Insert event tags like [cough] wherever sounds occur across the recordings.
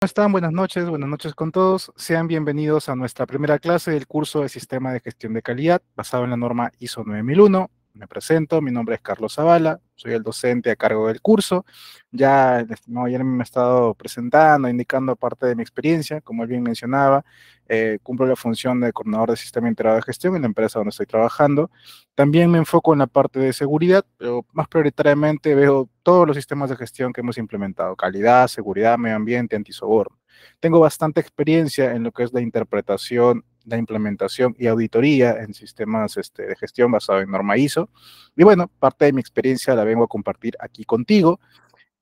¿Cómo están? Buenas noches, buenas noches con todos. Sean bienvenidos a nuestra primera clase del curso de Sistema de Gestión de Calidad basado en la norma ISO 9001 me presento, mi nombre es Carlos Zavala, soy el docente a cargo del curso. Ya este, no, ayer me he estado presentando, indicando parte de mi experiencia, como él bien mencionaba, eh, cumplo la función de coordinador de sistema integrado de gestión en la empresa donde estoy trabajando. También me enfoco en la parte de seguridad, pero más prioritariamente veo todos los sistemas de gestión que hemos implementado, calidad, seguridad, medio ambiente, antisoborno. Tengo bastante experiencia en lo que es la interpretación la implementación y auditoría en sistemas este, de gestión basado en norma ISO. Y bueno, parte de mi experiencia la vengo a compartir aquí contigo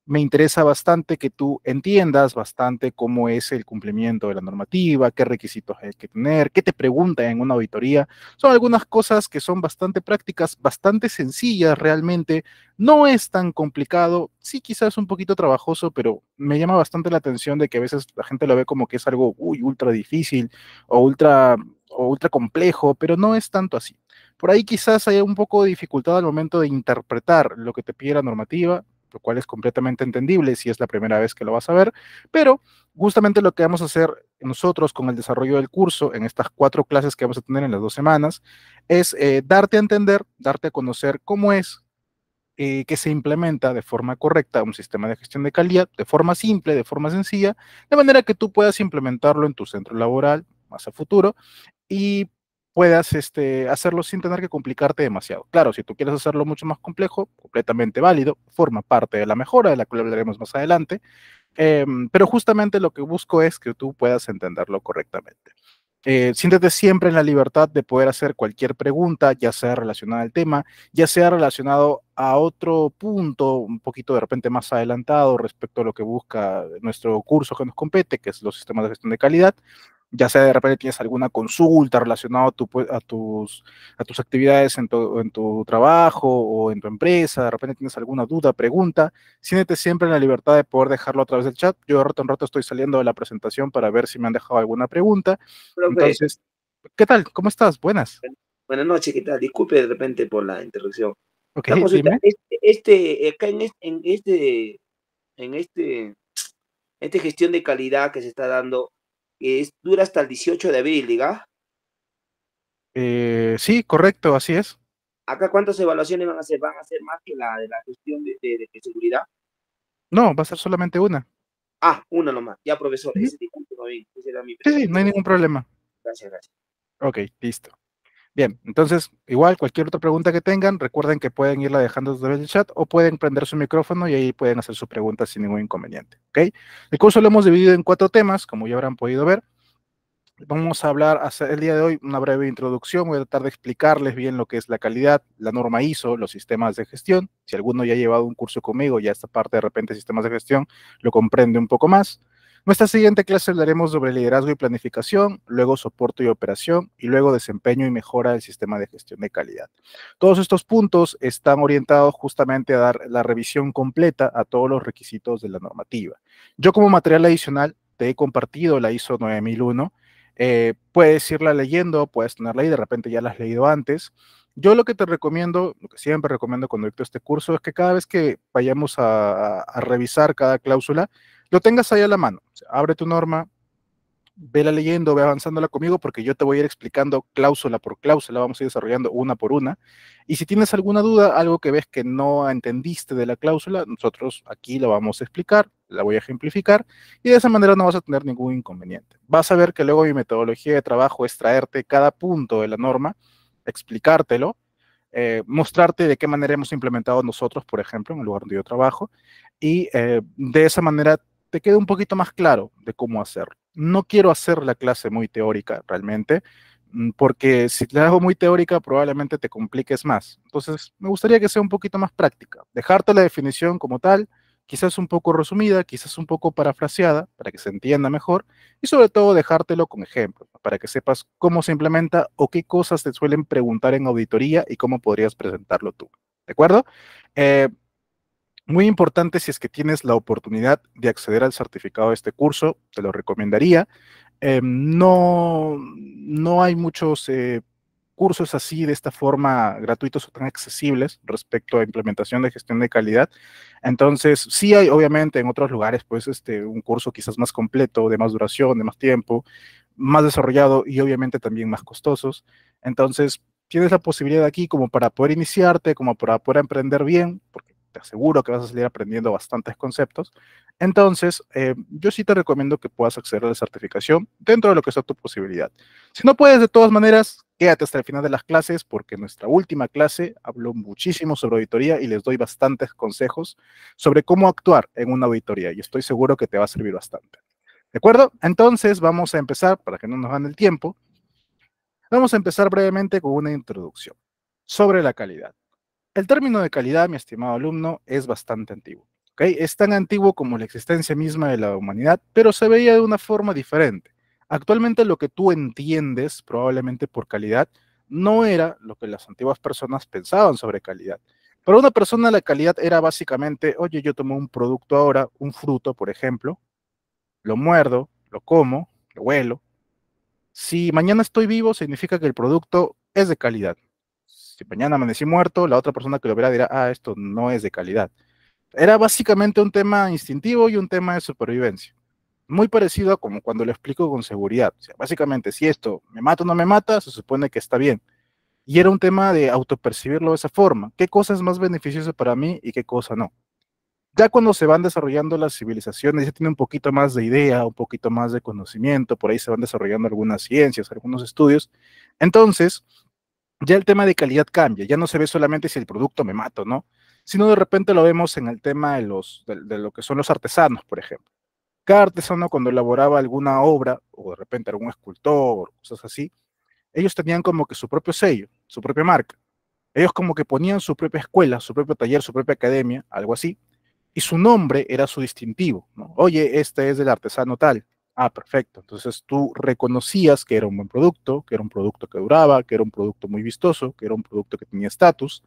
me interesa bastante que tú entiendas bastante cómo es el cumplimiento de la normativa, qué requisitos hay que tener, qué te preguntan en una auditoría. Son algunas cosas que son bastante prácticas, bastante sencillas realmente. No es tan complicado, sí quizás un poquito trabajoso, pero me llama bastante la atención de que a veces la gente lo ve como que es algo, ultra difícil o ultra, o ultra complejo, pero no es tanto así. Por ahí quizás haya un poco de dificultad al momento de interpretar lo que te pide la normativa, lo cual es completamente entendible si es la primera vez que lo vas a ver, pero justamente lo que vamos a hacer nosotros con el desarrollo del curso en estas cuatro clases que vamos a tener en las dos semanas es eh, darte a entender, darte a conocer cómo es eh, que se implementa de forma correcta un sistema de gestión de calidad, de forma simple, de forma sencilla, de manera que tú puedas implementarlo en tu centro laboral más a futuro y puedas este, hacerlo sin tener que complicarte demasiado. Claro, si tú quieres hacerlo mucho más complejo, completamente válido, forma parte de la mejora, de la cual hablaremos más adelante, em, pero justamente lo que busco es que tú puedas entenderlo correctamente. Eh, siéntete siempre en la libertad de poder hacer cualquier pregunta, ya sea relacionada al tema, ya sea relacionado a otro punto, un poquito de repente más adelantado respecto a lo que busca nuestro curso que nos compete, que es los sistemas de gestión de calidad, ya sea de repente tienes alguna consulta relacionada a, tu, pues, a, tus, a tus actividades en tu, en tu, trabajo o en tu empresa, de repente tienes alguna duda, pregunta, siéntete siempre en la libertad de poder dejarlo a través del chat. Yo de rato en rato estoy saliendo de la presentación para ver si me han dejado alguna pregunta. Entonces, ¿qué tal? ¿Cómo estás? Buenas. Buenas noches, ¿qué tal? Disculpe de repente por la interrupción. Ok, vamos este, acá en este, en este, en este, esta gestión de calidad que se está dando, eh, es, dura hasta el 18 de abril, diga. Eh, sí, correcto, así es. ¿Acá cuántas evaluaciones van a hacer? ¿Van a ser más que la de la gestión de, seguridad? No, va a ser solamente una. Ah, una nomás. Ya, profesor, ese, no, sí, sí, no hay ningún problema. Gracias, gracias. Ok, listo. Bien, entonces, igual, cualquier otra pregunta que tengan, recuerden que pueden irla dejando desde el chat o pueden prender su micrófono y ahí pueden hacer su pregunta sin ningún inconveniente. ¿ok? El curso lo hemos dividido en cuatro temas, como ya habrán podido ver. Vamos a hablar hasta el día de hoy una breve introducción. Voy a tratar de explicarles bien lo que es la calidad, la norma ISO, los sistemas de gestión. Si alguno ya ha llevado un curso conmigo, ya esta parte de repente sistemas de gestión lo comprende un poco más. Nuestra siguiente clase hablaremos sobre liderazgo y planificación, luego soporte y operación, y luego desempeño y mejora del sistema de gestión de calidad. Todos estos puntos están orientados justamente a dar la revisión completa a todos los requisitos de la normativa. Yo como material adicional te he compartido la ISO 9001. Eh, puedes irla leyendo, puedes tenerla ahí, de repente ya la has leído antes. Yo lo que te recomiendo, lo que siempre recomiendo cuando hecho este curso, es que cada vez que vayamos a revisar cada cláusula, lo tengas ahí a la mano. abre tu norma, vela leyendo, ve avanzándola conmigo porque yo te voy a ir explicando cláusula por cláusula, vamos a ir desarrollando una por una. Y si tienes alguna duda, algo que ves que no entendiste de la cláusula, nosotros aquí lo vamos a explicar, la voy a ejemplificar y de esa manera no vas a tener ningún inconveniente. Vas a ver que luego mi metodología de trabajo es traerte cada punto de la norma, explicártelo. Eh, mostrarte de qué manera hemos implementado nosotros, por ejemplo, en el lugar donde yo trabajo, y eh, de esa manera te quede un poquito más claro de cómo hacerlo. No quiero hacer la clase muy teórica realmente, mm, porque si la hago muy teórica probablemente te compliques más. Entonces, me gustaría que sea un poquito más práctica. Dejarte la definición como tal, quizás un poco resumida, quizás un poco parafraseada, para que se entienda mejor, y sobre todo dejártelo con ejemplos, para que sepas cómo se implementa o qué cosas te suelen preguntar en auditoría y cómo podrías presentarlo tú. ¿De acuerdo? Eh, muy importante si es que tienes la oportunidad de acceder al certificado de este curso, te lo recomendaría. Em, no, no hay muchos eh, cursos así de esta forma gratuitos o tan accesibles respecto a implementación de gestión de calidad. Entonces, sí hay obviamente en otros lugares pues este, un curso quizás más completo, de más duración, de más tiempo, más desarrollado y obviamente también más costosos. Entonces, tienes la posibilidad aquí como para poder iniciarte, como para poder emprender bien, porque Seguro que vas a salir aprendiendo bastantes conceptos. Entonces, eh, yo sí te recomiendo que puedas acceder a la certificación dentro de lo que sea tu posibilidad. Si no puedes, de todas maneras, quédate hasta el final de las clases porque nuestra última clase habló muchísimo sobre auditoría y les doy bastantes consejos sobre cómo actuar en una auditoría y estoy seguro que te va a servir bastante. ¿De acuerdo? Entonces, vamos a empezar, para que no nos gane el tiempo, vamos a empezar brevemente con una introducción sobre la calidad. El término de calidad, mi estimado alumno, es bastante antiguo. ¿okay? Es tan antiguo como la existencia misma de la humanidad, pero se veía de una forma diferente. Actualmente lo que tú entiendes probablemente por calidad no era lo que las antiguas personas pensaban sobre calidad. Para una persona la calidad era básicamente, oye, yo tomo un producto ahora, un fruto, por ejemplo, lo muerdo, lo como, lo huelo. Si mañana estoy vivo, significa que el producto es de calidad si este, mañana amanecí muerto, la otra persona que lo verá dirá, ah, esto no es de calidad. Era básicamente un tema instintivo y un tema de supervivencia. Muy parecido a como cuando lo explico con seguridad. O sea, básicamente, si esto me mata o no me mata, se supone que está bien. Y era un tema de autopercibirlo de esa forma. ¿Qué cosa es más beneficioso para mí y qué cosa no? Ya cuando se van desarrollando las civilizaciones, ya tiene un poquito más de idea, un poquito más de conocimiento, por ahí se van desarrollando algunas ciencias, algunos estudios. Entonces, ya el tema de calidad cambia, ya no se ve solamente si el producto me mato, ¿no? Sino de repente lo vemos en el tema de, los, de, lo que son los artesanos, por ejemplo. Cada artesano cuando elaboraba alguna obra, o de repente algún escultor, cosas así, ellos tenían como que su propio sello, su propia marca. Ellos como que ponían su propia escuela, su propio taller, su propia academia, algo así, y su nombre era su distintivo, ¿no? Oye, este es del artesano tal, Ah, perfecto. Entonces tú reconocías que era un buen producto, que era un producto que duraba, que era un producto muy vistoso, que era un producto que tenía estatus.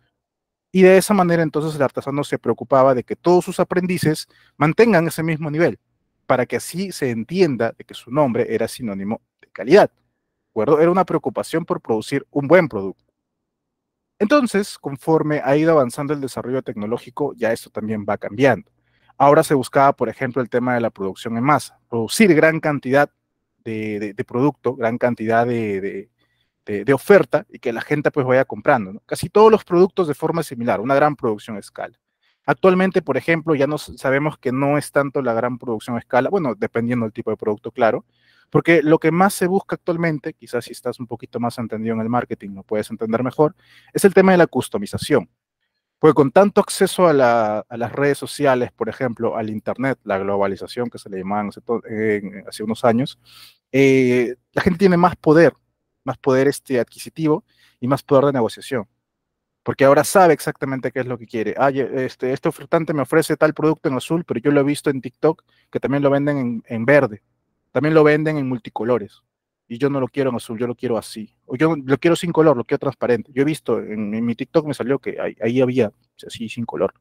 Y de esa manera entonces el artesano se preocupaba de que todos sus aprendices mantengan ese mismo nivel, para que así se entienda de que su nombre era sinónimo de calidad. ¿De acuerdo? Era una preocupación por producir un buen producto. Entonces, conforme ha ido avanzando el desarrollo tecnológico, ya esto también va cambiando. Ahora se buscaba, por ejemplo, el tema de la producción en masa producir gran cantidad de, producto, gran cantidad de, oferta y que la gente pues vaya comprando. Casi todos los productos de forma similar, una gran producción a escala. Actualmente, por ejemplo, ya sabemos que no es tanto la gran producción a escala, bueno, dependiendo del tipo de producto, claro, porque lo que más se busca actualmente, quizás si estás un poquito más entendido en el marketing, lo puedes entender mejor, es el tema de la customización. Porque con tanto acceso a, las redes sociales, por ejemplo, al Internet, la globalización que se le llamaba hace, unos años, eh, la gente tiene más poder, más poder este adquisitivo y más poder de negociación. Porque ahora sabe exactamente qué es lo que quiere. este, este ofertante me ofrece tal producto en azul, pero yo lo he visto en TikTok que también lo venden en verde, también lo venden en multicolores y yo no lo quiero en azul, yo lo quiero así. O yo lo quiero sin color, lo quiero transparente. Yo he visto, en, mi TikTok me salió que ahí, ahí había pues, así sin color.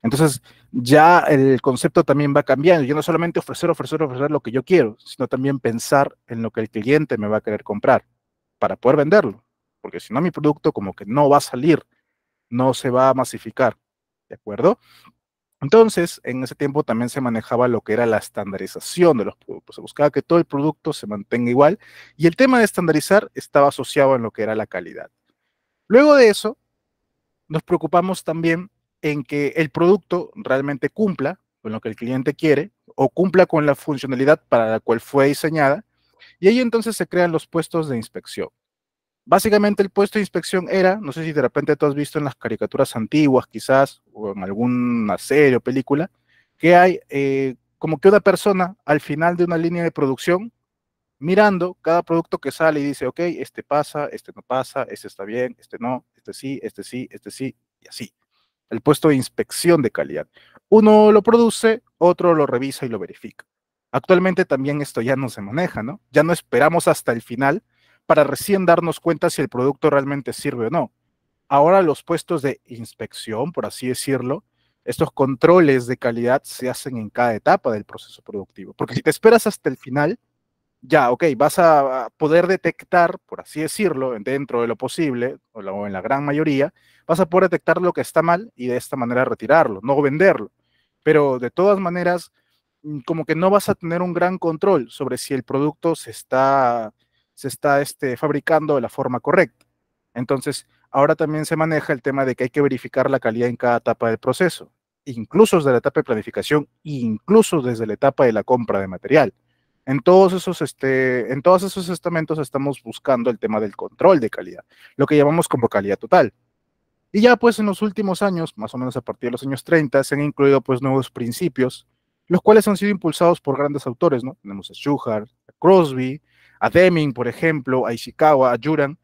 Entonces ya el concepto también va cambiando. Yo no solamente ofrecer, ofrecer, ofrecer lo que yo quiero, sino también pensar en lo que el cliente me va a querer comprar para poder venderlo. Porque si no, mi producto como que no va a salir, no se va a masificar. ¿De acuerdo? Entonces, en ese tiempo también se manejaba lo que era la estandarización de los productos. Se buscaba que todo el producto se mantenga igual y el tema de estandarizar estaba asociado en lo que era la calidad. Luego de eso, nos preocupamos también en que el producto realmente cumpla con lo que el cliente quiere o cumpla con la funcionalidad para la cual fue diseñada. Y ahí entonces se crean los puestos de inspección básicamente el puesto de inspección era, no sé si de repente tú has visto en las caricaturas antiguas quizás, o en alguna serie o película, que hay eh, como que una persona al final de una línea de producción mirando cada producto que sale y dice, ok, este pasa, este no pasa, este está bien, este no, este sí, este sí, este sí, y así. El puesto de inspección de calidad. Uno lo produce, otro lo revisa y lo verifica. Actualmente también esto ya no se maneja, ¿no? Ya no esperamos hasta el final para recién darnos cuenta si el producto realmente sirve o no. Ahora los puestos de inspección, por así decirlo, estos controles de calidad se hacen en cada etapa del proceso productivo. Porque si te esperas hasta el final, ya, ok, vas a poder detectar, por así decirlo, dentro de lo posible, o, en la gran mayoría, vas a poder detectar lo que está mal y de esta manera retirarlo, no venderlo. Pero de todas maneras, mm, como que no vas a tener un gran control sobre si el producto se está se está este, fabricando de la forma correcta. Entonces, ahora también se maneja el tema de que hay que verificar la calidad en cada etapa del proceso, incluso desde la etapa de planificación, incluso desde la etapa de la compra de material. En todos esos, este, en todos esos estamentos estamos buscando el tema del control de calidad, lo que llamamos como calidad total. Y ya pues en los últimos años, más o menos a partir de los años 30, se han incluido pues nuevos principios, los cuales han sido impulsados por grandes autores, ¿no? Tenemos a Schuhart, a Crosby, a Deming, por ejemplo, a Ishikawa, a Juran,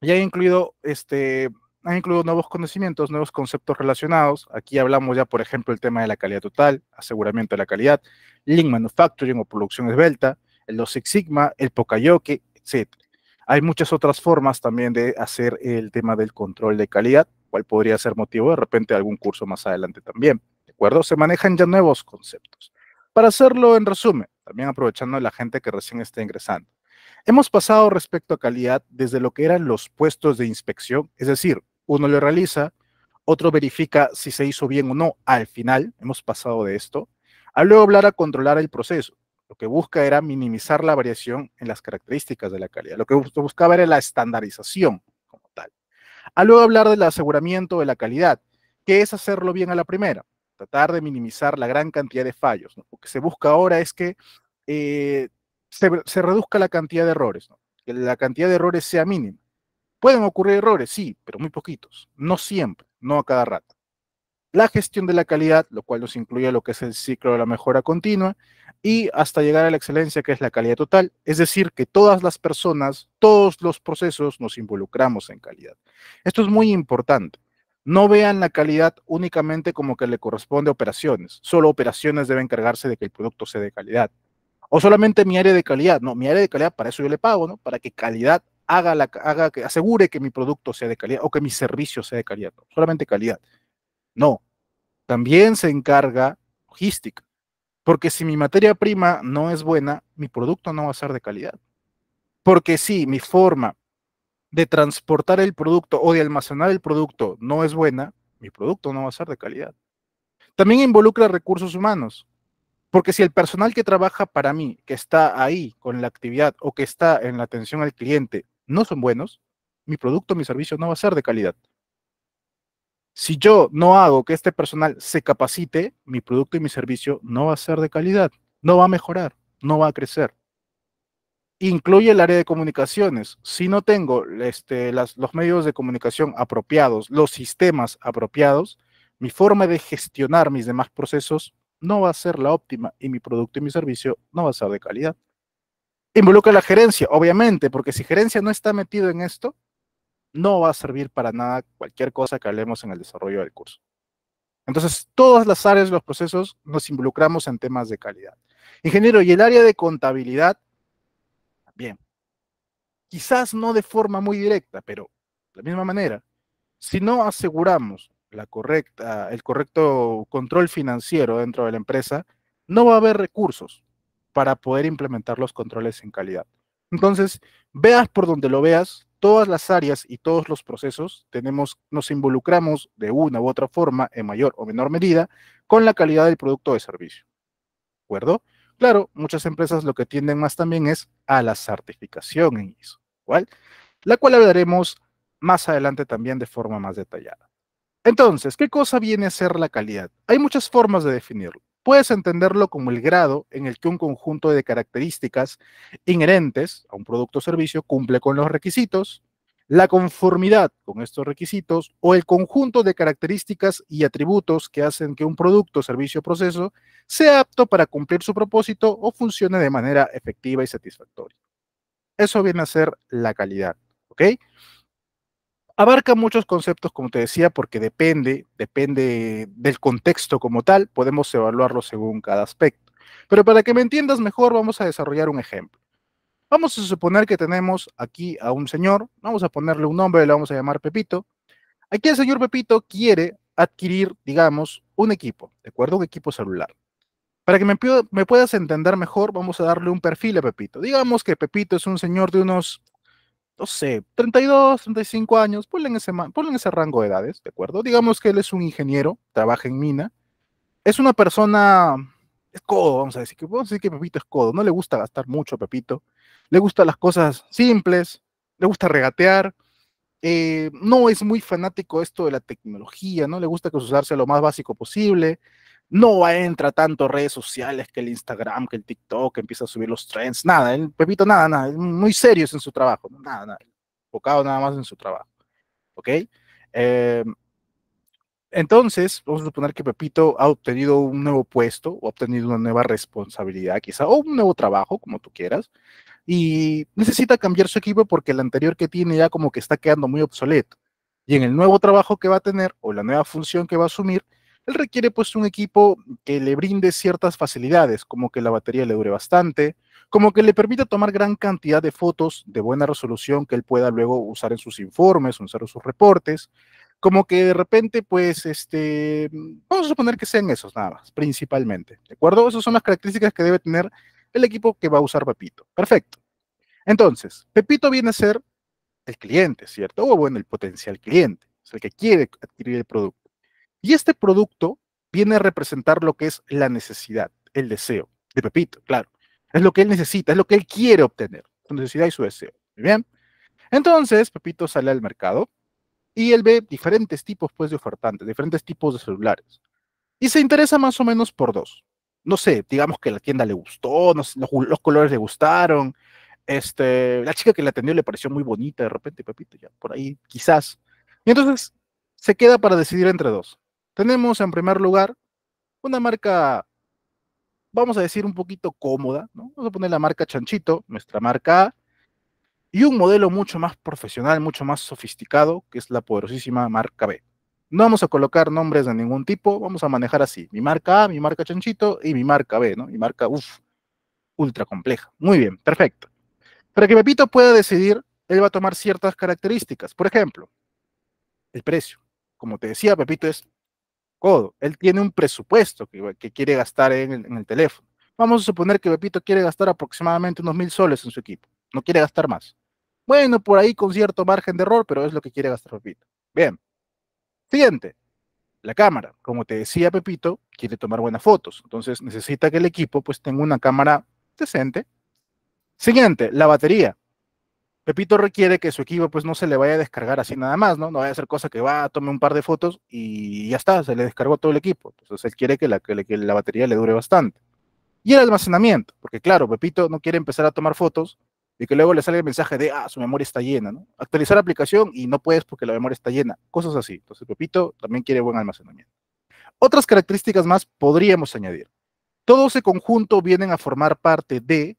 y ha incluido, este, incluido nuevos conocimientos, nuevos conceptos relacionados. Aquí hablamos ya, por ejemplo, el tema de la calidad total, aseguramiento de la calidad, Lean Manufacturing o producción esbelta, los Six Sigma, el Pokayoke, etc. Hay muchas otras formas también de hacer el tema del control de calidad, cual podría ser motivo de repente algún curso más adelante también. ¿De acuerdo? Se manejan ya nuevos conceptos. Para hacerlo en resumen, también aprovechando la gente que recién está ingresando. Hemos pasado respecto a calidad desde lo que eran los puestos de inspección, es decir, uno lo realiza, otro verifica si se hizo bien o no al final, hemos pasado de esto, a luego hablar a controlar el proceso. Lo que busca era minimizar la variación en las características de la calidad. Lo que buscaba era la estandarización como tal. A luego hablar del aseguramiento de la calidad, que es hacerlo bien a la primera tratar de minimizar la gran cantidad de fallos. Lo que se busca ahora es que eh, se, reduzca la cantidad de errores, que la cantidad de errores sea mínima. Pueden ocurrir errores, sí, pero muy poquitos, no siempre, no a cada rato. La gestión de la calidad, lo cual nos incluye lo que es el ciclo de la mejora continua, y hasta llegar a la excelencia, que es la calidad total. Es decir, que todas las personas, todos los procesos nos involucramos en calidad. Esto es muy importante. No vean la calidad únicamente como que le corresponde a operaciones. Solo operaciones deben encargarse de que el producto sea de calidad. O solamente mi área de calidad. No, mi área de calidad, para eso yo le pago, ¿no? Para que calidad haga, la, haga que asegure que mi producto sea de calidad o que mi servicio sea de calidad. solamente calidad. No. También se encarga logística. Porque si mi materia prima no es buena, mi producto no va a ser de calidad. Porque si mi forma de transportar el producto o de almacenar el producto no es buena, mi producto no va a ser de calidad. También involucra recursos humanos, porque si el personal que trabaja para mí, que está ahí con la actividad o que está en la atención al cliente, no son buenos, mi producto, mi servicio no va a ser de calidad. Si yo no hago que este personal se capacite, mi producto y mi servicio no va a ser de calidad, no va a mejorar, no va a crecer incluye el área de comunicaciones. Si no tengo este, los medios de comunicación apropiados, los sistemas apropiados, mi forma de gestionar mis demás procesos no va a ser la óptima y mi producto y mi servicio no va a ser de calidad. Involucra la gerencia, obviamente, porque si gerencia no está metido en esto, no va a servir para nada cualquier cosa que hablemos en el desarrollo del curso. Entonces, todas las áreas de los procesos nos involucramos en temas de calidad. Ingeniero, y el área de contabilidad, Bien. Quizás no de forma muy directa, pero de la misma manera, si no aseguramos la correcta, el correcto control financiero dentro de la empresa, no va a haber recursos para poder implementar los controles en calidad. Entonces, veas por donde lo veas, todas las áreas y todos los procesos tenemos, nos involucramos de una u otra forma, en mayor o menor medida, con la calidad del producto o de servicio. ¿De acuerdo? Claro, muchas empresas lo que tienden más también es a la certificación en ISO, la cual hablaremos más adelante también de forma más detallada. Entonces, ¿qué cosa viene a ser la calidad? Hay muchas formas de definirlo. Puedes entenderlo como el grado en el que un conjunto de características inherentes a un producto o servicio cumple con los requisitos, la conformidad con estos requisitos o el conjunto de características y atributos que hacen que un producto, servicio o proceso sea apto para cumplir su propósito o funcione de manera efectiva y satisfactoria. Eso viene a ser la calidad, ¿ok? Abarca muchos conceptos, como te decía, porque depende, depende del contexto como tal, podemos evaluarlo según cada aspecto. Pero para que me entiendas mejor, vamos a desarrollar un ejemplo. Vamos a suponer que tenemos aquí a un señor, vamos a ponerle un nombre, le vamos a llamar Pepito. Aquí el señor Pepito quiere adquirir, digamos, un equipo, ¿de acuerdo? Un equipo celular. Para que me, puedas entender mejor, vamos a darle un perfil a Pepito. Digamos que Pepito es un señor de unos, no sé, 32, 35 años, ponle en ese, en ese rango de edades, ¿de acuerdo? Digamos que él es un ingeniero, trabaja en mina, es una persona, es codo, vamos a decir, que, vamos a decir que Pepito es codo, no le gusta gastar mucho a Pepito, le gusta las cosas simples, le gusta regatear, eh, no es muy fanático esto de la tecnología, ¿no? Le gusta que usarse lo más básico posible, no entra tanto redes sociales que el Instagram, que el TikTok, que empieza a subir los trends, nada, el Pepito nada, nada, muy serio en su trabajo, nada, nada, enfocado nada más en su trabajo, ¿ok? Em, entonces, vamos a suponer que Pepito ha obtenido un nuevo puesto, o ha obtenido una nueva responsabilidad, quizá, o un nuevo trabajo, como tú quieras, y necesita cambiar su equipo porque el anterior que tiene ya como que está quedando muy obsoleto. Y en el nuevo trabajo que va a tener o la nueva función que va a asumir, él requiere pues un equipo que le brinde ciertas facilidades, como que la batería le dure bastante, como que le permita tomar gran cantidad de fotos de buena resolución que él pueda luego usar en sus informes, usar en sus reportes, como que de repente pues este, vamos a suponer que sean esos nada más, principalmente, ¿de acuerdo? Esas son las características que debe tener el equipo que va a usar Papito. Perfecto. Entonces, Pepito viene a ser el cliente, ¿cierto? O bueno, el potencial cliente, es el que quiere adquirir el producto. Y este producto viene a representar lo que es la necesidad, el deseo de Pepito, claro. Es lo que él necesita, es lo que él quiere obtener, su necesidad y su deseo. bien. Entonces, Pepito sale al mercado y él ve diferentes tipos pues, de ofertantes, diferentes tipos de celulares. Y se interesa más o menos por dos. No sé, digamos que la tienda le gustó, los colores le gustaron, este, la chica que la atendió le pareció muy bonita de repente, Pepito, ya por ahí, quizás. Y entonces se queda para decidir entre dos. Tenemos en primer lugar una marca, vamos a decir, un poquito cómoda, ¿no? Vamos a poner la marca Chanchito, nuestra marca A, y un modelo mucho más profesional, mucho más sofisticado, que es la poderosísima marca B. No vamos a colocar nombres de ningún tipo, vamos a manejar así, mi marca A, mi marca Chanchito y mi marca B, ¿no? Mi marca, uff, ultra compleja. Muy bien, perfecto. Para que Pepito pueda decidir, él va a tomar ciertas características. Por ejemplo, el precio. Como te decía, Pepito es codo. Él tiene un presupuesto que, quiere gastar en el, teléfono. Vamos a suponer que Pepito quiere gastar aproximadamente unos mil soles en su equipo. No quiere gastar más. Bueno, por ahí con cierto margen de error, pero es lo que quiere gastar Pepito. Bien. Siguiente. La cámara. Como te decía Pepito, quiere tomar buenas fotos. Entonces necesita que el equipo pues tenga una cámara decente, Siguiente, la batería. Pepito requiere que su equipo pues no se le vaya a descargar así nada más, ¿no? No vaya a hacer cosa que va, tome un par de fotos y ya está, se le descargó todo el equipo. Entonces él quiere que la, la batería le dure bastante. Y el almacenamiento, porque claro, Pepito no quiere empezar a tomar fotos y que luego le salga el mensaje de, ah, su memoria está llena, ¿no? Actualizar la aplicación y no puedes porque la memoria está llena, cosas así. Entonces Pepito también quiere buen almacenamiento. Otras características más podríamos añadir. Todo ese conjunto vienen a formar parte de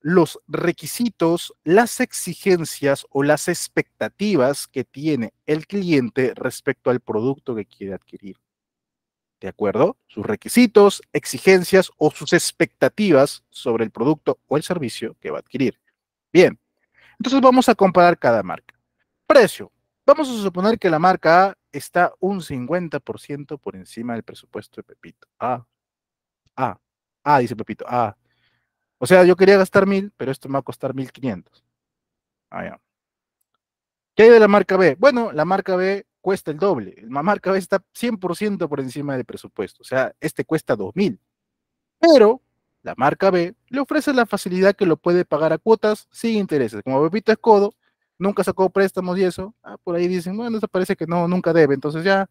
los requisitos, las exigencias o las expectativas que tiene el cliente respecto al producto que quiere adquirir. ¿De acuerdo? Sus requisitos, exigencias o sus expectativas sobre el producto o el servicio que va a adquirir. Bien, entonces vamos a comparar cada marca. Precio. Vamos a suponer que la marca A está un 50% por encima del presupuesto de Pepito. Ah, ah, A, dice Pepito. Ah, o sea, yo quería gastar mil, pero esto me va a costar 1500. Ah, ya. ¿Qué hay de la marca B? Bueno, la marca B cuesta el doble. La marca B está 100% por encima del presupuesto. O sea, este cuesta 2000. Pero la marca B le ofrece la facilidad que lo puede pagar a cuotas sin intereses. Como Pepito Escodo nunca sacó préstamos y eso, ah, por ahí dicen, bueno, eso parece que no, nunca debe. Entonces ya,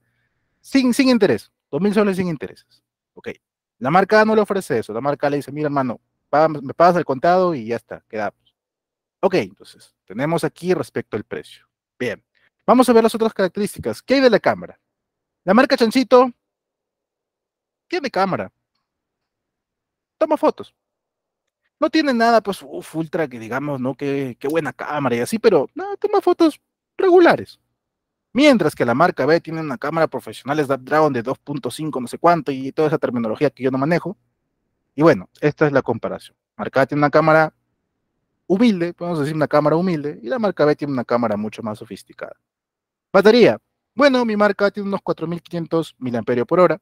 sin, sin interés. 2000 soles sin intereses. Ok. La marca A no le ofrece eso. La marca A le dice, mira, hermano, me pagas el contado y ya está, quedamos. Pues. Ok, entonces, tenemos aquí respecto al precio. Bien, vamos a ver las otras características. ¿Qué hay de la cámara? La marca Chancito tiene cámara. Toma fotos. No tiene nada, pues, ultra, que digamos, ¿no? Qué, buena cámara y así, pero no, toma fotos regulares. Mientras que la marca B tiene una cámara profesional Dragon de 2.5 no sé cuánto y toda esa terminología que yo no manejo. Y bueno, esta es la comparación. Marca A tiene una cámara humilde, podemos decir una cámara humilde, y la marca B tiene una cámara mucho más sofisticada. Batería. Bueno, mi marca tiene unos 4500 mAh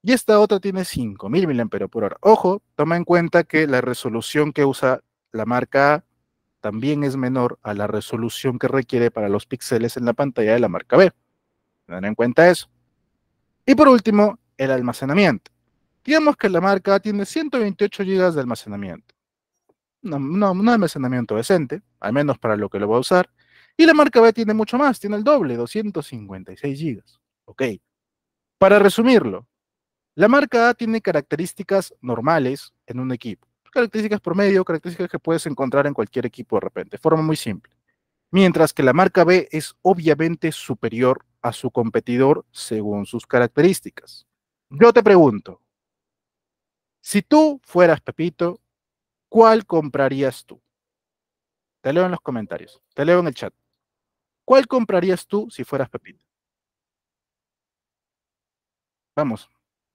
y esta otra tiene 5000 mAh. Ojo, toma en cuenta que la resolución que usa la marca A también es menor a la resolución que requiere para los píxeles en la pantalla de la marca B. Ten en cuenta eso. Y por último, el almacenamiento. Digamos que la marca A tiene 128 GB de almacenamiento. No, un almacenamiento decente, al menos para lo que lo va a usar. Y la marca B tiene mucho más, tiene el doble, 256 GB. Ok. Para resumirlo, la marca A tiene características normales en un equipo. Características promedio, características que puedes encontrar en cualquier equipo de repente, de forma muy simple. Mientras que la marca B es obviamente superior a su competidor según sus características. Yo te pregunto, si tú fueras Pepito, ¿cuál comprarías tú? Te leo en los comentarios, te leo en el chat. ¿Cuál comprarías tú si fueras Pepito? Vamos,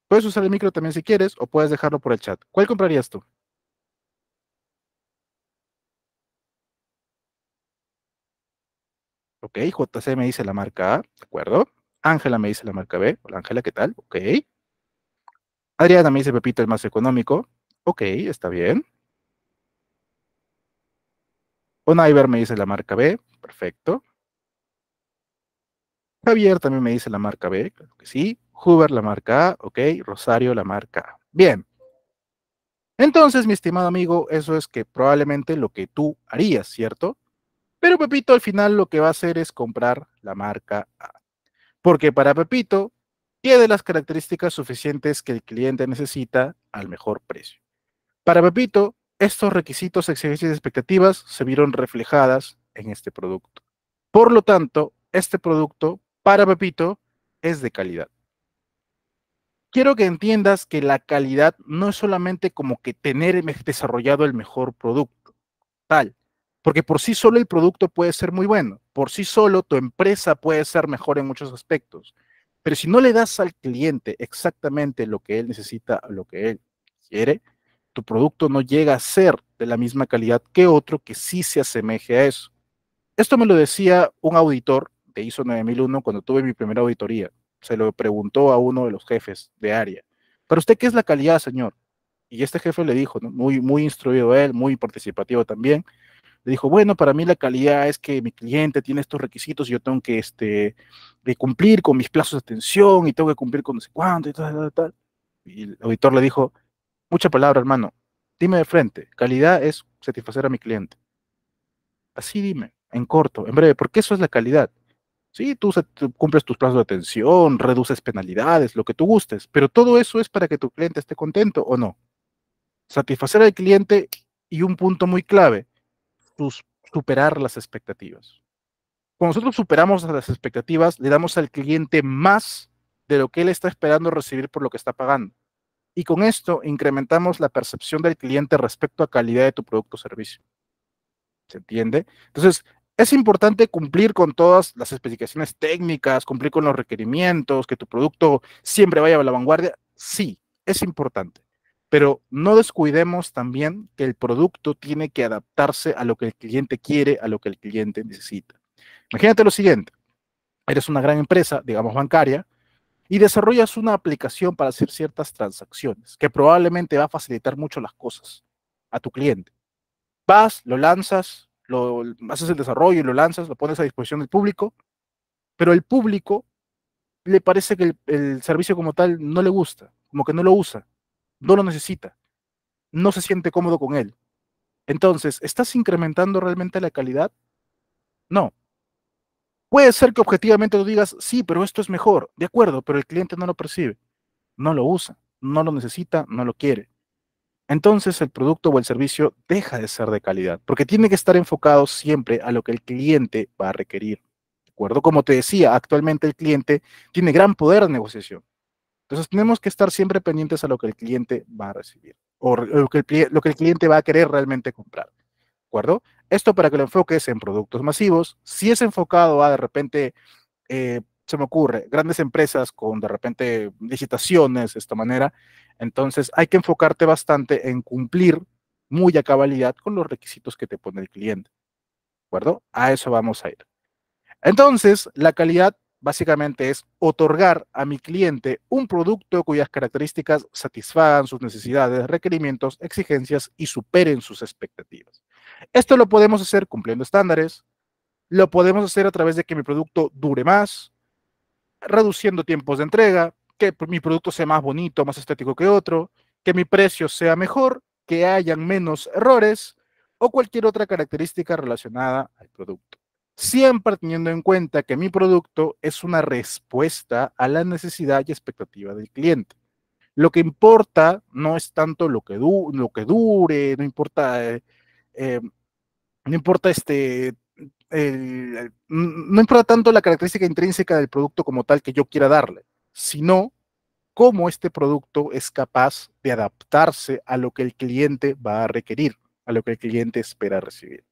puedes usar el micro también si quieres o puedes dejarlo por el chat. ¿Cuál comprarías tú? Ok, JC me dice la marca A, ¿de acuerdo? Ángela me dice la marca B. Hola Ángela, ¿qué tal? Ok. Adriana me dice Pepito el más económico. Ok, está bien. Onaiver me dice la marca B. Perfecto. Javier también me dice la marca B. Claro que sí. Huber la marca A. Ok. Rosario la marca A. Bien. Entonces, mi estimado amigo, eso es que probablemente lo que tú harías, ¿cierto? Pero Pepito al final lo que va a hacer es comprar la marca A. Porque para Pepito, tiene de las características suficientes que el cliente necesita al mejor precio. Para Pepito, estos requisitos, exigencias y expectativas se vieron reflejadas en este producto. Por lo tanto, este producto para Pepito es de calidad. Quiero que entiendas que la calidad no es solamente como que tener desarrollado el mejor producto, tal, porque por sí solo el producto puede ser muy bueno, por sí solo tu empresa puede ser mejor en muchos aspectos, pero si no le das al cliente exactamente lo que él necesita, lo que él quiere, tu producto no llega a ser de la misma calidad que otro que sí se asemeje a eso. Esto me lo decía un auditor de ISO 9001 cuando tuve mi primera auditoría. Se lo preguntó a uno de los jefes de área. ¿Para usted qué es la calidad, señor? Y este jefe le dijo, muy, muy instruido él, muy participativo también, le dijo, bueno, para mí la calidad es que mi cliente tiene estos requisitos y yo tengo que este, cumplir con mis plazos de atención y tengo que cumplir con no sé cuánto y tal, tal, tal. Y el auditor le dijo, mucha palabra, hermano, dime de frente, calidad es satisfacer a mi cliente. Así dime, en corto, en breve, porque eso es la calidad. Sí, tú cumples tus plazos de atención, reduces penalidades, lo que tú gustes, pero todo eso es para que tu cliente esté contento o no. Satisfacer al cliente y un punto muy clave, superar las expectativas. Cuando nosotros superamos las expectativas, le damos al cliente más de lo que él está esperando recibir por lo que está pagando. Y con esto incrementamos la percepción del cliente respecto a calidad de tu producto o servicio. ¿Se entiende? Entonces, es importante cumplir con todas las especificaciones técnicas, cumplir con los requerimientos, que tu producto siempre vaya a la vanguardia. Sí, es importante pero no descuidemos también que el producto tiene que adaptarse a lo que el cliente quiere, a lo que el cliente necesita. Imagínate lo siguiente, eres una gran empresa, digamos bancaria, y desarrollas una aplicación para hacer ciertas transacciones, que probablemente va a facilitar mucho las cosas a tu cliente. Vas, lo lanzas, lo, haces el desarrollo y lo lanzas, lo pones a disposición del público, pero el público le parece que el servicio como tal no le gusta, como que no lo usa no lo necesita, no se siente cómodo con él. Entonces, ¿estás incrementando realmente la calidad? No. Puede ser que objetivamente tú digas, sí, pero esto es mejor, de acuerdo, pero el cliente no lo percibe, no lo usa, no lo necesita, no lo quiere. Entonces el producto o el servicio deja de ser de calidad, porque tiene que estar enfocado siempre a lo que el cliente va a requerir. ¿De acuerdo? Como te decía, actualmente el cliente tiene gran poder de negociación. Entonces tenemos que estar siempre pendientes a lo que el cliente va a recibir o lo que el, cliente va a querer realmente comprar. ¿De acuerdo? Esto para que lo enfoques en productos masivos. Si es enfocado a de repente, eh, se me ocurre, grandes empresas con de repente licitaciones de esta manera, entonces hay que enfocarte bastante en cumplir muy a cabalidad con los requisitos que te pone el cliente. ¿De acuerdo? A eso vamos a ir. Entonces, la calidad básicamente es otorgar a mi cliente un producto cuyas características satisfagan sus necesidades, requerimientos, exigencias y superen sus expectativas. Esto lo podemos hacer cumpliendo estándares, lo podemos hacer a través de que mi producto dure más, reduciendo tiempos de entrega, que mi producto sea más bonito, más estético que otro, que mi precio sea mejor, que hayan menos errores o cualquier otra característica relacionada al producto siempre teniendo en cuenta que mi producto es una respuesta a la necesidad y expectativa del cliente. Lo que importa no es tanto lo que, lo que dure, no importa, eh, eh, no importa este, no importa tanto la característica intrínseca del producto como tal que yo quiera darle, sino cómo este producto es capaz de adaptarse a lo que el cliente va a requerir, a lo que el cliente espera recibir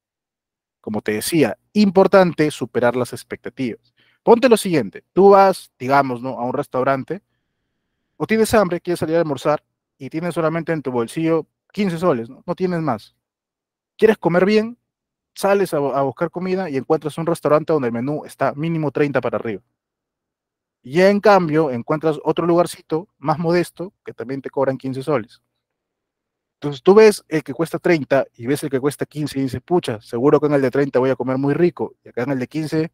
como te decía, importante superar las expectativas. Ponte lo siguiente, tú vas, digamos, ¿no? a un restaurante o tienes hambre, quieres salir a almorzar y tienes solamente en tu bolsillo 15 soles, no, tienes más. ¿Quieres comer bien? Sales a, a buscar comida y encuentras un restaurante donde el menú está mínimo 30 para arriba. Y en cambio encuentras otro lugarcito más modesto que también te cobran 15 soles. Entonces tú ves el que cuesta 30 y ves el que cuesta 15 y dices, pucha, seguro que en el de 30 voy a comer muy rico. Y acá en el de 15,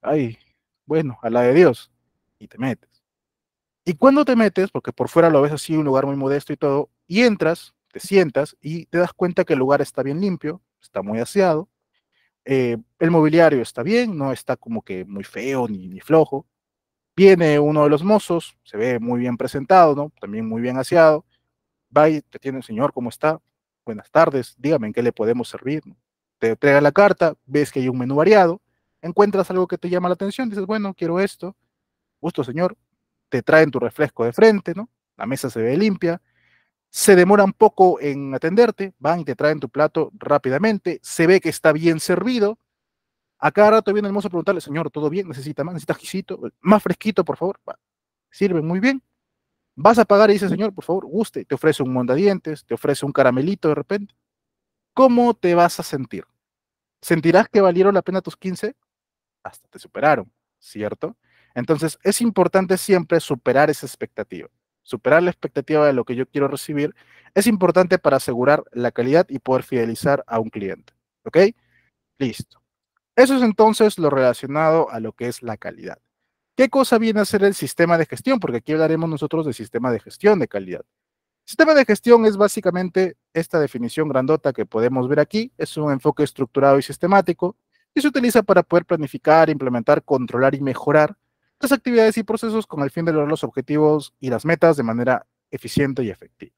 ay, bueno, a la de Dios. Y te metes. Y cuando te metes, porque por fuera lo ves así, un lugar muy modesto y todo, y entras, te sientas y te das cuenta que el lugar está bien limpio, está muy aseado, eh, el mobiliario está bien, no está como que muy feo ni, ni flojo. Viene uno de los mozos, se ve muy bien presentado, ¿no? También muy bien aseado va y te tiene el señor, ¿cómo está? Buenas tardes, dígame en qué le podemos servir. Te entrega la carta, ves que hay un menú variado, encuentras algo que te llama la atención, dices, bueno, quiero esto, gusto señor, te traen tu refresco de frente, ¿no? La mesa se ve limpia, se demora un poco en atenderte, van y te traen tu plato rápidamente, se ve que está bien servido. A cada rato viene el mozo a preguntarle, señor, ¿todo bien? ¿Necesita más? ¿Necesita quisito, Más fresquito, por favor. sirve muy bien. Vas a pagar y dice señor, por favor, guste, te ofrece un mondadientes, te ofrece un caramelito de repente. ¿Cómo te vas a sentir? ¿Sentirás que valieron la pena tus 15? Hasta te superaron, ¿cierto? Entonces, es importante siempre superar esa expectativa. Superar la expectativa de lo que yo quiero recibir es importante para asegurar la calidad y poder fidelizar a un cliente. ¿Ok? Listo. Eso es entonces lo relacionado a lo que es la calidad. ¿Qué cosa viene a ser el sistema de gestión? Porque aquí hablaremos nosotros de sistema de gestión de calidad. Sistema de gestión es básicamente esta definición grandota que podemos ver aquí. Es un enfoque estructurado y sistemático y se utiliza para poder planificar, implementar, controlar y mejorar las actividades y procesos con el fin de lograr los objetivos y las metas de manera eficiente y efectiva.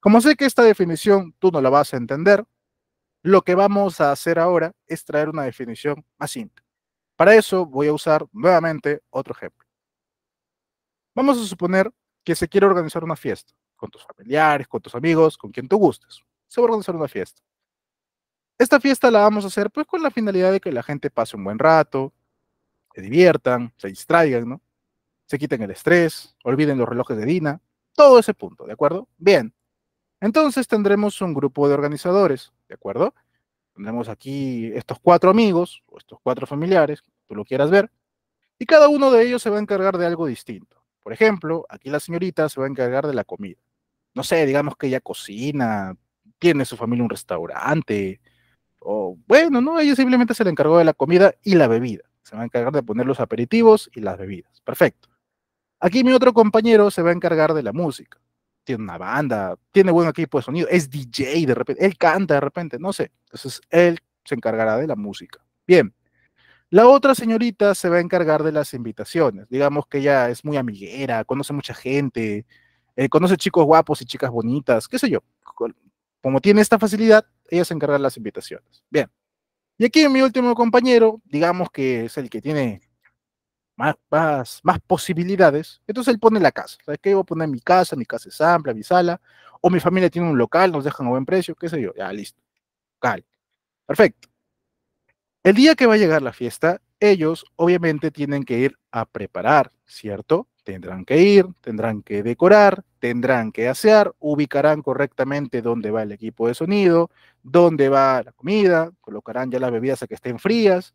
Como sé que esta definición tú no la vas a entender, lo que vamos a hacer ahora es traer una definición más simple. Para eso voy a usar nuevamente otro ejemplo. Vamos a suponer que se quiere organizar una fiesta con tus familiares, con tus amigos, con quien tú gustes. Se va a organizar una fiesta. Esta fiesta la vamos a hacer pues con la finalidad de que la gente pase un buen rato, se diviertan, se distraigan, ¿no? Se quiten el estrés, olviden los relojes de Dina, todo ese punto, ¿de acuerdo? Bien. Entonces tendremos un grupo de organizadores, ¿de acuerdo? Tendremos aquí estos cuatro amigos o estos cuatro familiares, tú lo quieras ver, y cada uno de ellos se va a encargar de algo distinto. Por ejemplo, aquí la señorita se va a encargar de la comida. No sé, digamos que ella cocina, tiene su familia un restaurante, o bueno, no, ella simplemente se le encargó de la comida y la bebida. Se va a encargar de poner los aperitivos y las bebidas. Perfecto. Aquí mi otro compañero se va a encargar de la música tiene una banda, tiene buen equipo de sonido, es DJ de repente, él canta de repente, no sé. Entonces él se encargará de la música. Bien. La otra señorita se va a encargar de las invitaciones. Digamos que ella es muy amiguera, conoce mucha gente, eh, conoce chicos guapos y chicas bonitas, qué sé yo. Como tiene esta facilidad, ella se encargará de las invitaciones. Bien. Y aquí mi último compañero, digamos que es el que tiene más, más, posibilidades, entonces él pone la casa. ¿Sabes qué? Yo voy a poner mi casa, mi casa es amplia, mi sala, o mi familia tiene un local, nos dejan a buen precio, qué sé yo, ya listo. Local. Perfecto. El día que va a llegar la fiesta, ellos obviamente tienen que ir a preparar, ¿cierto? Tendrán que ir, tendrán que decorar, tendrán que asear, ubicarán correctamente dónde va el equipo de sonido, dónde va la comida, colocarán ya las bebidas a que estén frías,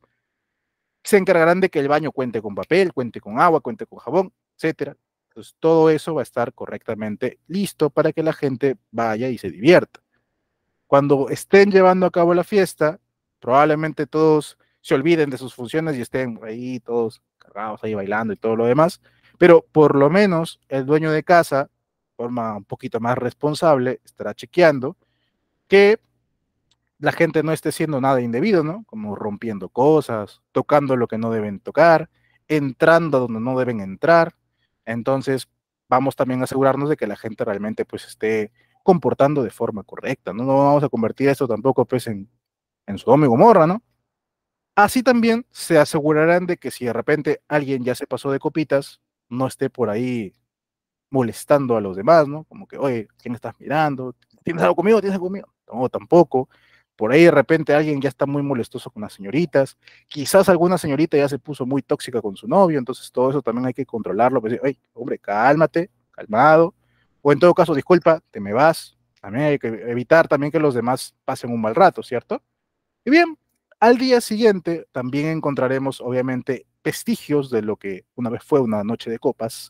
se encargarán de que el baño cuente con papel, cuente con agua, cuente con jabón, etcétera. Entonces, todo eso va a estar correctamente listo para que la gente vaya y se divierta. Cuando estén llevando a cabo la fiesta, probablemente todos se olviden de sus funciones y estén ahí todos cargados ahí bailando y todo lo demás, pero por lo menos el dueño de casa, de forma un poquito más responsable, estará chequeando que la gente no esté haciendo nada indebido, ¿no? Como rompiendo cosas, tocando lo que no deben tocar, entrando donde no deben entrar. Entonces, vamos también a asegurarnos de que la gente realmente pues esté comportando de forma correcta, ¿no? No vamos a convertir eso tampoco pues en, en su amigo ¿no? Así también se asegurarán de que si de repente alguien ya se pasó de copitas, no esté por ahí molestando a los demás, ¿no? Como que, oye, ¿quién estás mirando? ¿Tienes algo conmigo? ¿Tienes algo conmigo? No, tampoco. Por ahí de repente alguien ya está muy molestoso con las señoritas. Quizás alguna señorita ya se puso muy tóxica con su novio, entonces todo eso también hay que controlarlo. Pues, Oye, hombre, cálmate, calmado. O en todo caso, disculpa, te me vas. También hay que evitar también que los demás pasen un mal rato, ¿cierto? Y bien, al día siguiente también encontraremos, obviamente, vestigios de lo que una vez fue una noche de copas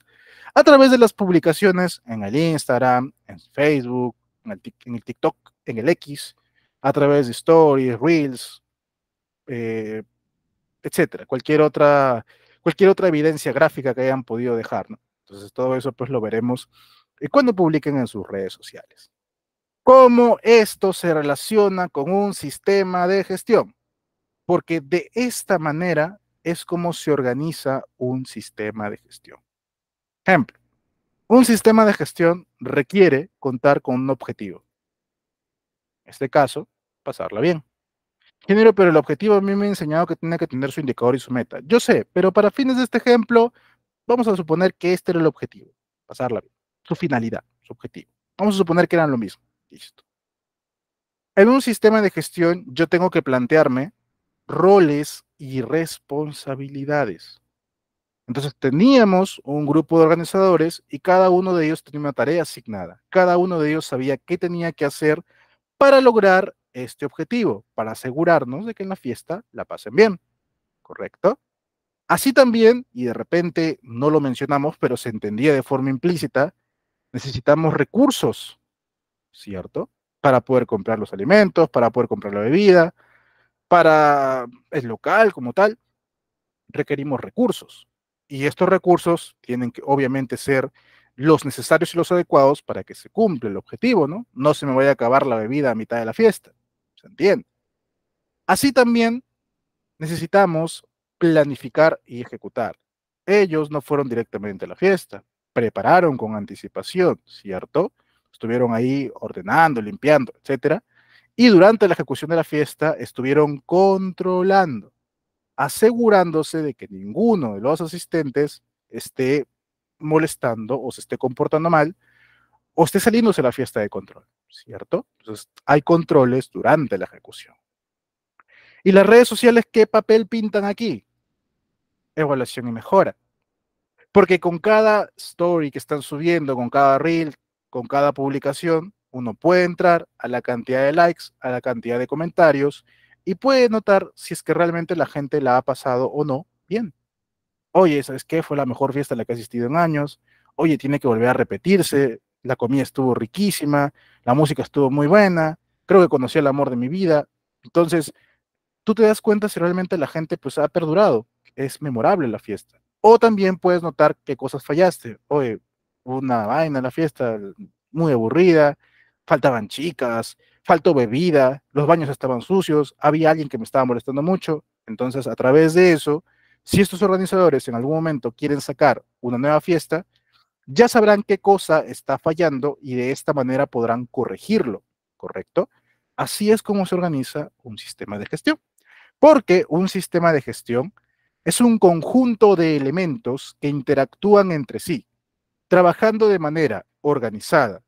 a través de las publicaciones en el Instagram, en Facebook, en el TikTok, en el X, a través de stories, reels, eh, etcétera, cualquier otra, cualquier otra evidencia gráfica que hayan podido dejar, Entonces todo eso pues lo veremos eh, cuando publiquen en sus redes sociales. ¿Cómo esto se relaciona con un sistema de gestión? Porque de esta manera es como se organiza un sistema de gestión. Ejemplo, un sistema de gestión requiere contar con un objetivo. En este caso, pasarla bien. Género, pero el objetivo a mí me ha enseñado que tiene que tener su indicador y su meta. Yo sé, pero para fines de este ejemplo, vamos a suponer que este era el objetivo, pasarla bien, su finalidad, su objetivo. Vamos a suponer que eran lo mismo. Listo. En un sistema de gestión, yo tengo que plantearme roles y responsabilidades. Entonces teníamos un grupo de organizadores y cada uno de ellos tenía una tarea asignada. Cada uno de ellos sabía qué tenía que hacer para lograr este objetivo, para asegurarnos de que en la fiesta la pasen bien, ¿correcto? Así también, y de repente no lo mencionamos, pero se entendía de forma implícita, necesitamos recursos, ¿cierto? Para poder comprar los alimentos, para poder comprar la bebida, para el local como tal, requerimos recursos. Y estos recursos tienen que obviamente ser los necesarios y los adecuados para que se cumpla el objetivo, ¿no? No se me vaya a acabar la bebida a mitad de la fiesta. Así también necesitamos planificar y ejecutar. Ellos no fueron directamente a la fiesta, prepararon con anticipación, ¿cierto? Estuvieron ahí ordenando, limpiando, etcétera. Y durante la ejecución de la fiesta estuvieron controlando, asegurándose de que ninguno de los asistentes esté molestando o se esté comportando mal o esté saliéndose la fiesta de control, ¿cierto? Entonces, hay controles durante la ejecución. ¿Y las redes sociales qué papel pintan aquí? Evaluación y mejora. Porque con cada story que están subiendo, con cada reel, con cada publicación, uno puede entrar a la cantidad de likes, a la cantidad de comentarios y puede notar si es que realmente la gente la ha pasado o no bien. Oye, ¿sabes qué? Fue la mejor fiesta a la que he asistido en años. Oye, tiene que volver a repetirse la comida estuvo riquísima, la música estuvo muy buena, creo que conocí el amor de mi vida. Entonces, tú te das cuenta si realmente la gente pues ha perdurado, es memorable la fiesta. O también puedes notar qué cosas fallaste. Oye, una vaina la fiesta muy aburrida, faltaban chicas, faltó bebida, los baños estaban sucios, había alguien que me estaba molestando mucho. Entonces, a través de eso, si estos organizadores en algún momento quieren sacar una nueva fiesta, ya sabrán qué cosa está fallando y de esta manera podrán corregirlo, ¿correcto? Así es como se organiza un sistema de gestión. Porque un sistema de gestión es un conjunto de elementos que interactúan entre sí, trabajando de manera organizada,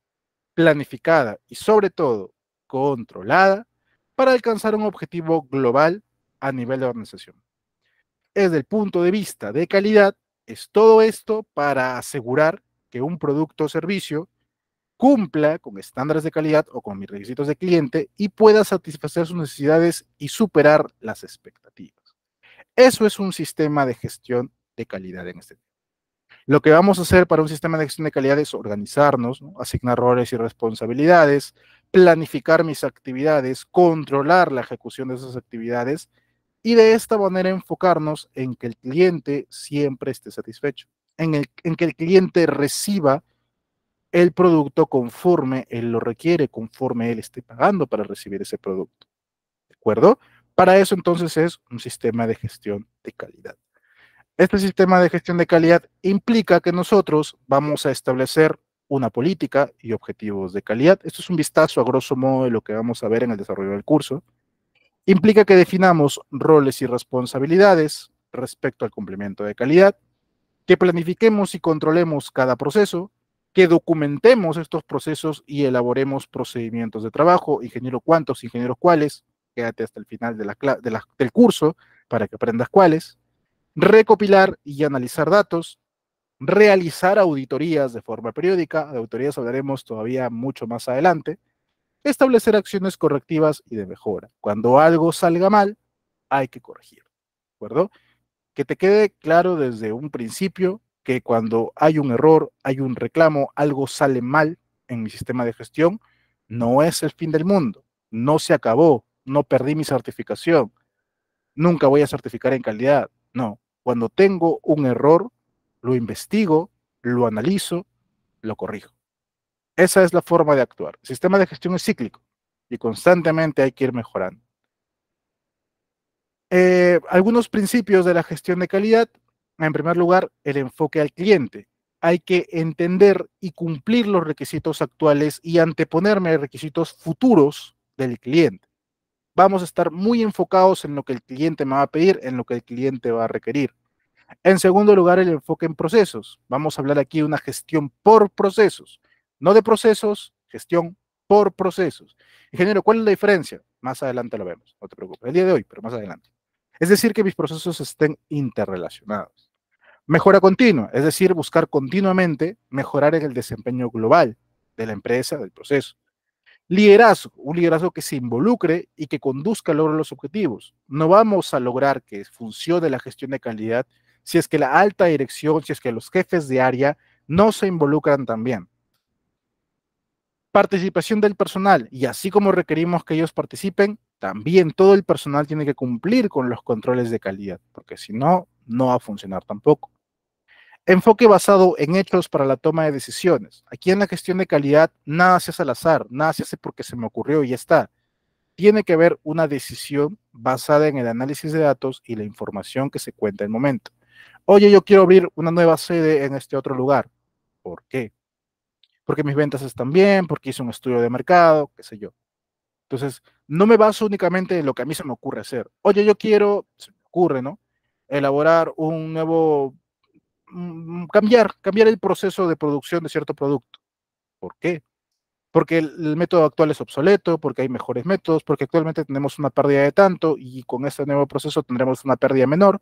planificada y sobre todo controlada para alcanzar un objetivo global a nivel de organización. Desde el punto de vista de calidad, es todo esto para asegurar que un producto o servicio cumpla con estándares de calidad o con mis requisitos de cliente y pueda satisfacer sus necesidades y superar las expectativas. Eso es un sistema de gestión de calidad en este tiempo. Lo que vamos a hacer para un sistema de gestión de calidad es organizarnos, asignar roles y responsabilidades, planificar mis actividades, controlar la ejecución de esas actividades y de esta manera enfocarnos en que el cliente siempre esté satisfecho en, el, en que el cliente reciba el producto conforme él lo requiere, conforme él esté pagando para recibir ese producto. ¿De acuerdo? Para eso entonces es un sistema de gestión de calidad. Este sistema de gestión de calidad implica que nosotros vamos a establecer una política y objetivos de calidad. Esto es un vistazo a grosso modo de lo que vamos a ver en el desarrollo del curso. Implica que definamos roles y responsabilidades respecto al cumplimiento de calidad, que planifiquemos y controlemos cada proceso, que documentemos estos procesos y elaboremos procedimientos de trabajo, ingeniero cuántos, ingenieros cuáles, quédate hasta el final del curso para que aprendas cuáles, recopilar y analizar datos, realizar auditorías de forma periódica, de auditorías hablaremos todavía mucho más adelante, establecer acciones correctivas y de mejora. Cuando algo salga mal, hay que corregir, ¿de acuerdo? que te quede claro desde un principio que cuando hay un error, hay un reclamo, algo sale mal en mi sistema de gestión, no es el fin del mundo, no se acabó, no perdí mi certificación, nunca voy a certificar en calidad, no. Cuando tengo un error, lo investigo, lo analizo, lo corrijo. Esa es la forma de actuar. El sistema de gestión es cíclico y constantemente hay que ir mejorando. Eh, algunos principios de la gestión de calidad. En primer lugar, el enfoque al cliente. Hay que entender y cumplir los requisitos actuales y anteponerme a requisitos futuros del cliente. Vamos a estar muy enfocados en lo que el cliente me va a pedir, en lo que el cliente va a requerir. En segundo lugar, el enfoque en procesos. Vamos a hablar aquí de una gestión por procesos, no de procesos, gestión por procesos. Ingeniero, ¿cuál es la diferencia? Más adelante lo vemos, no te preocupes. El día de hoy, pero más adelante. Es decir, que mis procesos estén interrelacionados. Mejora continua, es decir, buscar continuamente mejorar en el desempeño global de la empresa, del proceso. Liderazgo, un liderazgo que se involucre y que conduzca a lograr los objetivos. No vamos a lograr que funcione la gestión de calidad si es que la alta dirección, si es que los jefes de área no se involucran también. Participación del personal, y así como requerimos que ellos participen, también todo el personal tiene que cumplir con los controles de calidad, porque si no, no va a funcionar tampoco. Enfoque basado en hechos para la toma de decisiones. Aquí en la gestión de calidad, nada se hace al azar, nada se hace porque se me ocurrió y ya está. Tiene que haber una decisión basada en el análisis de datos y la información que se cuenta en el momento. Oye, yo quiero abrir una nueva sede en este otro lugar. ¿Por qué? Porque mis ventas están bien, porque hice un estudio de mercado, qué sé yo. Entonces, no me baso únicamente en lo que a mí se me ocurre hacer. Oye, yo quiero, se me ocurre, ¿no? Elaborar un nuevo, mm, cambiar, cambiar el proceso de producción de cierto producto. ¿Por qué? Porque el, método actual es obsoleto, porque hay mejores métodos, porque actualmente tenemos una pérdida de tanto y con este nuevo proceso tendremos una pérdida menor.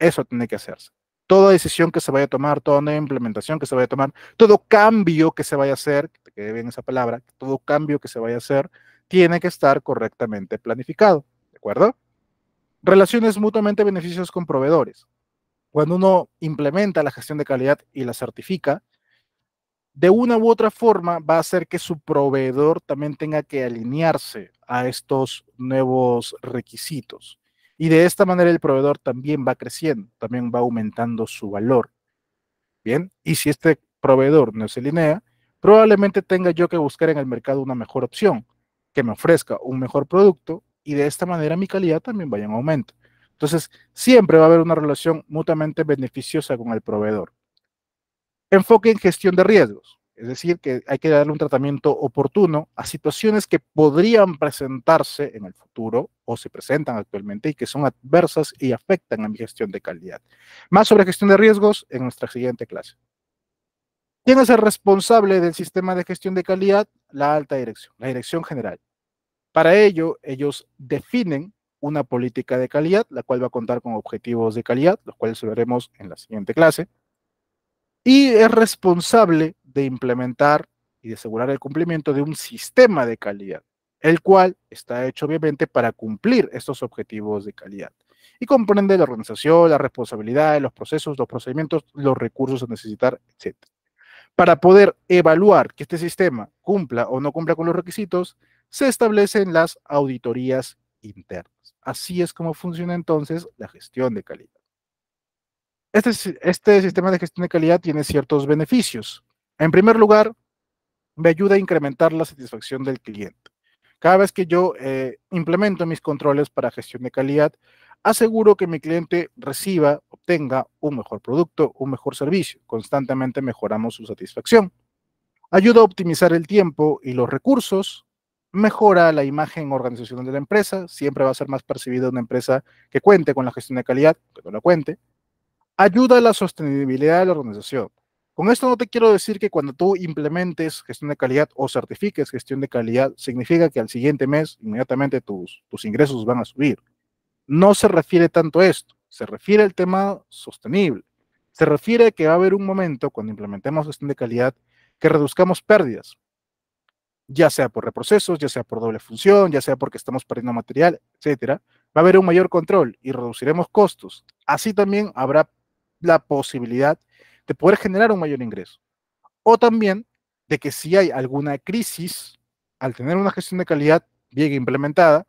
Eso tiene que hacerse. Toda decisión que se vaya a tomar, toda nueva implementación que se vaya a tomar, todo cambio que se vaya a hacer, que quede bien esa palabra, todo cambio que se vaya a hacer, tiene que estar correctamente planificado, ¿de acuerdo? Relaciones mutuamente beneficios con proveedores. Cuando uno implementa la gestión de calidad y la certifica, de una u otra forma va a hacer que su proveedor también tenga que alinearse a estos nuevos requisitos. Y de esta manera el proveedor también va creciendo, también va aumentando su valor. Bien, y si este proveedor no se alinea, probablemente tenga yo que buscar en el mercado una mejor opción que me ofrezca un mejor producto y de esta manera mi calidad también vaya en aumento. Entonces, siempre va a haber una relación mutuamente beneficiosa con el proveedor. Enfoque en gestión de riesgos, es decir, que hay que darle un tratamiento oportuno a situaciones que podrían presentarse en el futuro o se presentan actualmente y que son adversas y afectan a mi gestión de calidad. Más sobre gestión de riesgos en nuestra siguiente clase. ¿Quién es el responsable del sistema de gestión de calidad? La alta dirección, la dirección general. Para ello, ellos definen una política de calidad, la cual va a contar con objetivos de calidad, los cuales veremos en la siguiente clase, y es responsable de implementar y de asegurar el cumplimiento de un sistema de calidad, el cual está hecho obviamente para cumplir estos objetivos de calidad y comprende la organización, la responsabilidad, los procesos, los procedimientos, los recursos a necesitar, etc. Para poder evaluar que este sistema cumpla o no cumpla con los requisitos, se establecen las auditorías internas. Así es como funciona entonces la gestión de calidad. Este, este, sistema de gestión de calidad tiene ciertos beneficios. En primer lugar, me ayuda a incrementar la satisfacción del cliente. Cada vez que yo eh, implemento mis controles para gestión de calidad, aseguro que mi cliente reciba, obtenga un mejor producto, un mejor servicio. Constantemente mejoramos su satisfacción. Ayuda a optimizar el tiempo y los recursos mejora la imagen organizacional de la empresa, siempre va a ser más percibida una empresa que cuente con la gestión de calidad, que no la cuente, ayuda a la sostenibilidad de la organización. Con esto no te quiero decir que cuando tú implementes gestión de calidad o certifiques gestión de calidad, significa que al siguiente mes inmediatamente tus, tus ingresos van a subir. No se refiere tanto a esto, se refiere al tema sostenible. Se refiere a que va a haber un momento cuando implementemos gestión de calidad que reduzcamos pérdidas, ya sea por reprocesos, ya sea por doble función, ya sea porque estamos perdiendo material, etcétera, va a haber un mayor control y reduciremos costos. Así también habrá la posibilidad de poder generar un mayor ingreso. O también de que si hay alguna crisis, al tener una gestión de calidad bien implementada,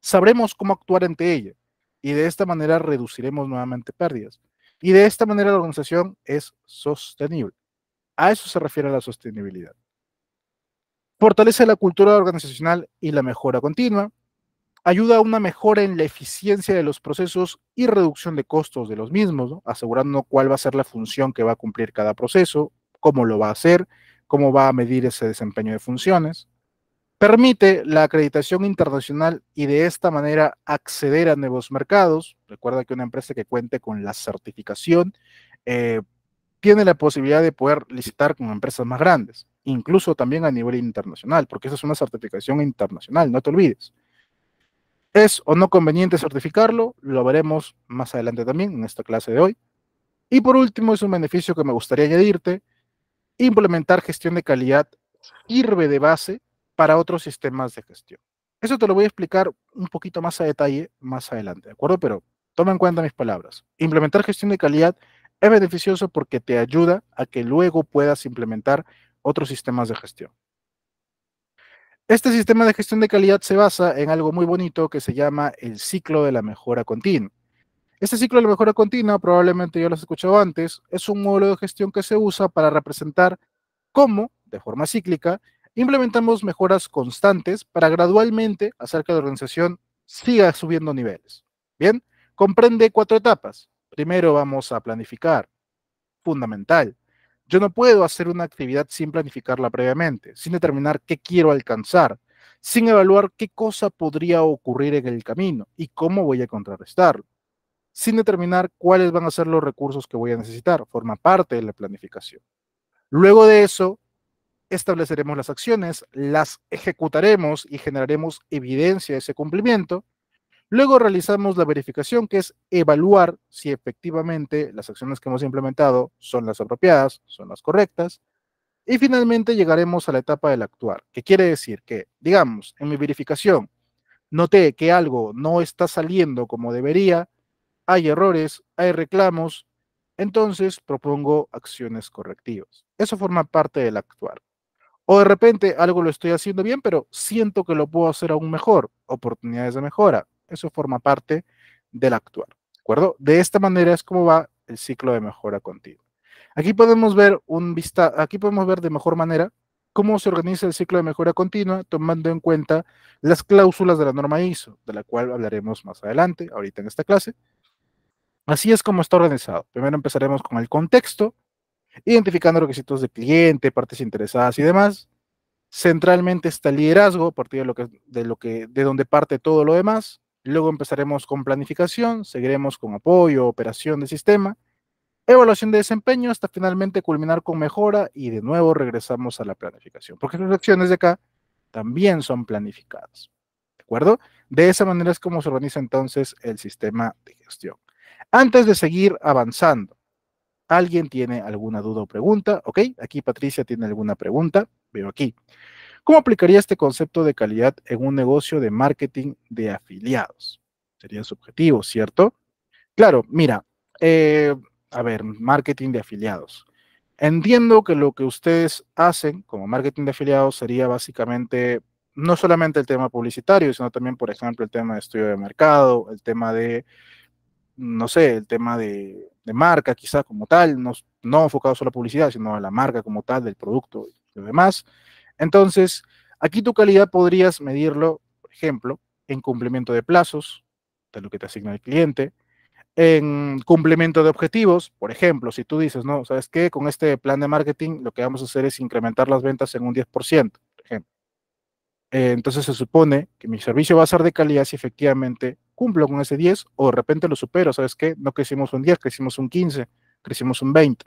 sabremos cómo actuar ante ella y de esta manera reduciremos nuevamente pérdidas. Y de esta manera la organización es sostenible. A eso se refiere la sostenibilidad fortalece la cultura organizacional y la mejora continua, ayuda a una mejora en la eficiencia de los procesos y reducción de costos de los mismos, asegurando cuál va a ser la función que va a cumplir cada proceso, cómo lo va a hacer, cómo va a medir ese desempeño de funciones. Permite la acreditación internacional y de esta manera acceder a nuevos mercados. Recuerda que una empresa que cuente con la certificación eh, tiene la posibilidad de poder licitar con empresas más grandes incluso también a nivel internacional, porque esa es una certificación internacional, no te olvides. ¿Es o no conveniente certificarlo? Lo veremos más adelante también en esta clase de hoy. Y por último, es un beneficio que me gustaría añadirte, implementar gestión de calidad sirve de base para otros sistemas de gestión. Eso te lo voy a explicar un poquito más a detalle más adelante, ¿de acuerdo? Pero toma en cuenta mis palabras. Implementar gestión de calidad es beneficioso porque te ayuda a que luego puedas implementar otros sistemas de gestión. Este sistema de gestión de calidad se basa en algo muy bonito que se llama el ciclo de la mejora continua. Este ciclo de la mejora continua, probablemente ya lo has escuchado antes, es un modelo de gestión que se usa para representar cómo, de forma cíclica, implementamos mejoras constantes para gradualmente hacer que la organización siga subiendo niveles. Bien, comprende cuatro etapas. Primero vamos a planificar, fundamental. Yo no puedo hacer una actividad sin planificarla previamente, sin determinar qué quiero alcanzar, sin evaluar qué cosa podría ocurrir en el camino y cómo voy a contrarrestarlo, sin determinar cuáles van a ser los recursos que voy a necesitar. Forma parte de la planificación. Luego de eso, estableceremos las acciones, las ejecutaremos y generaremos evidencia de ese cumplimiento Luego realizamos la verificación, que es evaluar si efectivamente las acciones que hemos implementado son las apropiadas, son las correctas. Y finalmente llegaremos a la etapa del actuar, que quiere decir que, digamos, en mi verificación noté que algo no está saliendo como debería, hay errores, hay reclamos, entonces propongo acciones correctivas. Eso forma parte del actuar. O de repente algo lo estoy haciendo bien, pero siento que lo puedo hacer aún mejor, oportunidades de mejora. Eso forma parte del actual, ¿De acuerdo? De esta manera es como va el ciclo de mejora continua. Aquí podemos ver un vista, aquí podemos ver de mejor manera cómo se organiza el ciclo de mejora continua tomando en cuenta las cláusulas de la norma ISO, de la cual hablaremos más adelante, ahorita en esta clase. Así es como está organizado. Primero empezaremos con el contexto, identificando requisitos de cliente, partes interesadas y demás. Centralmente está el liderazgo, a partir de lo que, de lo que, de donde parte todo lo demás. Luego empezaremos con planificación, seguiremos con apoyo, operación de sistema, evaluación de desempeño, hasta finalmente culminar con mejora y de nuevo regresamos a la planificación, porque las acciones de acá también son planificadas. ¿De acuerdo? De esa manera es como se organiza entonces el sistema de gestión. Antes de seguir avanzando, ¿alguien tiene alguna duda o pregunta? ¿Ok? Aquí Patricia tiene alguna pregunta, veo aquí. ¿Cómo aplicaría este concepto de calidad en un negocio de marketing de afiliados? Sería su objetivo, ¿cierto? Claro, mira, eh, a ver, marketing de afiliados. Entiendo que lo que ustedes hacen como marketing de afiliados sería básicamente no solamente el tema publicitario, sino también, por ejemplo, el tema de estudio de mercado, el tema de, no sé, el tema de, marca quizá como tal, no, enfocado solo a la publicidad, sino a la marca como tal del producto y demás. Entonces, aquí tu calidad podrías medirlo, por ejemplo, en cumplimiento de plazos, de lo que te asigna el cliente, en cumplimiento de objetivos, por ejemplo, si tú dices, no, ¿sabes qué? Con este plan de marketing lo que vamos a hacer es incrementar las ventas en un 10%, por ejemplo. Eh, entonces se supone que mi servicio va a ser de calidad si efectivamente cumplo con ese 10 o de repente lo supero, ¿sabes qué? No crecimos un 10, crecimos un 15, crecimos un 20.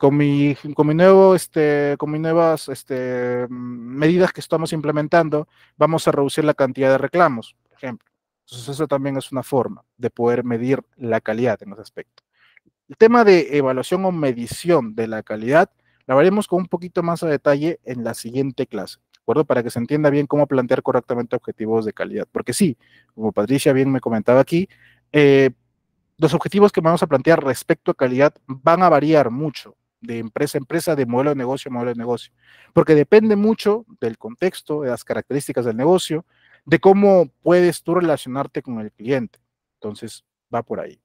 Este, con mis nuevas este, medidas que estamos implementando, vamos a reducir la cantidad de reclamos, por ejemplo. Entonces, eso también es una forma de poder medir la calidad en ese aspecto. El tema de evaluación o medición de la calidad, la veremos con un poquito más de detalle en la siguiente clase. acuerdo? Para que se entienda bien cómo plantear correctamente objetivos de calidad. Porque sí, como Patricia bien me comentaba aquí, eh, los objetivos que vamos a plantear respecto a calidad van a variar mucho de empresa a empresa, de modelo de negocio a modelo de negocio, porque depende mucho del contexto, de las características del negocio, de cómo puedes tú relacionarte con el cliente. Entonces, va por ahí.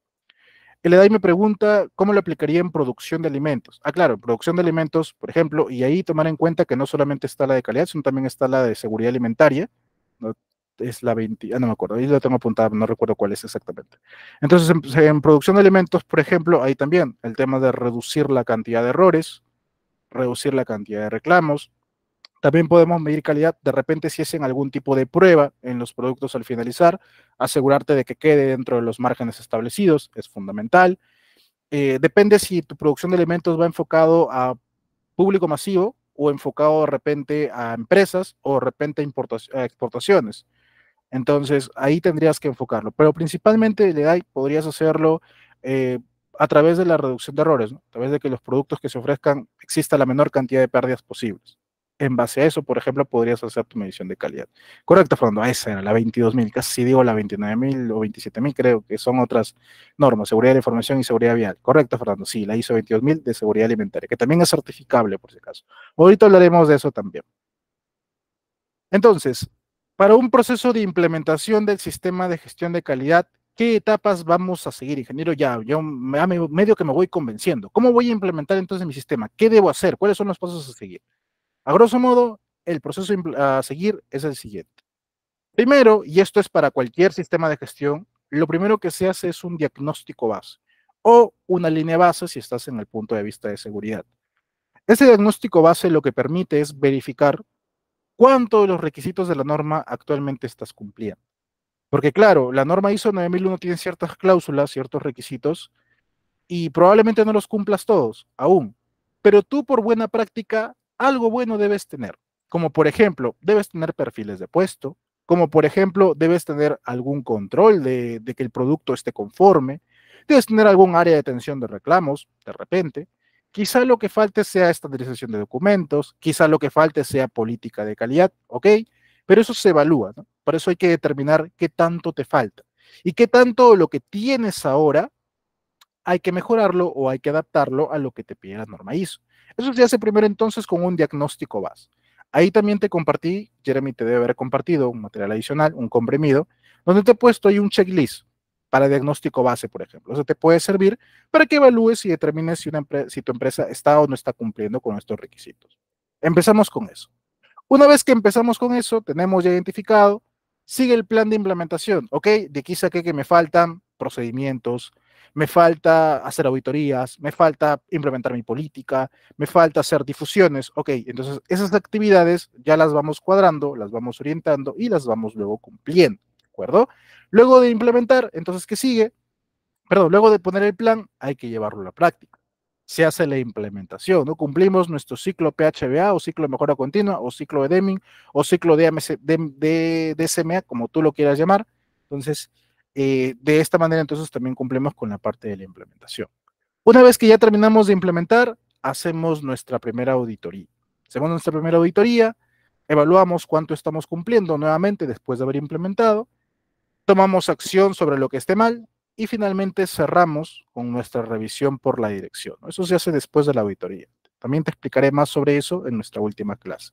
El EDAI me pregunta cómo lo aplicaría en producción de alimentos. Ah, claro, producción de alimentos, por ejemplo, y ahí tomar en cuenta que no solamente está la de calidad, sino también está la de seguridad alimentaria, ¿no? es la 20, ah, no me acuerdo, ahí lo tengo apuntado, no recuerdo cuál es exactamente. Entonces, en, pues, producción de elementos, por ejemplo, ahí también el tema de reducir la cantidad de errores, reducir la cantidad de reclamos. También podemos medir calidad, de repente si es en algún tipo de prueba en los productos al finalizar, asegurarte de que quede dentro de los márgenes establecidos, es fundamental. Eh, depende si tu producción de elementos va enfocado a público masivo o enfocado de repente a empresas o de repente a exportaciones. Entonces, ahí tendrías que enfocarlo. Pero principalmente le podrías hacerlo eh, a través de la reducción de errores, a través de que los productos que se ofrezcan exista la menor cantidad de pérdidas posibles. En base a eso, por ejemplo, podrías hacer tu medición de calidad. Correcto, Fernando, esa era la 22.000, casi digo la 29.000 o 27.000, creo que son otras normas, seguridad de información y seguridad vial. Correcto, Fernando, sí, la ISO 22.000 de seguridad alimentaria, que también es certificable por si acaso. Ahorita hablaremos de eso también. Entonces, para un proceso de implementación del sistema de gestión de calidad, ¿qué etapas vamos a seguir, ingeniero? Ya, yo me, medio que me voy convenciendo. ¿Cómo voy a implementar entonces mi sistema? ¿Qué debo hacer? ¿Cuáles son los pasos a seguir? A grosso modo, el proceso a seguir es el siguiente. Primero, y esto es para cualquier sistema de gestión, lo primero que se hace es un diagnóstico base o una línea base si estás en el punto de vista de seguridad. Ese diagnóstico base lo que permite es verificar ¿Cuántos de los requisitos de la norma actualmente estás cumpliendo? Porque claro, la norma ISO 9001 tiene ciertas cláusulas, ciertos requisitos, y probablemente no los cumplas todos aún, pero tú por buena práctica algo bueno debes tener, como por ejemplo, debes tener perfiles de puesto, como por ejemplo, debes tener algún control de, de que el producto esté conforme, debes tener algún área de atención de reclamos, de repente, Quizá lo que falte sea estandarización de documentos, quizá lo que falte sea política de calidad, ¿ok? Pero eso se evalúa, ¿no? Por eso hay que determinar qué tanto te falta y qué tanto lo que tienes ahora hay que mejorarlo o hay que adaptarlo a lo que te pide la norma ISO. Eso se hace primero entonces con un diagnóstico base. Ahí también te compartí, Jeremy te debe haber compartido un material adicional, un comprimido, donde te he puesto ahí un checklist para diagnóstico base, por ejemplo. O sea, te puede servir para que evalúes y determines si, una si tu empresa está o no está cumpliendo con estos requisitos. Empezamos con eso. Una vez que empezamos con eso, tenemos ya identificado, sigue el plan de implementación, ¿ok? De aquí saqué que me faltan procedimientos, me falta hacer auditorías, me falta implementar mi política, me falta hacer difusiones, ok, entonces esas actividades ya las vamos cuadrando, las vamos orientando y las vamos luego cumpliendo acuerdo? Luego de implementar, entonces, ¿qué sigue? Perdón, luego de poner el plan, hay que llevarlo a la práctica. Se hace la implementación, ¿no? Cumplimos nuestro ciclo PHBA o ciclo de mejora continua o ciclo de Deming o ciclo de, AMC, como tú lo quieras llamar. Entonces, eh, de esta manera, entonces también cumplimos con la parte de la implementación. Una vez que ya terminamos de implementar, hacemos nuestra primera auditoría. Hacemos nuestra primera auditoría, evaluamos cuánto estamos cumpliendo nuevamente después de haber implementado tomamos acción sobre lo que esté mal y finalmente cerramos con nuestra revisión por la dirección. Eso se hace después de la auditoría. También te explicaré más sobre eso en nuestra última clase.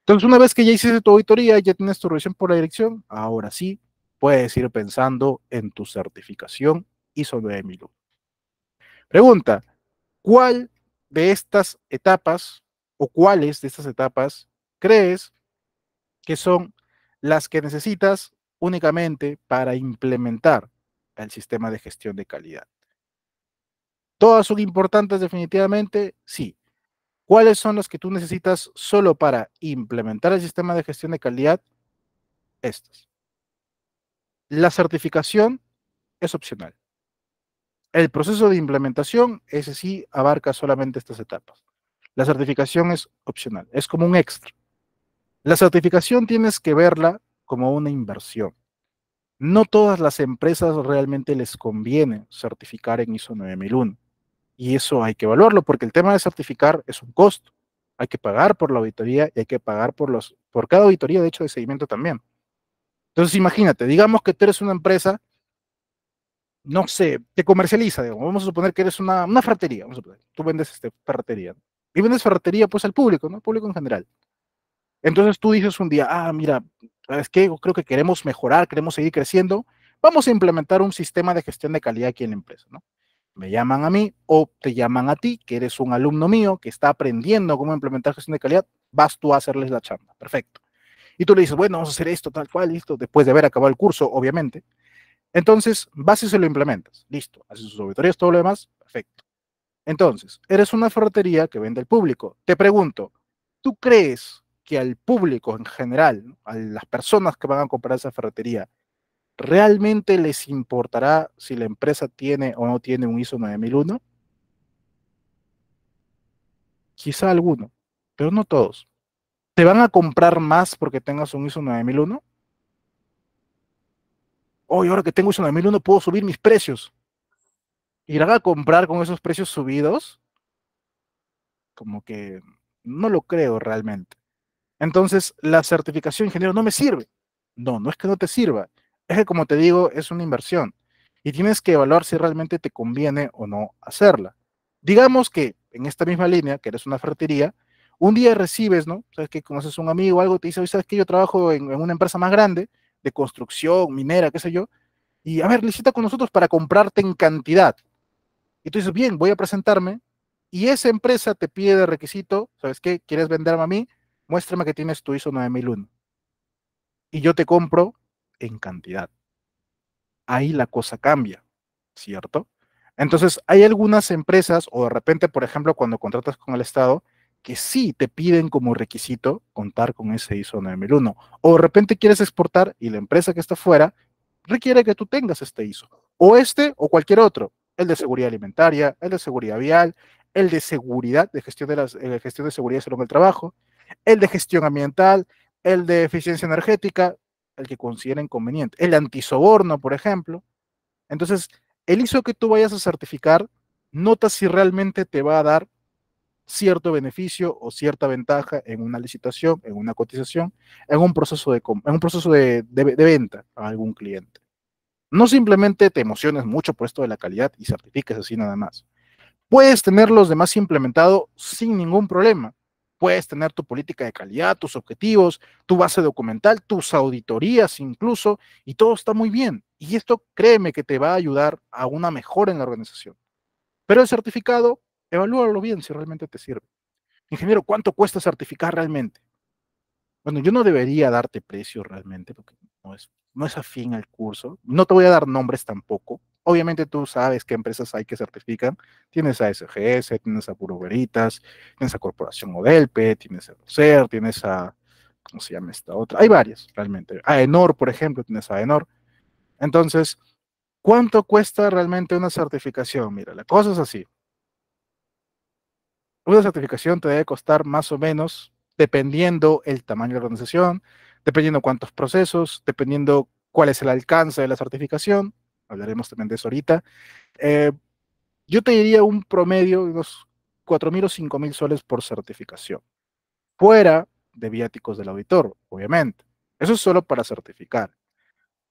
Entonces, una vez que ya hiciste tu auditoría, ya tienes tu revisión por la dirección, ahora sí puedes ir pensando en tu certificación ISO 9001. Pregunta, ¿cuál de estas etapas o cuáles de estas etapas crees que son las que necesitas únicamente para implementar el sistema de gestión de calidad. ¿Todas son importantes definitivamente? Sí. ¿Cuáles son las que tú necesitas solo para implementar el sistema de gestión de calidad? Estas. La certificación es opcional. El proceso de implementación, ese sí, abarca solamente estas etapas. La certificación es opcional, es como un extra. La certificación tienes que verla como una inversión. No todas las empresas realmente les conviene certificar en ISO 9001 y eso hay que evaluarlo porque el tema de certificar es un costo. Hay que pagar por la auditoría y hay que pagar por, los, por cada auditoría, de hecho, de seguimiento también. Entonces, imagínate, digamos que tú eres una empresa, no sé, te comercializa, digamos, vamos a suponer que eres una, fratería. vamos a suponer, tú vendes este, ferretería, y vendes ferretería pues al público, ¿no? Al público en general. Entonces tú dices un día, ah, mira, ¿sabes qué? creo que queremos mejorar, queremos seguir creciendo, vamos a implementar un sistema de gestión de calidad aquí en la empresa, ¿no? Me llaman a mí o te llaman a ti, que eres un alumno mío que está aprendiendo cómo implementar gestión de calidad, vas tú a hacerles la chamba, perfecto. Y tú le dices, bueno, vamos a hacer esto, tal cual, listo, después de haber acabado el curso, obviamente. Entonces, vas y se lo implementas, listo, haces sus auditorías, todo lo demás, perfecto. Entonces, eres una ferretería que vende al público. Te pregunto, ¿tú crees que al público en general, a las personas que van a comprar esa ferretería, ¿realmente les importará si la empresa tiene o no tiene un ISO 9001? Quizá alguno, pero no todos. ¿Te van a comprar más porque tengas un ISO 9001? Hoy, ahora que tengo ISO 9001, puedo subir mis precios. ¿Irán a comprar con esos precios subidos? Como que no lo creo realmente. Entonces, la certificación ingeniero no me sirve. No, no es que no te sirva. Es que, como te digo, es una inversión. Y tienes que evaluar si realmente te conviene o no hacerla. Digamos que en esta misma línea, que eres una ferretería, un día recibes, ¿no? Sabes que conoces a un amigo o algo, te dice, ¿sabes que Yo trabajo en, una empresa más grande, de construcción, minera, qué sé yo, y a ver, licita con nosotros para comprarte en cantidad. Y tú dices, bien, voy a presentarme, y esa empresa te pide requisito, ¿sabes qué? ¿Quieres venderme a mí? muéstrame que tienes tu ISO 9001 y yo te compro en cantidad. Ahí la cosa cambia, ¿cierto? Entonces, hay algunas empresas, o de repente, por ejemplo, cuando contratas con el Estado, que sí te piden como requisito contar con ese ISO 9001. O de repente quieres exportar y la empresa que está fuera requiere que tú tengas este ISO. O este o cualquier otro. El de seguridad alimentaria, el de seguridad vial, el de seguridad, de gestión de, la eh, gestión de seguridad y salud del trabajo, el de gestión ambiental, el de eficiencia energética, el que consideren conveniente, el antisoborno, por ejemplo. Entonces, el ISO que tú vayas a certificar, nota si realmente te va a dar cierto beneficio o cierta ventaja en una licitación, en una cotización, en un proceso de, en un proceso de, venta a algún cliente. No simplemente te emociones mucho por esto de la calidad y certifiques así nada más. Puedes tener los demás implementados sin ningún problema, puedes tener tu política de calidad, tus objetivos, tu base documental, tus auditorías incluso, y todo está muy bien. Y esto créeme que te va a ayudar a una mejora en la organización. Pero el certificado, evalúalo bien si realmente te sirve. Ingeniero, ¿cuánto cuesta certificar realmente? Bueno, yo no debería darte precio realmente porque no es, no es afín al curso. No te voy a dar nombres tampoco. Obviamente tú sabes qué empresas hay que certifican. Tienes a SGS, tienes a Puro tienes a Corporación Odelpe, tienes a Roser, tienes a, ¿cómo se llama esta otra? Hay varias realmente. Enor, por ejemplo, tienes a AENOR. Entonces, ¿cuánto cuesta realmente una certificación? Mira, la cosa es así. Una certificación te debe costar más o menos, dependiendo el tamaño de la organización, dependiendo cuántos procesos, dependiendo cuál es el alcance de la certificación, hablaremos también de eso ahorita. Eh, yo te diría un promedio de unos 4.000 o 5.000 soles por certificación, fuera de viáticos del auditor, obviamente. Eso es solo para certificar.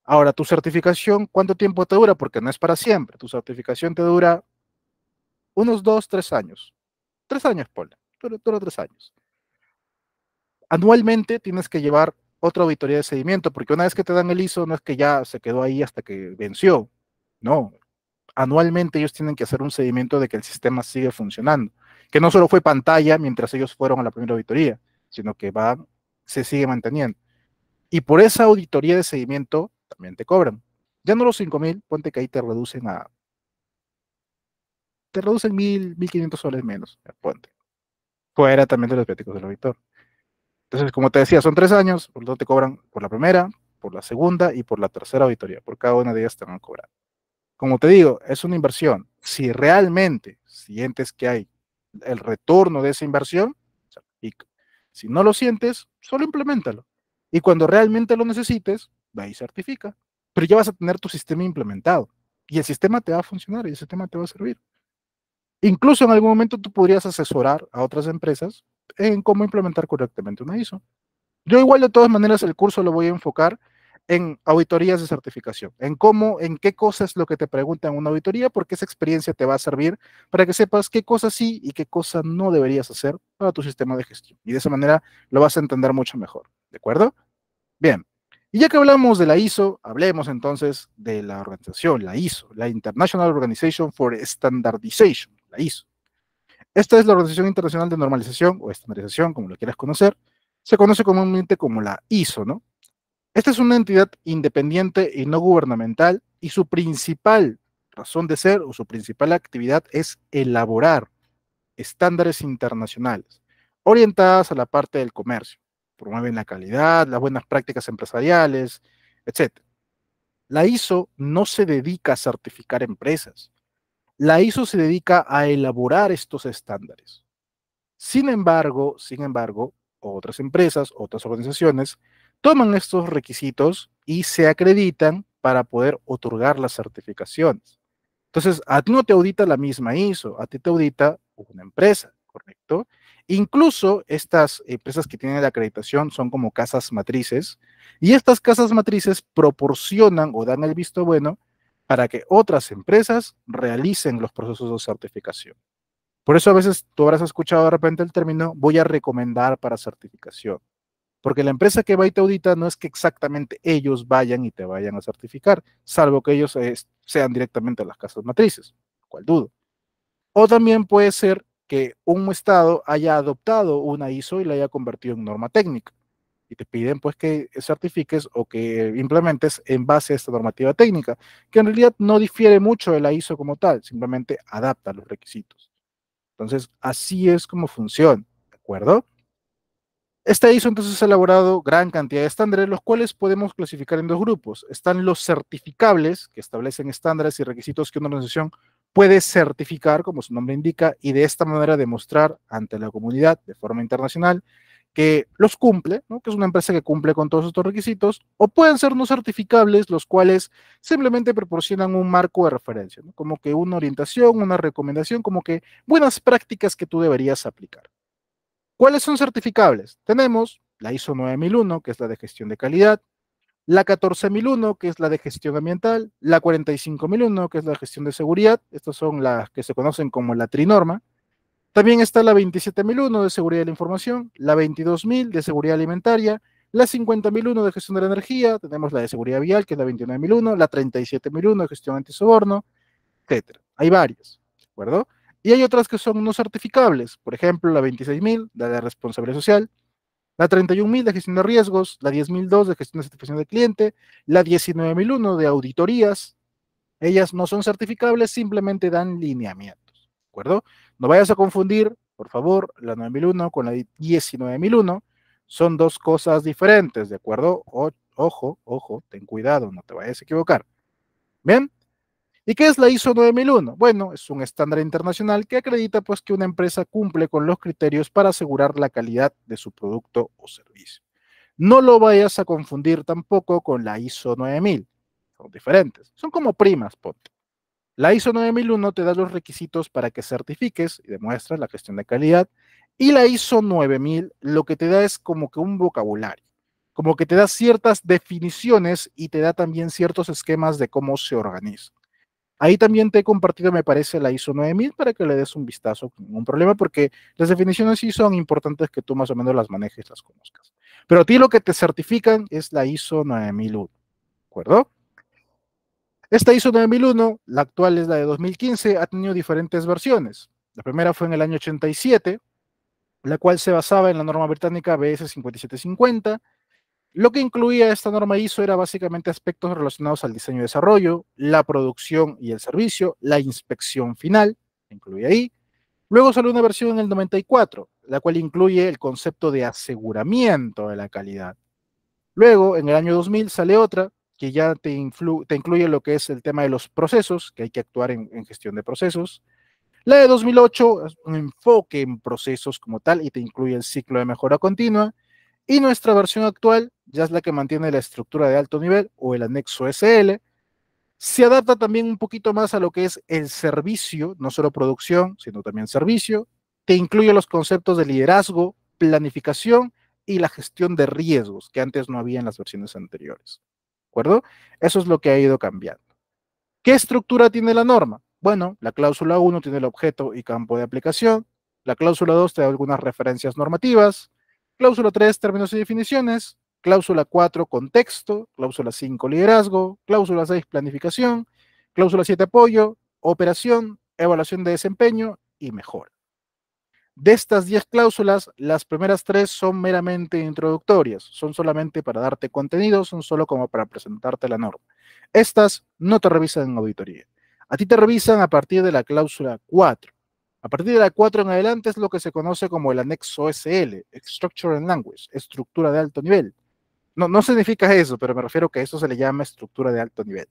Ahora, tu certificación, ¿cuánto tiempo te dura? Porque no es para siempre. Tu certificación te dura unos dos, tres años. Tres años, Paula. Dura, dura tres años. Anualmente tienes que llevar otra auditoría de seguimiento, porque una vez que te dan el ISO, no es que ya se quedó ahí hasta que venció, no. Anualmente ellos tienen que hacer un seguimiento de que el sistema sigue funcionando, que no solo fue pantalla mientras ellos fueron a la primera auditoría, sino que va, se sigue manteniendo. Y por esa auditoría de seguimiento también te cobran. Ya no los 5.000, ponte que ahí te reducen a... Te reducen 1.000, 1.500 soles menos, ponte. Fuera también de los viáticos del auditor. Entonces, como te decía, son tres años, por lo tanto te cobran por la primera, por la segunda y por la tercera auditoría. Por cada una de ellas te van a cobrar. Como te digo, es una inversión. Si realmente sientes que hay el retorno de esa inversión, si no lo sientes, solo implementalo. Y cuando realmente lo necesites, va y certifica. Pero ya vas a tener tu sistema implementado. Y el sistema te va a funcionar y el sistema te va a servir. Incluso en algún momento tú podrías asesorar a otras empresas en cómo implementar correctamente una ISO. Yo igual de todas maneras el curso lo voy a enfocar en auditorías de certificación, en cómo, en qué cosas lo que te preguntan una auditoría, porque esa experiencia te va a servir para que sepas qué cosas sí y qué cosas no deberías hacer para tu sistema de gestión. Y de esa manera lo vas a entender mucho mejor, ¿de acuerdo? Bien, y ya que hablamos de la ISO, hablemos entonces de la organización, la ISO, la International Organization for Standardization, la ISO. Esta es la Organización Internacional de Normalización o Estandarización, como lo quieras conocer. Se conoce comúnmente como la ISO, ¿no? Esta es una entidad independiente y no gubernamental y su principal razón de ser o su principal actividad es elaborar estándares internacionales orientadas a la parte del comercio. Promueven la calidad, las buenas prácticas empresariales, etc. La ISO no se dedica a certificar empresas, la ISO se dedica a elaborar estos estándares. Sin embargo, sin embargo, otras empresas, otras organizaciones toman estos requisitos y se acreditan para poder otorgar las certificaciones. Entonces, a ti no te audita la misma ISO, a ti te audita una empresa, ¿correcto? Incluso estas empresas que tienen la acreditación son como casas matrices y estas casas matrices proporcionan o dan el visto bueno para que otras empresas realicen los procesos de certificación. Por eso a veces tú habrás escuchado de repente el término voy a recomendar para certificación, porque la empresa que va y te audita no es que exactamente ellos vayan y te vayan a certificar, salvo que ellos eh, sean directamente las casas matrices, cual dudo. O también puede ser que un estado haya adoptado una ISO y la haya convertido en norma técnica y te piden pues que certifiques o que implementes en base a esta normativa técnica, que en realidad no difiere mucho de la ISO como tal, simplemente adapta los requisitos. Entonces, así es como funciona, ¿de acuerdo? Esta ISO entonces ha elaborado gran cantidad de estándares, los cuales podemos clasificar en dos grupos. Están los certificables, que establecen estándares y requisitos que una organización puede certificar, como su nombre indica, y de esta manera demostrar ante la comunidad de forma internacional que los cumple, que es una empresa que cumple con todos estos requisitos, o pueden ser no certificables, los cuales simplemente proporcionan un marco de referencia, como que una orientación, una recomendación, como que buenas prácticas que tú deberías aplicar. ¿Cuáles son certificables? Tenemos la ISO 9001, que es la de gestión de calidad, la 14001, que es la de gestión ambiental, la 45001, que es la de gestión de seguridad, estas son las que se conocen como la trinorma, también está la 27001 de seguridad de la información, la 22000 de seguridad alimentaria, la 50001 de gestión de la energía, tenemos la de seguridad vial, que es la 29001, la 37001 de gestión antisoborno, etc. Hay varias, ¿de acuerdo? Y hay otras que son no certificables, por ejemplo, la 26000, la de responsabilidad social, la 31000 de gestión de riesgos, la 10002 de gestión de satisfacción del cliente, la 19001 de auditorías. Ellas no son certificables, simplemente dan lineamiento. ¿De acuerdo? No vayas a confundir, por favor, la 9001 con la 19001. Son dos cosas diferentes, ¿de acuerdo? ojo, ojo, ten cuidado, no te vayas a equivocar. ¿Bien? ¿Y qué es la ISO 9001? Bueno, es un estándar internacional que acredita pues que una empresa cumple con los criterios para asegurar la calidad de su producto o servicio. No lo vayas a confundir tampoco con la ISO 9000. Son diferentes. Son como primas, ponte. La ISO 9001 te da los requisitos para que certifiques y demuestres la gestión de calidad. Y la ISO 9000 lo que te da es como que un vocabulario, como que te da ciertas definiciones y te da también ciertos esquemas de cómo se organiza. Ahí también te he compartido, me parece, la ISO 9000 para que le des un vistazo sin ningún problema, porque las definiciones sí son importantes que tú más o menos las manejes, las conozcas. Pero a ti lo que te certifican es la ISO 9001, ¿de acuerdo? Esta ISO 9001, la actual es la de 2015, ha tenido diferentes versiones. La primera fue en el año 87, la cual se basaba en la norma británica BS 5750. Lo que incluía esta norma ISO era básicamente aspectos relacionados al diseño y desarrollo, la producción y el servicio, la inspección final, incluye ahí. Luego salió una versión en el 94, la cual incluye el concepto de aseguramiento de la calidad. Luego, en el año 2000, sale otra, que ya te, incluye lo que es el tema de los procesos, que hay que actuar en, gestión de procesos. La de 2008 un enfoque en procesos como tal y te incluye el ciclo de mejora continua. Y nuestra versión actual ya es la que mantiene la estructura de alto nivel o el anexo SL. Se adapta también un poquito más a lo que es el servicio, no solo producción, sino también servicio. Te incluye los conceptos de liderazgo, planificación y la gestión de riesgos que antes no había en las versiones anteriores acuerdo? Eso es lo que ha ido cambiando. ¿Qué estructura tiene la norma? Bueno, la cláusula 1 tiene el objeto y campo de aplicación, la cláusula 2 tiene algunas referencias normativas, cláusula 3 términos y definiciones, cláusula 4 contexto, cláusula 5 liderazgo, cláusula 6 planificación, cláusula 7 apoyo, operación, evaluación de desempeño y mejora. De estas 10 cláusulas, las primeras tres son meramente introductorias, son solamente para darte contenido, son solo como para presentarte la norma. Estas no te revisan en auditoría. A ti te revisan a partir de la cláusula 4. A partir de la 4 en adelante es lo que se conoce como el anexo SL, Structure and Language, estructura de alto nivel. No, no significa eso, pero me refiero que a eso se le llama estructura de alto nivel.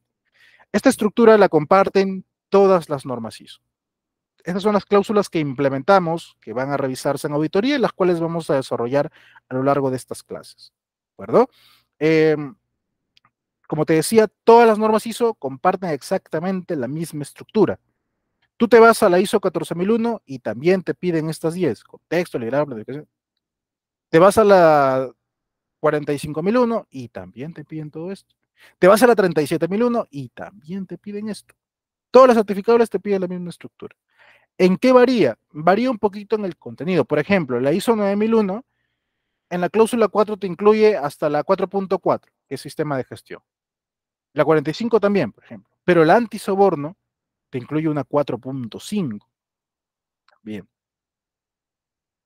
Esta estructura la comparten todas las normas ISO estas son las cláusulas que implementamos, que van a revisarse en auditoría y las cuales vamos a desarrollar a lo largo de estas clases. ¿De acuerdo? Em, como te decía, todas las normas ISO comparten exactamente la misma estructura. Tú te vas a la ISO 14001 y también te piden estas 10, contexto, liderazgo, educación. Te vas a la 45001 y también te piden todo esto. Te vas a la 37001 y también te piden esto. Todas las certificables te piden la misma estructura. ¿En qué varía? Varía un poquito en el contenido. Por ejemplo, la ISO 9001, en la cláusula 4 te incluye hasta la 4.4, que es sistema de gestión. La 45 también, por ejemplo. Pero el antisoborno te incluye una 4.5. Bien.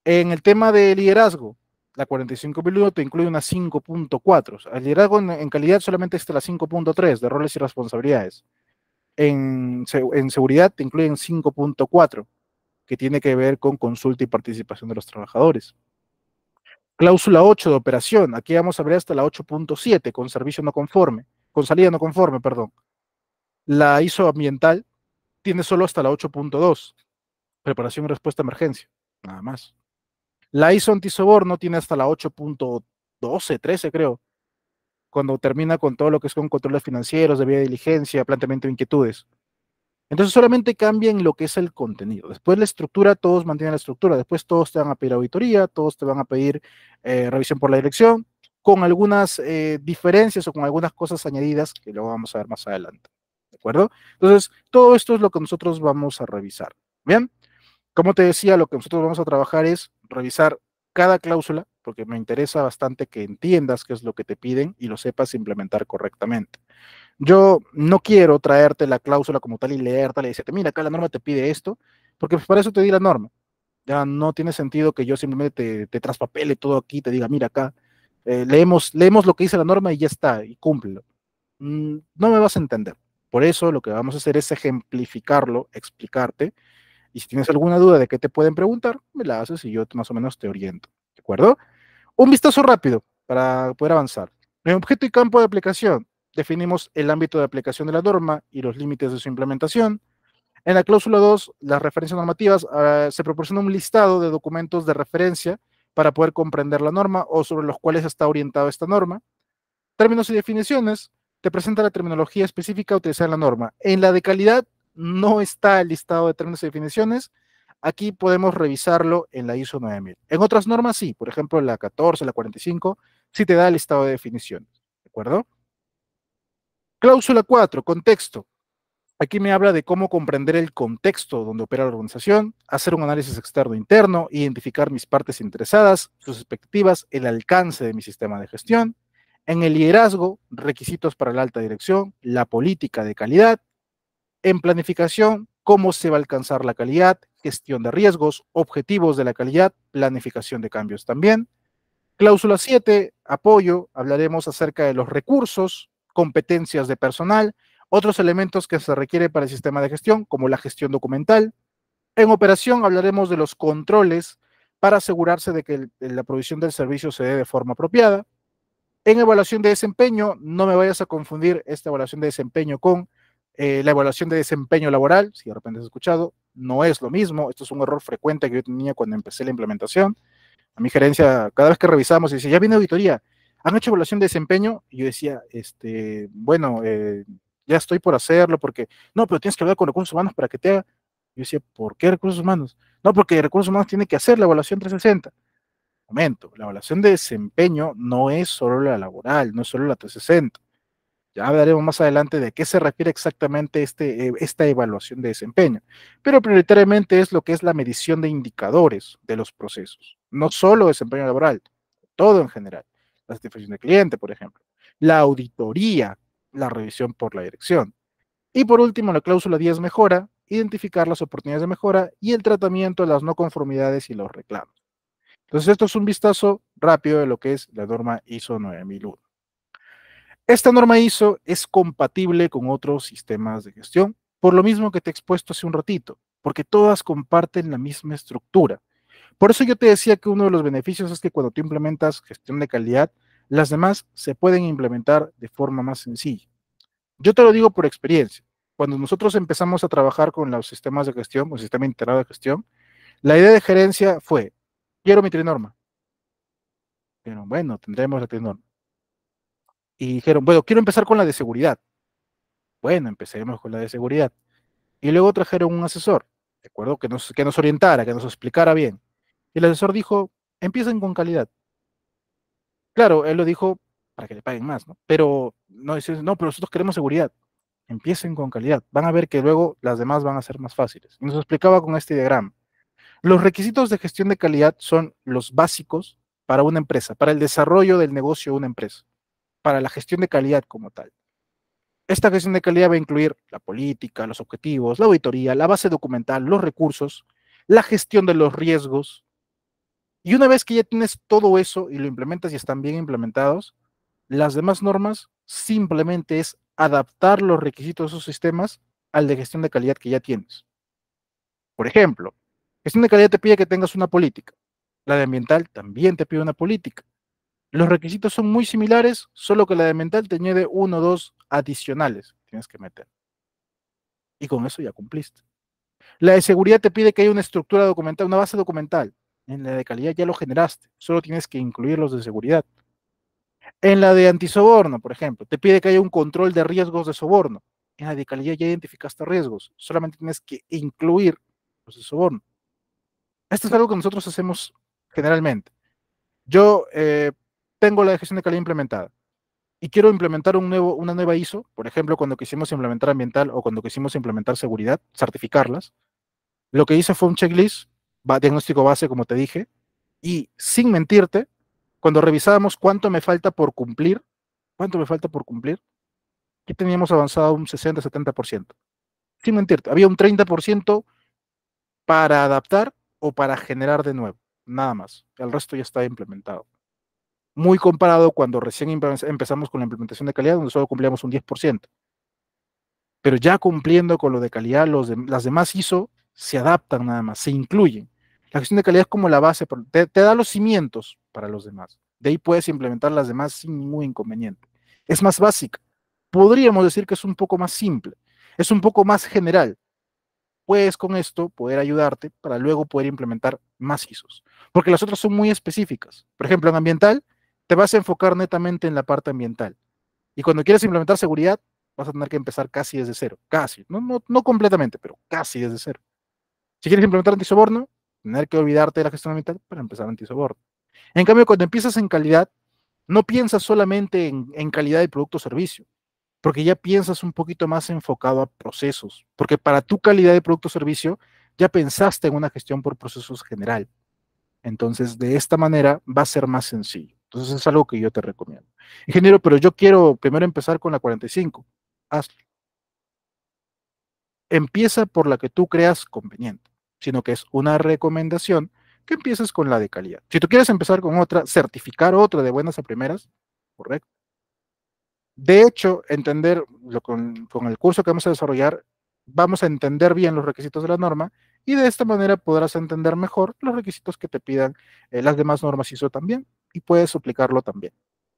En el tema de liderazgo, la 45001 te incluye una 5.4. El liderazgo en, en calidad solamente está la 5.3 de roles y responsabilidades. En, seguridad te incluyen 5.4, que tiene que ver con consulta y participación de los trabajadores. Cláusula 8 de operación, aquí vamos a ver hasta la 8.7 con servicio no conforme, con salida no conforme, perdón. La ISO ambiental tiene solo hasta la 8.2, preparación y respuesta a emergencia, nada más. La ISO antisoborno tiene hasta la 8.12, 13 creo, cuando termina con todo lo que es con controles financieros, debida diligencia, planteamiento de inquietudes. Entonces solamente cambian lo que es el contenido. Después la estructura, todos mantienen la estructura. Después todos te van a pedir auditoría, todos te van a pedir eh, revisión por la dirección, con algunas eh, diferencias o con algunas cosas añadidas que luego vamos a ver más adelante. ¿De acuerdo? Entonces, todo esto es lo que nosotros vamos a revisar. Bien, como te decía, lo que nosotros vamos a trabajar es revisar cada cláusula, porque me interesa bastante que entiendas qué es lo que te piden y lo sepas implementar correctamente. Yo no quiero traerte la cláusula como tal y leer, tal y decirte, mira, acá la norma te pide esto, porque pues para eso te di la norma. Ya no tiene sentido que yo simplemente te, traspapele todo aquí, te diga, mira, acá eh, leemos, leemos lo que dice la norma y ya está, y cúmplelo. Mm, no me vas a entender. Por eso lo que vamos a hacer es ejemplificarlo, explicarte, y si tienes alguna duda de qué te pueden preguntar, me la haces y yo más o menos te oriento. ¿De acuerdo? Un vistazo rápido para poder avanzar. En objeto y campo de aplicación definimos el ámbito de aplicación de la norma y los límites de su implementación. En la cláusula 2, las referencias normativas, ah, se proporciona un listado de documentos de referencia para poder comprender la norma o sobre los cuales está orientada esta norma. Términos y definiciones, te presenta la terminología específica utilizada en la norma. En la de calidad no está el listado de términos y definiciones, Aquí podemos revisarlo en la ISO 9000. En otras normas sí, por ejemplo la 14, la 45, sí te da el estado de definición, ¿de acuerdo? Cláusula 4, contexto. Aquí me habla de cómo comprender el contexto donde opera la organización, hacer un análisis externo e interno, identificar mis partes interesadas, sus expectativas, el alcance de mi sistema de gestión, en el liderazgo, requisitos para la alta dirección, la política de calidad, en planificación, cómo se va a alcanzar la calidad, gestión de riesgos, objetivos de la calidad, planificación de cambios también. Cláusula 7, apoyo, hablaremos acerca de los recursos, competencias de personal, otros elementos que se requieren para el sistema de gestión, como la gestión documental. En operación hablaremos de los controles para asegurarse de que la provisión del servicio se dé de forma apropiada. En evaluación de desempeño, no me vayas a confundir esta evaluación de desempeño con eh, la evaluación de desempeño laboral, si de repente has escuchado, no es lo mismo. Esto es un error frecuente que yo tenía cuando empecé la implementación. A mi gerencia, cada vez que revisamos, dice, ya viene auditoría, ¿han hecho evaluación de desempeño? yo decía, este, bueno, eh, ya estoy por hacerlo, porque, no, pero tienes que hablar con recursos humanos para que te haga. Yo decía, ¿por qué recursos humanos? No, porque recursos humanos tiene que hacer la evaluación 360. Momento, la evaluación de desempeño no es solo la laboral, no es solo la 360. Ya hablaremos más adelante de qué se refiere exactamente este, eh, esta evaluación de desempeño, pero prioritariamente es lo que es la medición de indicadores de los procesos, no solo desempeño laboral, todo en general, la satisfacción del cliente, por ejemplo, la auditoría, la revisión por la dirección. Y por último, la cláusula 10 mejora, identificar las oportunidades de mejora y el tratamiento de las no conformidades y los reclamos. Entonces, esto es un vistazo rápido de lo que es la norma ISO 9001. Esta norma ISO es compatible con otros sistemas de gestión, por lo mismo que te he expuesto hace un ratito, porque todas comparten la misma estructura. Por eso yo te decía que uno de los beneficios es que cuando tú implementas gestión de calidad, las demás se pueden implementar de forma más sencilla. Yo te lo digo por experiencia. Cuando nosotros empezamos a trabajar con los sistemas de gestión, o el sistema integrado de gestión, la idea de gerencia fue, quiero mi trinorma. Pero bueno, tendremos la trinorma y dijeron, bueno, quiero empezar con la de seguridad. Bueno, empecemos con la de seguridad. Y luego trajeron un asesor, ¿de acuerdo? Que nos, que nos orientara, que nos explicara bien. Y el asesor dijo, empiecen con calidad. Claro, él lo dijo para que le paguen más, ¿no? Pero no dices, no, pero nosotros queremos seguridad. Empiecen con calidad. Van a ver que luego las demás van a ser más fáciles. nos explicaba con este diagrama. Los requisitos de gestión de calidad son los básicos para una empresa, para el desarrollo del negocio de una empresa para la gestión de calidad como tal. Esta gestión de calidad va a incluir la política, los objetivos, la auditoría, la base documental, los recursos, la gestión de los riesgos. Y una vez que ya tienes todo eso y lo implementas y están bien implementados, las demás normas simplemente es adaptar los requisitos de esos sistemas al de gestión de calidad que ya tienes. Por ejemplo, gestión de calidad te pide que tengas una política. La de ambiental también te pide una política. Los requisitos son muy similares, solo que la de mental te añade uno o dos adicionales que tienes que meter. Y con eso ya cumpliste. La de seguridad te pide que haya una estructura documental, una base documental. En la de calidad ya lo generaste, solo tienes que incluir los de seguridad. En la de antisoborno, por ejemplo, te pide que haya un control de riesgos de soborno. En la de calidad ya identificaste riesgos, solamente tienes que incluir los de soborno. Esto es algo que nosotros hacemos generalmente. Yo eh, tengo la gestión de calidad implementada y quiero implementar un nuevo, una nueva ISO, por ejemplo, cuando quisimos implementar ambiental o cuando quisimos implementar seguridad, certificarlas, lo que hice fue un checklist, diagnóstico base, como te dije, y sin mentirte, cuando revisábamos cuánto me falta por cumplir, cuánto me falta por cumplir, Aquí teníamos avanzado un 60-70%. Sin mentirte, había un 30% para adaptar o para generar de nuevo, nada más. El resto ya está implementado muy comparado cuando recién empezamos con la implementación de calidad, donde solo cumplíamos un 10%. Pero ya cumpliendo con lo de calidad, los de, las demás ISO se adaptan nada más, se incluyen. La gestión de calidad es como la base, te, da los cimientos para los demás. De ahí puedes implementar las demás sin ningún inconveniente. Es más básica. Podríamos decir que es un poco más simple, es un poco más general. Puedes con esto poder ayudarte para luego poder implementar más ISOs. Porque las otras son muy específicas. Por ejemplo, en ambiental, te vas a enfocar netamente en la parte ambiental. Y cuando quieres implementar seguridad, vas a tener que empezar casi desde cero. Casi. No, completamente, pero casi desde cero. Si quieres implementar antisoborno, tener que olvidarte de la gestión ambiental para empezar antisoborno. En cambio, cuando empiezas en calidad, no piensas solamente en, en calidad de producto o servicio, porque ya piensas un poquito más enfocado a procesos, porque para tu calidad de producto o servicio ya pensaste en una gestión por procesos general. Entonces, de esta manera va a ser más sencillo. Entonces es algo que yo te recomiendo. Ingeniero, pero yo quiero primero empezar con la 45. Hazlo. Empieza por la que tú creas conveniente, sino que es una recomendación que empieces con la de calidad. Si tú quieres empezar con otra, certificar otra de buenas a primeras, correcto. De hecho, entender con, el curso que vamos a desarrollar, vamos a entender bien los requisitos de la norma y de esta manera podrás entender mejor los requisitos que te pidan eh, las demás normas y eso también y puedes aplicarlo también.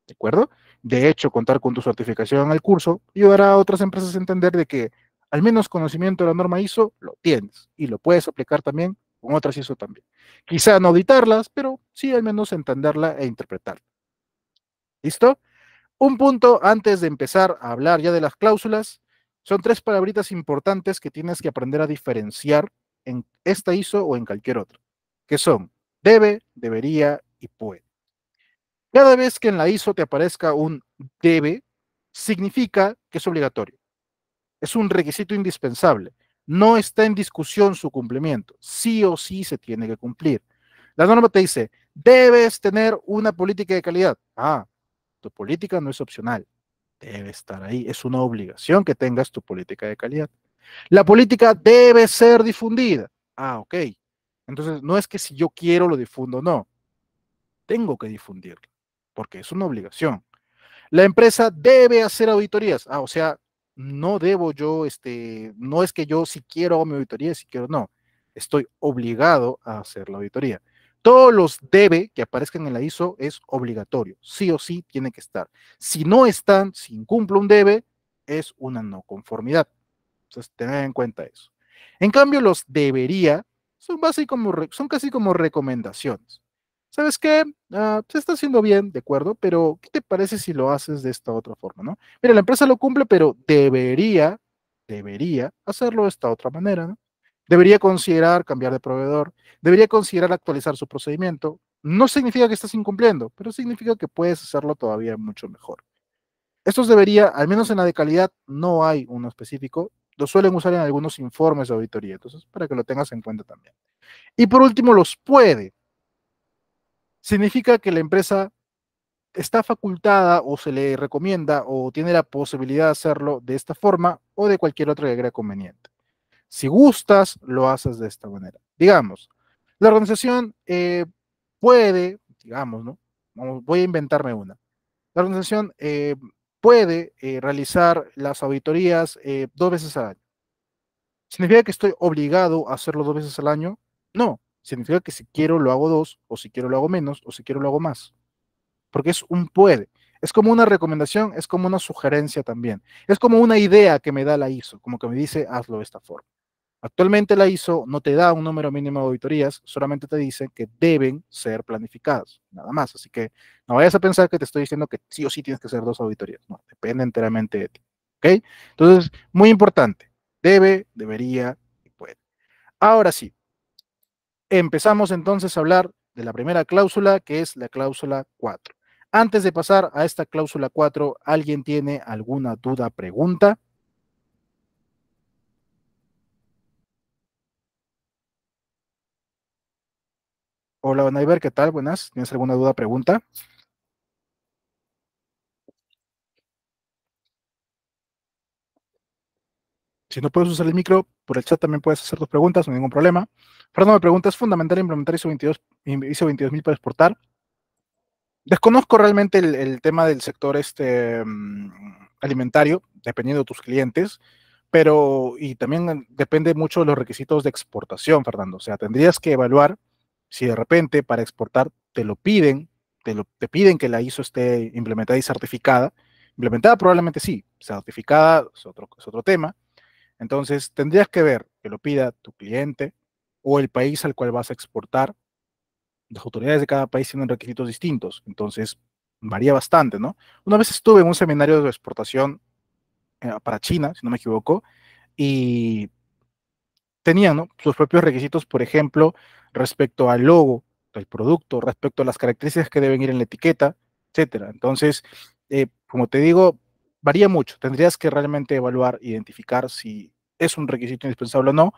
¿De acuerdo? De hecho, contar con tu certificación al curso ayudará a otras empresas a entender de que al menos conocimiento de la norma ISO lo tienes y lo puedes aplicar también con otras ISO también. Quizá no auditarlas, pero sí al menos entenderla e interpretarla. ¿Listo? Un punto antes de empezar a hablar ya de las cláusulas, son tres palabritas importantes que tienes que aprender a diferenciar en esta ISO o en cualquier otra, que son debe, debería y puede. Cada vez que en la ISO te aparezca un debe, significa que es obligatorio. Es un requisito indispensable. No está en discusión su cumplimiento. Sí o sí se tiene que cumplir. La norma te dice, debes tener una política de calidad. Ah, tu política no es opcional. Debe estar ahí. Es una obligación que tengas tu política de calidad. La política debe ser difundida. Ah, ok. Entonces, no es que si yo quiero lo difundo, no. Tengo que difundirlo porque es una obligación. La empresa debe hacer auditorías. Ah, o sea, no debo yo, este, no es que yo si quiero hago mi auditoría, si quiero no. Estoy obligado a hacer la auditoría. Todos los debe que aparezcan en la ISO es obligatorio. Sí o sí tiene que estar. Si no están, si incumple un debe, es una no conformidad. Entonces, tener en cuenta eso. En cambio, los debería son, como son casi como recomendaciones. ¿sabes qué? Ah, se está haciendo bien, de acuerdo, pero ¿qué te parece si lo haces de esta otra forma, no? Mira, la empresa lo cumple, pero debería, debería hacerlo de esta otra manera, Debería considerar cambiar de proveedor, debería considerar actualizar su procedimiento. No significa que estás incumpliendo, pero significa que puedes hacerlo todavía mucho mejor. Estos debería, al menos en la de calidad, no hay uno específico, lo suelen usar en algunos informes de auditoría, entonces para que lo tengas en cuenta también. Y por último, los puede significa que la empresa está facultada o se le recomienda o tiene la posibilidad de hacerlo de esta forma o de cualquier otra que conveniente. Si gustas, lo haces de esta manera. Digamos, la organización eh, puede, digamos, ¿no? Voy a inventarme una. La organización eh, puede eh, realizar las auditorías dos veces al año. ¿Significa que estoy obligado a hacerlo dos veces al año? No significa que si quiero lo hago dos, o si quiero lo hago menos, o si quiero lo hago más. Porque es un puede. Es como una recomendación, es como una sugerencia también. Es como una idea que me da la ISO, como que me dice, hazlo de esta forma. Actualmente la ISO no te da un número mínimo de auditorías, solamente te dice que deben ser planificadas, nada más. Así que no vayas a pensar que te estoy diciendo que sí o sí tienes que hacer dos auditorías. No, depende enteramente de ti. ¿Ok? Entonces, muy importante. Debe, debería y puede. Ahora sí, Empezamos entonces a hablar de la primera cláusula, que es la cláusula 4. Antes de pasar a esta cláusula 4, ¿alguien tiene alguna duda, pregunta? Hola, ver ¿qué tal? Buenas. ¿Tienes alguna duda, pregunta? Si no puedes usar el micro, por el chat también puedes hacer tus preguntas, no hay ningún problema. Fernando me pregunta, ¿es fundamental implementar ISO 22, 22.000 para exportar? Desconozco realmente el, tema del sector este, mm, alimentario, dependiendo de tus clientes, pero y también depende mucho de los requisitos de exportación, Fernando. O sea, tendrías que evaluar si de repente para exportar te lo piden, te, te piden que la ISO esté implementada y certificada. Implementada probablemente sí, certificada es otro, es otro tema. Entonces, tendrías que ver que lo pida tu cliente o el país al cual vas a exportar. Las autoridades de cada país tienen requisitos distintos, entonces varía bastante, ¿no? Una vez estuve en un seminario de exportación eh, para China, si no me equivoco, y tenían ¿no? sus propios requisitos, por ejemplo, respecto al logo del producto, respecto a las características que deben ir en la etiqueta, etc. Entonces, eh, como te digo, varía mucho. Tendrías que realmente evaluar, identificar si es un requisito indispensable o no.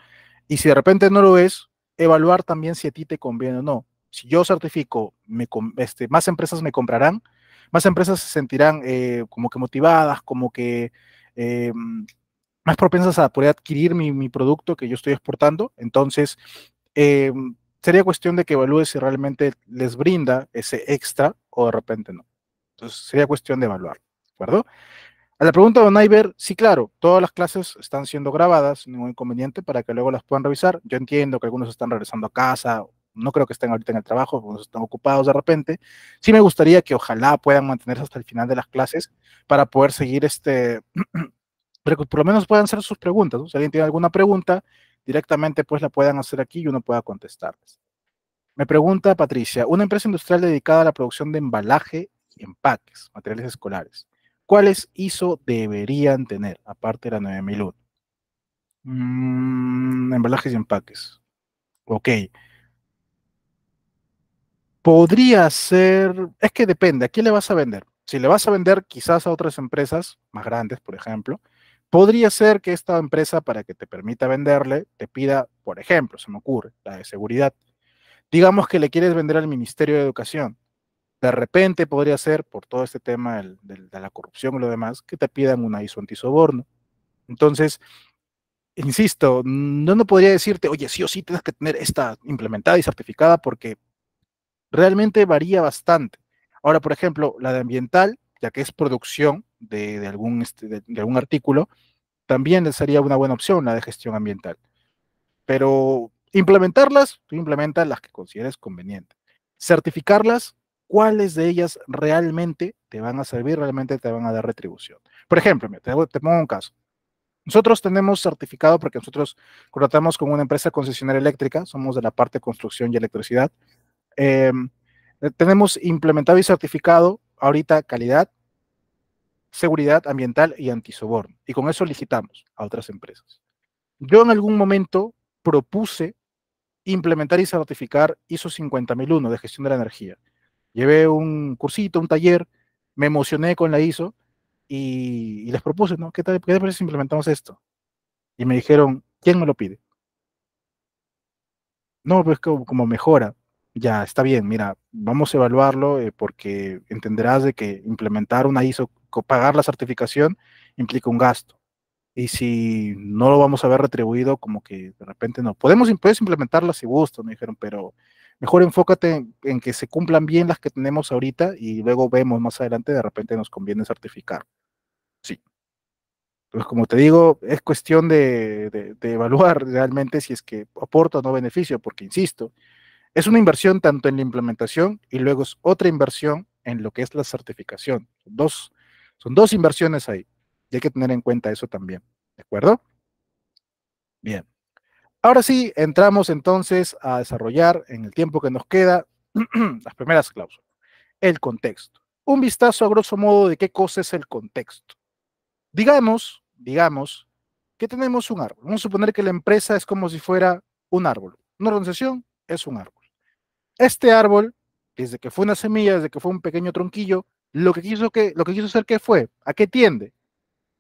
Y si de repente no lo es, evaluar también si a ti te conviene o no. Si yo certifico, me, este, más empresas me comprarán, más empresas se sentirán eh, como que motivadas, como que em, más propensas a poder adquirir mi, producto que yo estoy exportando. Entonces, em, sería cuestión de que evalúes si realmente les brinda ese extra o de repente no. Entonces, sería cuestión de evaluar, ¿de acuerdo? A la pregunta de Don Iver, sí, claro, todas las clases están siendo grabadas, ningún inconveniente, para que luego las puedan revisar. Yo entiendo que algunos están regresando a casa, no creo que estén ahorita en el trabajo, algunos están ocupados de repente. Sí me gustaría que ojalá puedan mantenerse hasta el final de las clases para poder seguir este, [clears throat] por lo menos puedan hacer sus preguntas. Si alguien tiene alguna pregunta, directamente pues la puedan hacer aquí y uno pueda contestarles. Me pregunta Patricia, una empresa industrial dedicada a la producción de embalaje y empaques, materiales escolares. ¿Cuáles ISO deberían tener, aparte de la 9001? Mm, embalajes y empaques. Ok. Podría ser, es que depende, ¿a quién le vas a vender? Si le vas a vender quizás a otras empresas más grandes, por ejemplo, podría ser que esta empresa, para que te permita venderle, te pida, por ejemplo, se me ocurre, la de seguridad. Digamos que le quieres vender al Ministerio de Educación. De repente podría ser, por todo este tema de la corrupción y lo demás, que te pidan una ISO antisoborno. Entonces, insisto, no, no podría decirte, oye, sí o sí tienes que tener esta implementada y certificada porque realmente varía bastante. Ahora, por ejemplo, la de ambiental, ya que es producción de, algún, este, de, algún artículo, también sería una buena opción la de gestión ambiental. Pero implementarlas, tú implementas las que consideres conveniente. Certificarlas, cuáles de ellas realmente te van a servir, realmente te van a dar retribución. Por ejemplo, te, pongo un caso. Nosotros tenemos certificado porque nosotros contratamos con una empresa concesionaria eléctrica, somos de la parte de construcción y electricidad. Em, eh, tenemos implementado y certificado ahorita calidad, seguridad ambiental y antisoborno. Y con eso licitamos a otras empresas. Yo en algún momento propuse implementar y certificar ISO 50001 de gestión de la energía. Llevé un cursito, un taller, me emocioné con la ISO y, les propuse, ¿no? ¿Qué tal, qué si implementamos esto? Y me dijeron, ¿quién me lo pide? No, pues como, mejora. Ya, está bien, mira, vamos a evaluarlo eh, porque entenderás de que implementar una ISO, pagar la certificación, implica un gasto. Y si no lo vamos a ver retribuido, como que de repente no. Podemos puedes implementarla si gusto, me dijeron, pero mejor enfócate en, que se cumplan bien las que tenemos ahorita y luego vemos más adelante, de repente nos conviene certificar. Sí. Entonces, pues, como te digo, es cuestión de, evaluar [laughs] realmente si es que aporta o no beneficio, porque insisto, es una inversión tanto en la implementación y luego es otra inversión en lo que es la certificación. Dos, son dos inversiones ahí. Y hay que tener en cuenta eso también. ¿De acuerdo? Bien. Ahora sí, entramos entonces a desarrollar en el tiempo que nos queda [clears throat] las primeras cláusulas. El contexto. Un vistazo a grosso modo de qué cosa es el contexto. Digamos, digamos, que tenemos un árbol. Vamos a suponer que la empresa es como si fuera un árbol. Una organización es un árbol. Este árbol, desde que fue una semilla, desde que fue un pequeño tronquillo, lo que quiso, que, lo que quiso hacer ¿qué fue, ¿a qué tiende?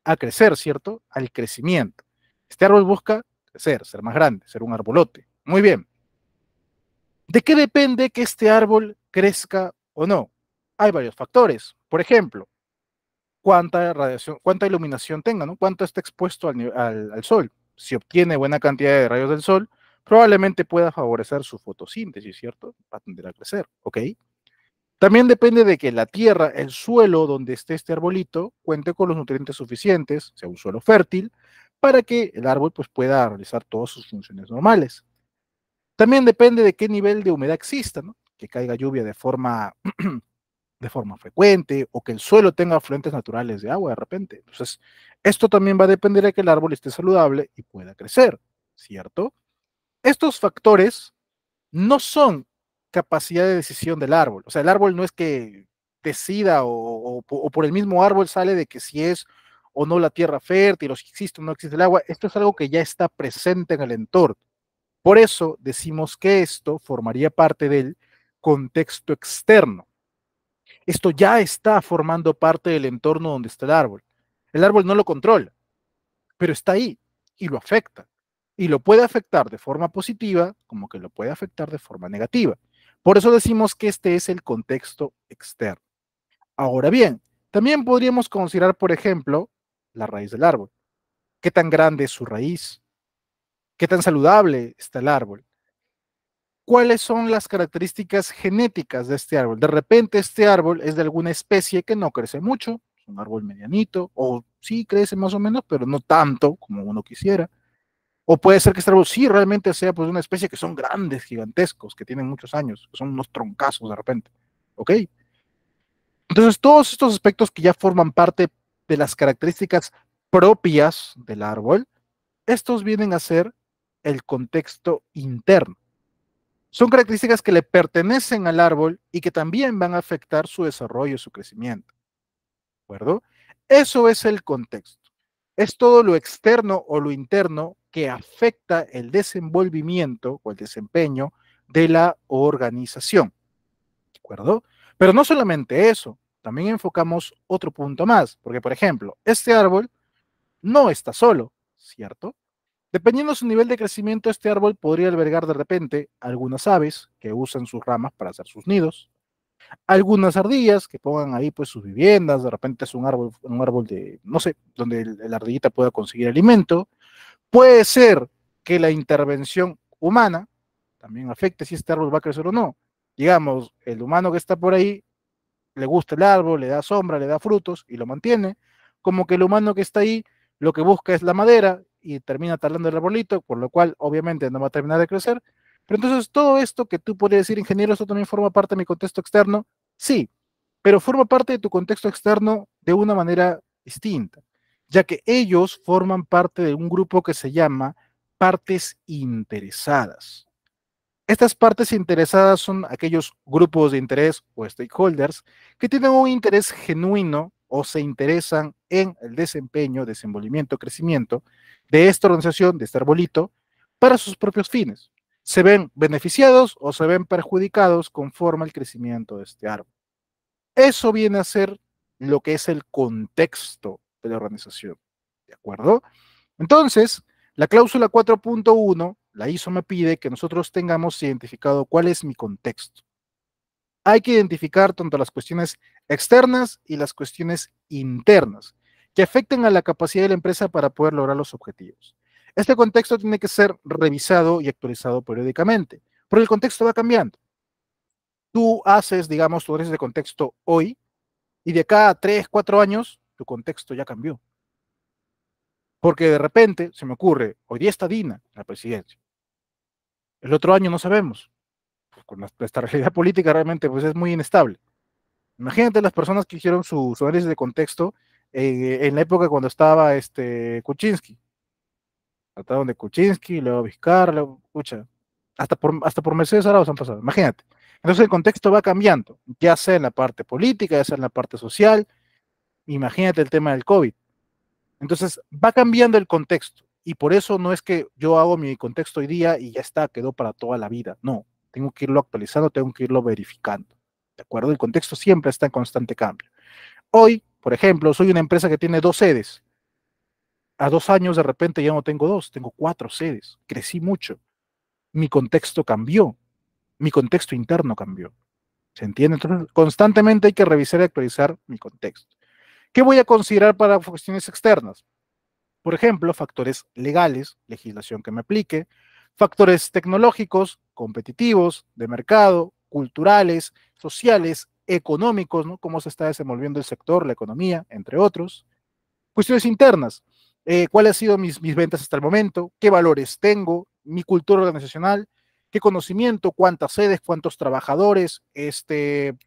A crecer, ¿cierto? Al crecimiento. Este árbol busca crecer, ser más grande, ser un arbolote. Muy bien. ¿De qué depende que este árbol crezca o no? Hay varios factores. Por ejemplo, cuánta radiación, cuánta iluminación tenga, ¿no? Cuánto está expuesto al, sol. Si obtiene buena cantidad de rayos del sol, probablemente pueda favorecer su fotosíntesis, ¿cierto? Va a tender a crecer, ¿ok? También depende de que la tierra, el suelo donde esté este arbolito, cuente con los nutrientes suficientes, sea un suelo fértil, para que el árbol pues, pueda realizar todas sus funciones normales. También depende de qué nivel de humedad exista, ¿no? que caiga lluvia de forma, [clears throat] de forma frecuente o que el suelo tenga afluentes naturales de agua de repente. Entonces, esto también va a depender de que el árbol esté saludable y pueda crecer, ¿cierto? Estos factores no son capacidad de decisión del árbol. O sea, el árbol no es que decida o por el mismo árbol sale de que si es o no la tierra fértil, o si existe o no existe el agua, esto es algo que ya está presente en el entorno. Por eso decimos que esto formaría parte del contexto externo. Esto ya está formando parte del entorno donde está el árbol. El árbol no lo controla, pero está ahí y lo afecta. Y lo puede afectar de forma positiva como que lo puede afectar de forma negativa. Por eso decimos que este es el contexto externo. Ahora bien, también podríamos considerar, por ejemplo, la raíz del árbol. ¿Qué tan grande es su raíz? ¿Qué tan saludable está el árbol? ¿Cuáles son las características genéticas de este árbol? De repente este árbol es de alguna especie que no crece mucho, es un árbol medianito, o sí crece más o menos, pero no tanto como uno quisiera. O puede ser que este árbol sí realmente sea pues una especie que son grandes, gigantescos, que tienen muchos años, que son unos troncazos de repente. ¿Ok? Entonces, todos estos aspectos que ya forman parte de las características propias del árbol, estos vienen a ser el contexto interno. Son características que le pertenecen al árbol y que también van a afectar su desarrollo, su crecimiento. ¿De acuerdo? Eso es el contexto. Es todo lo externo o lo interno que afecta el desenvolvimiento o el desempeño de la organización. ¿De acuerdo? Pero no solamente eso, también enfocamos otro punto más, porque por ejemplo, este árbol no está solo, ¿cierto? Dependiendo de su nivel de crecimiento, este árbol podría albergar de repente algunas aves que usan sus ramas para hacer sus nidos, algunas ardillas que pongan ahí pues sus viviendas, de repente es un árbol, un árbol de, no sé, donde la ardillita pueda conseguir alimento. Puede ser que la intervención humana también afecte si este árbol va a crecer o no. Digamos, el humano que está por ahí le gusta el árbol, le da sombra, le da frutos y lo mantiene, como que el humano que está ahí lo que busca es la madera y termina talando el arbolito, por lo cual obviamente no va a terminar de crecer. Pero entonces todo esto que tú podrías decir, ingeniero, eso también forma parte de mi contexto externo, sí, pero forma parte de tu contexto externo de una manera distinta, ya que ellos forman parte de un grupo que se llama partes interesadas. Estas partes interesadas son aquellos grupos de interés o stakeholders que tienen un interés genuino o se interesan en el desempeño, desenvolvimiento, crecimiento de esta organización, de este arbolito, para sus propios fines. Se ven beneficiados o se ven perjudicados conforme al crecimiento de este árbol. Eso viene a ser lo que es el contexto de la organización. ¿De acuerdo? Entonces, la cláusula 4.1 la ISO me pide que nosotros tengamos identificado cuál es mi contexto. Hay que identificar tanto las cuestiones externas y las cuestiones internas que afecten a la capacidad de la empresa para poder lograr los objetivos. Este contexto tiene que ser revisado y actualizado periódicamente, porque el contexto va cambiando. Tú haces, digamos, tú eres de contexto hoy, y de cada tres, cuatro años, tu contexto ya cambió. Porque de repente se me ocurre, hoy día está Dina la presidencia. El otro año no sabemos. Pues, con esta [laughs] realidad política realmente pues, es muy inestable. Imagínate las personas que hicieron su, análisis de contexto eh, en, la época cuando estaba este, Kuczynski. Trataron de Kuczynski, luego Vizcarra, luego Hasta por, hasta por Mercedes Arauz han pasado, imagínate. Entonces el contexto va cambiando, ya sea en la parte política, ya sea en la parte social. Imagínate el tema del COVID. Entonces va cambiando el contexto. Y por eso no es que yo hago mi contexto hoy día y ya está, quedó para toda la vida. No, tengo que irlo actualizando, tengo que irlo verificando. ¿De acuerdo? El contexto siempre está en constante cambio. Hoy, por ejemplo, soy una empresa que tiene dos sedes. A dos años de repente ya no tengo dos, tengo cuatro sedes. Crecí mucho. Mi contexto cambió. Mi contexto interno cambió. ¿Se entiende? Entonces, constantemente hay que revisar y actualizar mi contexto. ¿Qué voy a considerar para cuestiones externas? Por ejemplo, factores legales, legislación que me aplique, factores tecnológicos, competitivos, de mercado, culturales, sociales, económicos, ¿no? cómo se está desenvolviendo el sector, la economía, entre otros. Cuestiones internas, eh, cuáles han sido mis, ventas hasta el momento, qué valores tengo, mi cultura organizacional, qué conocimiento, cuántas sedes, cuántos trabajadores, este,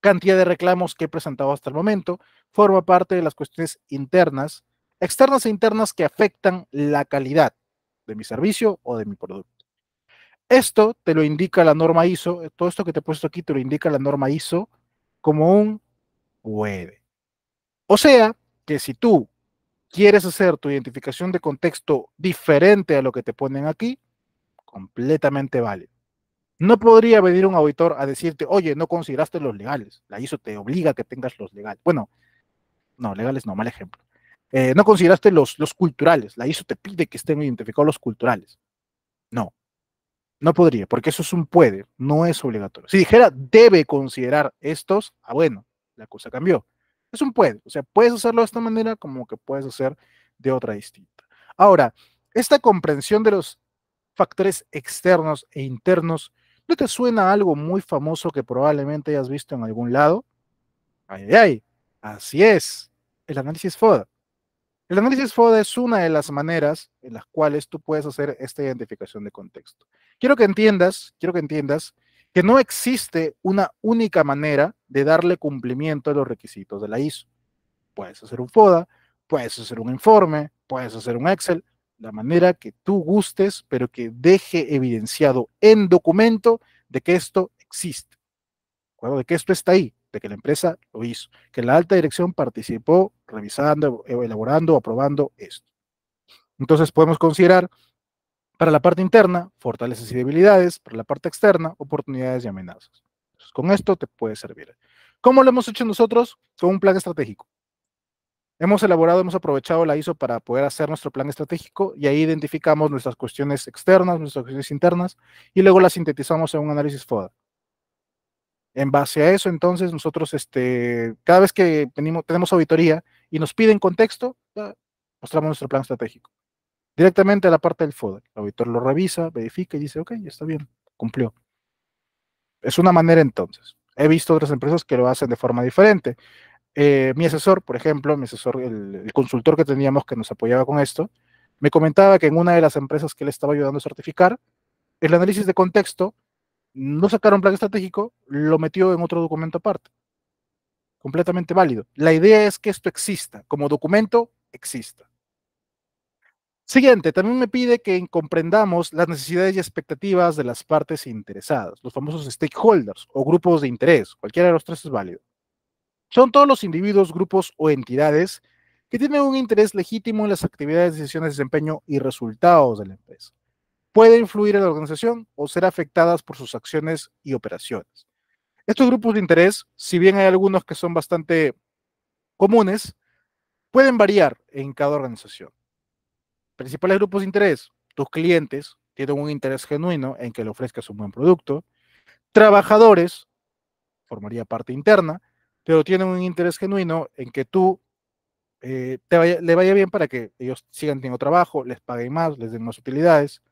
cantidad de reclamos que he presentado hasta el momento, forma parte de las cuestiones internas Externas e internas que afectan la calidad de mi servicio o de mi producto. Esto te lo indica la norma ISO, eh, todo esto que te he puesto aquí te lo indica la norma ISO como un web. O sea, que si tú quieres hacer tu identificación de contexto diferente a lo que te ponen aquí, completamente vale. No podría venir un auditor a decirte, oye, no consideraste los legales. La ISO te obliga a que tengas los legales. Bueno, no, legales no, mal ejemplo. Eh, no consideraste los, los culturales. La ISO te pide que estén identificados los culturales. No, no podría, porque eso es un puede, no es obligatorio. Si dijera debe considerar estos, ah, bueno, la cosa cambió. Es un puede, o sea, puedes hacerlo de esta manera como que puedes hacer de otra distinta. Ahora, esta comprensión de los factores externos e internos, ¿no te suena algo muy famoso que probablemente hayas visto en algún lado? Ay, ay, ay, así es, el análisis FODA. El análisis FODA es una de las maneras en las cuales tú puedes hacer esta identificación de contexto. Quiero que entiendas, quiero que entiendas que no existe una única manera de darle cumplimiento a los requisitos de la ISO. Puedes hacer un FODA, puedes hacer un informe, puedes hacer un Excel, la manera que tú gustes, pero que deje evidenciado en documento de que esto existe, de que esto está ahí, de que la empresa lo hizo, que la alta dirección participó revisando, e-, elaborando, aprobando esto. Entonces podemos considerar para la parte interna fortalezas y debilidades, para la parte externa oportunidades y amenazas. con esto te puede servir. ¿Cómo lo hemos hecho nosotros? Con un plan estratégico. Hemos elaborado, hemos aprovechado la ISO para poder hacer nuestro plan estratégico y ahí identificamos nuestras cuestiones externas, nuestras cuestiones internas y luego las sintetizamos en un análisis FODA. En base a eso, entonces, nosotros, este, cada vez que venimos, tenemos auditoría y nos piden contexto, mostramos nuestro plan estratégico. Directamente a la parte del FODA. El auditor lo revisa, verifica y dice, ok, está bien, cumplió. Es una manera entonces. He visto otras empresas que lo hacen de forma diferente. Eh, mi asesor, por ejemplo, mi asesor, el, consultor que teníamos que nos apoyaba con esto, me comentaba que en una de las empresas que le estaba ayudando a certificar, el análisis de contexto no sacaron plan estratégico, lo metió en otro documento aparte. Completamente válido. La idea es que esto exista, como documento exista. Siguiente, también me pide que comprendamos las necesidades y expectativas de las partes interesadas, los famosos stakeholders o grupos de interés, cualquiera de los tres es válido. Son todos los individuos, grupos o entidades que tienen un interés legítimo en las actividades, decisiones, desempeño y resultados de la empresa puede influir en la organización o ser afectadas por sus acciones y operaciones. Estos grupos de interés, si bien hay algunos que son bastante comunes, pueden variar en cada organización. Principales grupos de interés, tus clientes tienen un interés genuino en que le ofrezcas un buen producto, trabajadores, formaría parte interna, pero tienen un interés genuino en que tú eh, le vaya bien para que ellos sigan teniendo trabajo, les paguen más, les den más utilidades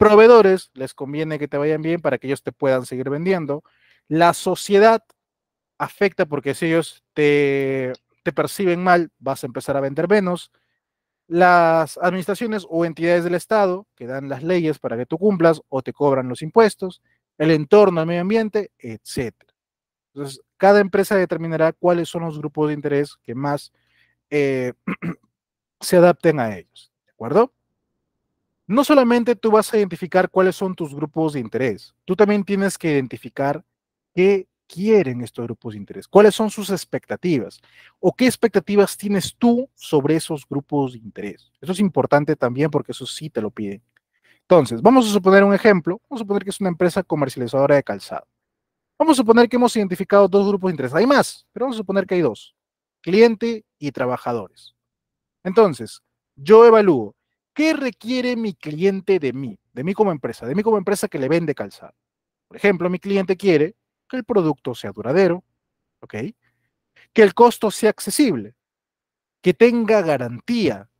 proveedores les conviene que te vayan bien para que ellos te puedan seguir vendiendo. La sociedad afecta porque si ellos te, perciben mal, vas a empezar a vender menos. Las administraciones o entidades del Estado que dan las leyes para que tú cumplas o te cobran los impuestos, el entorno, el medio ambiente, etc. Entonces, cada empresa determinará cuáles son los grupos de interés que más eh, [clears throat] se adapten a ellos. ¿De acuerdo? no solamente tú vas a identificar cuáles son tus grupos de interés, tú también tienes que identificar qué quieren estos grupos de interés, cuáles son sus expectativas o qué expectativas tienes tú sobre esos grupos de interés. Eso es importante también porque eso sí te lo piden. Entonces, vamos a suponer un ejemplo, vamos a suponer que es una empresa comercializadora de calzado. Vamos a suponer que hemos identificado dos grupos de interés, hay más, pero vamos a suponer que hay dos, cliente y trabajadores. Entonces, yo evalúo ¿Qué requiere mi cliente de mí? De mí como empresa, de mí como empresa que le vende calzado. Por ejemplo, mi cliente quiere que el producto sea duradero, ¿ok? Que el costo sea accesible, que tenga garantía,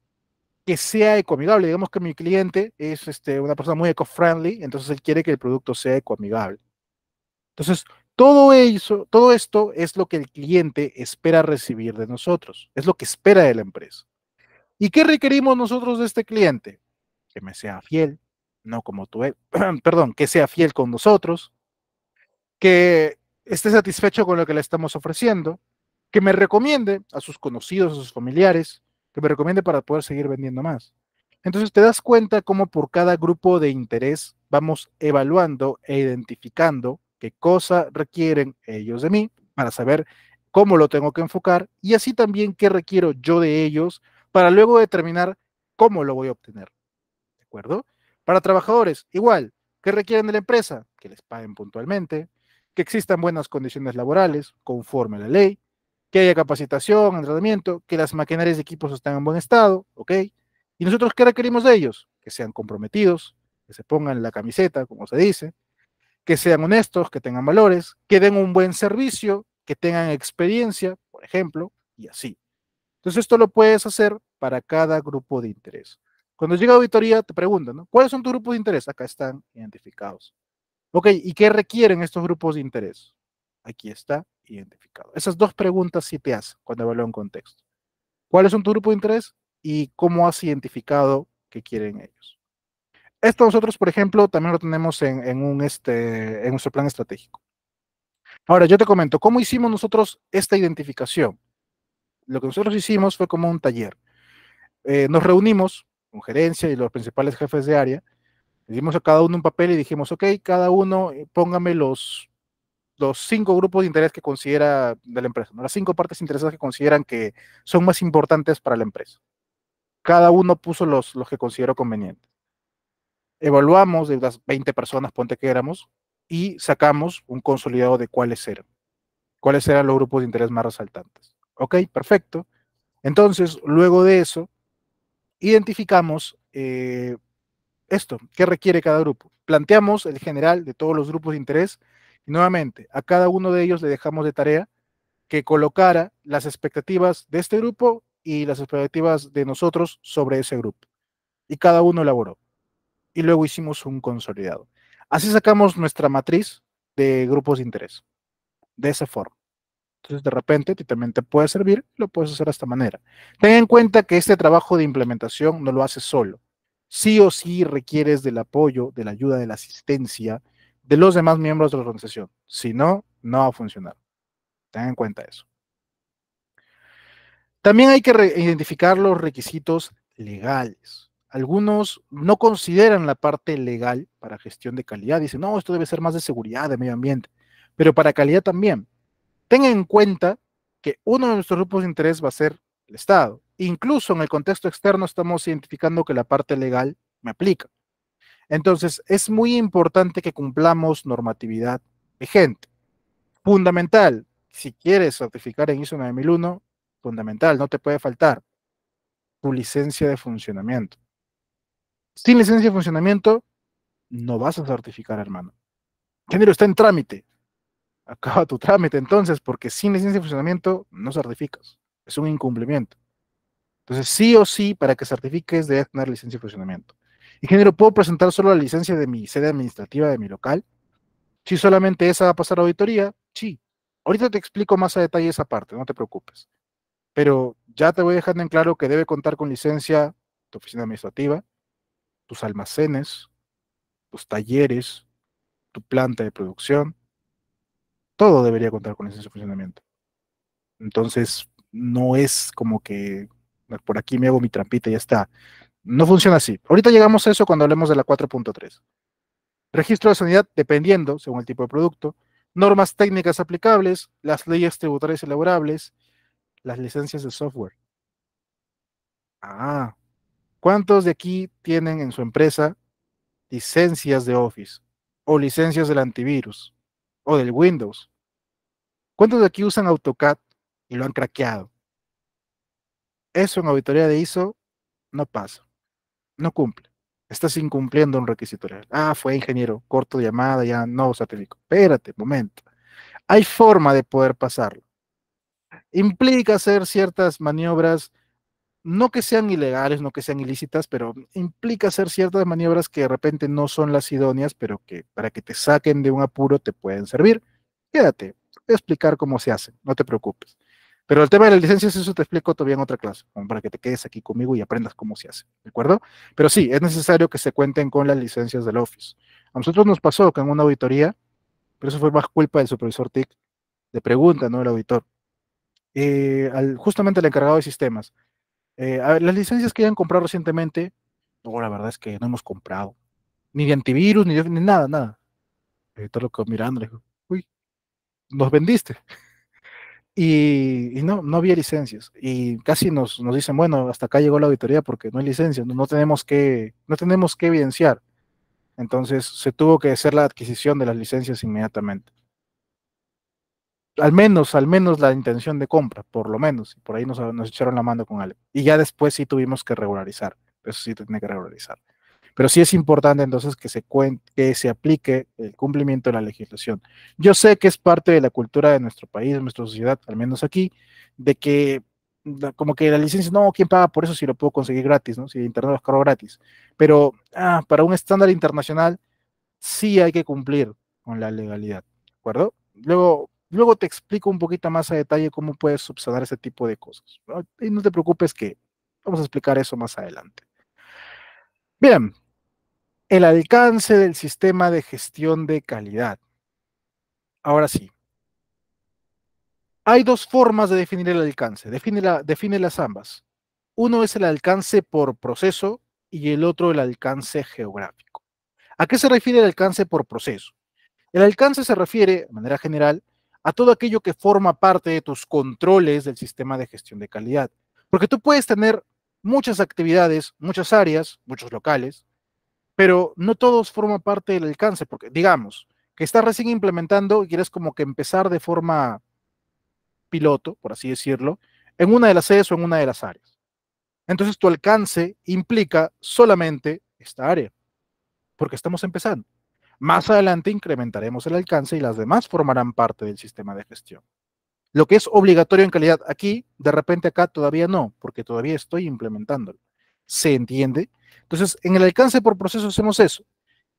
que sea ecoamigable. Digamos que mi cliente es este, una persona muy eco-friendly, entonces él quiere que el producto sea ecoamigable. Entonces, todo eso, todo esto es lo que el cliente espera recibir de nosotros, es lo que espera de la empresa. ¿Y qué requerimos nosotros de este cliente? Que me sea fiel, no como tú, eh, [clears throat] perdón, que sea fiel con nosotros, que esté satisfecho con lo que le estamos ofreciendo, que me recomiende a sus conocidos, a sus familiares, que me recomiende para poder seguir vendiendo más. Entonces te das cuenta cómo por cada grupo de interés vamos evaluando e identificando qué cosa requieren ellos de mí para saber cómo lo tengo que enfocar y así también qué requiero yo de ellos para luego determinar cómo lo voy a obtener. ¿De acuerdo? Para trabajadores, igual, ¿qué requieren de la empresa? Que les paguen puntualmente, que existan buenas condiciones laborales conforme a la ley, que haya capacitación, entrenamiento, que las maquinarias y equipos estén en buen estado, ¿ok? ¿Y nosotros qué requerimos de ellos? Que sean comprometidos, que se pongan la camiseta, como se dice, que sean honestos, que tengan valores, que den un buen servicio, que tengan experiencia, por ejemplo, y así. Entonces esto lo puedes hacer para cada grupo de interés. Cuando llega a auditoría te preguntan, ¿cuáles son tus grupos de interés? Acá están identificados. Ok, ¿y qué requieren estos grupos de interés? Aquí está identificado. Esas dos preguntas sí te hacen cuando evalúan contexto. ¿Cuáles son tus grupo de interés? Y cómo has identificado qué quieren ellos. Esto nosotros, por ejemplo, también lo tenemos en, un este, en nuestro plan estratégico. Ahora, yo te comento, ¿cómo hicimos nosotros esta identificación? lo que nosotros hicimos fue como un taller. Eh, nos reunimos con gerencia y los principales jefes de área, le dimos a cada uno un papel y dijimos, ok, cada uno eh, póngame los, los cinco grupos de interés que considera de la empresa, las cinco partes interesadas que consideran que son más importantes para la empresa. Cada uno puso los, los que consideró convenientes. Evaluamos de las 20 personas, ponte que éramos, y sacamos un consolidado de cuáles eran. Cuáles eran los grupos de interés más resaltantes. Ok, perfecto. Entonces, luego de eso, identificamos eh, esto, qué requiere cada grupo. Planteamos el general de todos los grupos de interés y nuevamente a cada uno de ellos le dejamos de tarea que colocara las expectativas de este grupo y las expectativas de nosotros sobre ese grupo. Y cada uno elaboró. Y luego hicimos un consolidado. Así sacamos nuestra matriz de grupos de interés. De esa forma. Entonces, de repente, también te puede servir, lo puedes hacer de esta manera. Ten en cuenta que este trabajo de implementación no lo haces solo. Sí o sí requieres del apoyo, de la ayuda, de la asistencia de los demás miembros de la organización. Si no, no va a funcionar. Ten en cuenta eso. También hay que identificar los requisitos legales. Algunos no consideran la parte legal para gestión de calidad. Dicen, no, esto debe ser más de seguridad, de medio ambiente, pero para calidad también. Tenga en cuenta que uno de nuestros grupos de interés va a ser el Estado. Incluso en el contexto externo estamos identificando que la parte legal me aplica. Entonces, es muy importante que cumplamos normatividad vigente. Fundamental, si quieres certificar en ISO 9001, fundamental, no te puede faltar tu licencia de funcionamiento. Sin licencia de funcionamiento, no vas a certificar, hermano. Género está en trámite acaba tu trámite entonces, porque sin licencia de funcionamiento no certificas, es un incumplimiento. Entonces, sí o sí, para que certifiques debes tener licencia de funcionamiento. Ingeniero, ¿puedo presentar solo la licencia de mi sede administrativa de mi local? Si solamente esa va a pasar a auditoría, sí. Ahorita te explico más a detalle esa parte, no te preocupes. Pero ya te voy dejando en claro que debe contar con licencia tu oficina administrativa, tus almacenes, tus talleres, tu planta de producción, todo debería contar con ese funcionamiento. Entonces, no es como que por aquí me hago mi trampita y ya está. No funciona así. Ahorita llegamos a eso cuando hablemos de la 4.3. Registro de sanidad dependiendo, según el tipo de producto, normas técnicas aplicables, las leyes tributarias elaborables, las licencias de software. Ah, ¿cuántos de aquí tienen en su empresa licencias de Office o licencias del antivirus o del Windows? ¿Cuántos de aquí usan AutoCAD y lo han craqueado? Eso en auditoría de ISO no pasa, no cumple. Estás incumpliendo un requisito real. Ah, fue ingeniero, corto llamada, ya no satélite. Espérate, momento. Hay forma de poder pasarlo. Implica hacer ciertas maniobras, no que sean ilegales, no que sean ilícitas, pero implica hacer ciertas maniobras que de repente no son las idóneas, pero que para que te saquen de un apuro te pueden servir. Quédate, explicar cómo se hace, no te preocupes. Pero el tema de las licencias, eso te explico todavía en otra clase, para que te quedes aquí conmigo y aprendas cómo se hace, ¿de acuerdo? Pero sí, es necesario que se cuenten con las licencias del Office. A nosotros nos pasó que en una auditoría, pero eso fue más culpa del supervisor TIC, de pregunta, ¿no? El auditor. Eh, justamente el encargado de sistemas. Eh, las licencias que hayan comprado recientemente, no, la verdad es que no hemos comprado. Ni de antivirus, ni nada, nada. Todo lo que mirando, le nos vendiste. Y, no, no había licencias. Y casi nos, dicen, bueno, hasta acá llegó la auditoría porque no hay licencias, no, tenemos que, no tenemos que evidenciar. Entonces se tuvo que hacer la adquisición de las licencias inmediatamente. Al menos, al menos la intención de compra, por lo menos. Por ahí nos, echaron la mano con Ale. Y ya después sí tuvimos que regularizar. Eso sí tenía que regularizar. Pero sí es importante entonces que se, que se aplique el cumplimiento de la legislación. Yo sé que es parte de la cultura de nuestro país, de nuestra sociedad, al menos aquí, de que como que la licencia, no, ¿quién paga por eso si lo puedo conseguir gratis, ¿no? Si el internet lo cargo gratis. Pero ah, para un estándar internacional sí hay que cumplir con la legalidad, ¿de acuerdo? Luego, luego te explico un poquito más a detalle cómo puedes subsanar ese tipo de cosas. Y no te preocupes que vamos a explicar eso más adelante. Bien, el alcance del sistema de gestión de calidad. Ahora sí. Hay dos formas de definir el alcance. Define, las ambas. Uno es el alcance por proceso y el otro el alcance geográfico. ¿A qué se refiere el alcance por proceso? El alcance se refiere, de manera general, a todo aquello que forma parte de tus controles del sistema de gestión de calidad. Porque tú puedes tener muchas actividades, muchas áreas, muchos locales, pero no todos forman parte del alcance, porque digamos que estás recién implementando y quieres como que empezar de forma piloto, por así decirlo, en una de las sedes o en una de las áreas. Entonces tu alcance implica solamente esta área, porque estamos empezando. Más adelante incrementaremos el alcance y las demás formarán parte del sistema de gestión. Lo que es obligatorio en calidad aquí, de repente acá todavía no, porque todavía estoy implementándolo. ¿Se entiende? Entonces, en el alcance por proceso hacemos eso.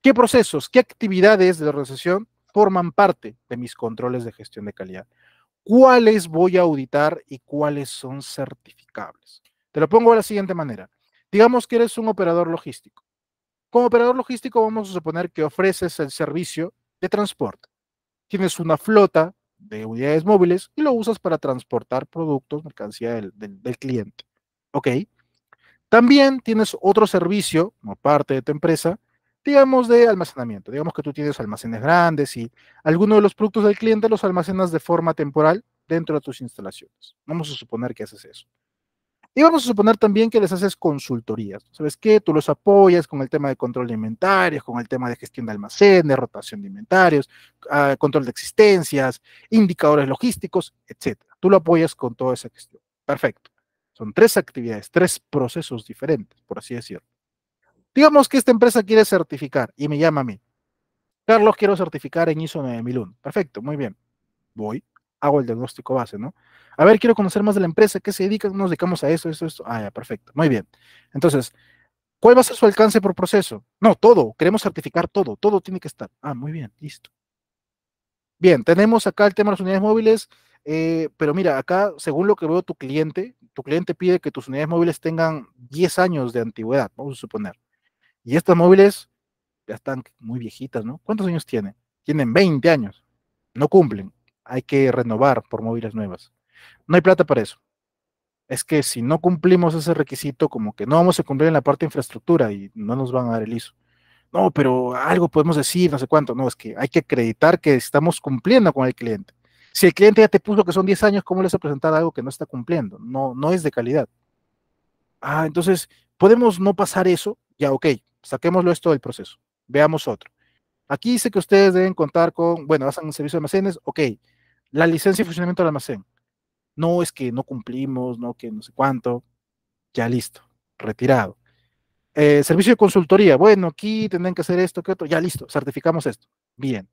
¿Qué procesos, qué actividades de la organización forman parte de mis controles de gestión de calidad? ¿Cuáles voy a auditar y cuáles son certificables? Te lo pongo de la siguiente manera. Digamos que eres un operador logístico. Como operador logístico vamos a suponer que ofreces el servicio de transporte. Tienes una flota de unidades móviles y lo usas para transportar productos, mercancía del, cliente. ¿Ok? También tienes otro servicio, como parte de tu empresa, digamos de almacenamiento. Digamos que tú tienes almacenes grandes y alguno de los productos del cliente los almacenas de forma temporal dentro de tus instalaciones. Vamos a suponer que haces eso. Y vamos a suponer también que les haces consultorías. ¿Sabes qué? Tú los apoyas con el tema de control de inventarios, con el tema de gestión de almacenes, rotación de inventarios, ah, control de existencias, indicadores logísticos, etc. Tú lo apoyas con toda esa gestión. Perfecto. Son tres actividades, tres procesos diferentes, por así decirlo. Digamos que esta empresa quiere certificar y me llama a mí. Carlos, quiero certificar en ISO 9001. Perfecto, muy bien. Voy, hago el diagnóstico base, ¿no? A ver, quiero conocer más de la empresa, qué se dedica, nos dedicamos a eso, eso, esto. Ah, ya, perfecto, muy bien. Entonces, ¿cuál va a ser su alcance por proceso? No, todo, queremos certificar todo, todo tiene que estar. Ah, muy bien, listo. Bien, tenemos acá el tema de las unidades móviles, eh, pero mira, acá, según lo que veo tu cliente, tu cliente pide que tus unidades móviles tengan 10 años de antigüedad, vamos a suponer. Y estas móviles ya están muy viejitas, ¿no? ¿Cuántos años tienen? Tienen 20 años, no cumplen. Hay que renovar por móviles nuevas no hay plata para eso. Es que si no cumplimos ese requisito, como que no vamos a cumplir en la parte de infraestructura y no nos van a dar el ISO. No, pero algo podemos decir, no sé cuánto. No, es que hay que acreditar que estamos cumpliendo con el cliente. Si el cliente ya te puso que son 10 años, ¿cómo le vas a presentar algo que no está cumpliendo? No, no es de calidad. Ah, entonces, ¿podemos no pasar eso? Ya, ok, saquémoslo esto del proceso. Veamos otro. Aquí dice que ustedes deben contar con, bueno, hacen un servicio de almacenes, ok. La licencia y funcionamiento del almacén no es que no cumplimos, no que no sé cuánto, ya listo, retirado. Eh, servicio de consultoría, bueno, aquí tendrán que hacer esto, que otro, ya listo, certificamos esto, bien.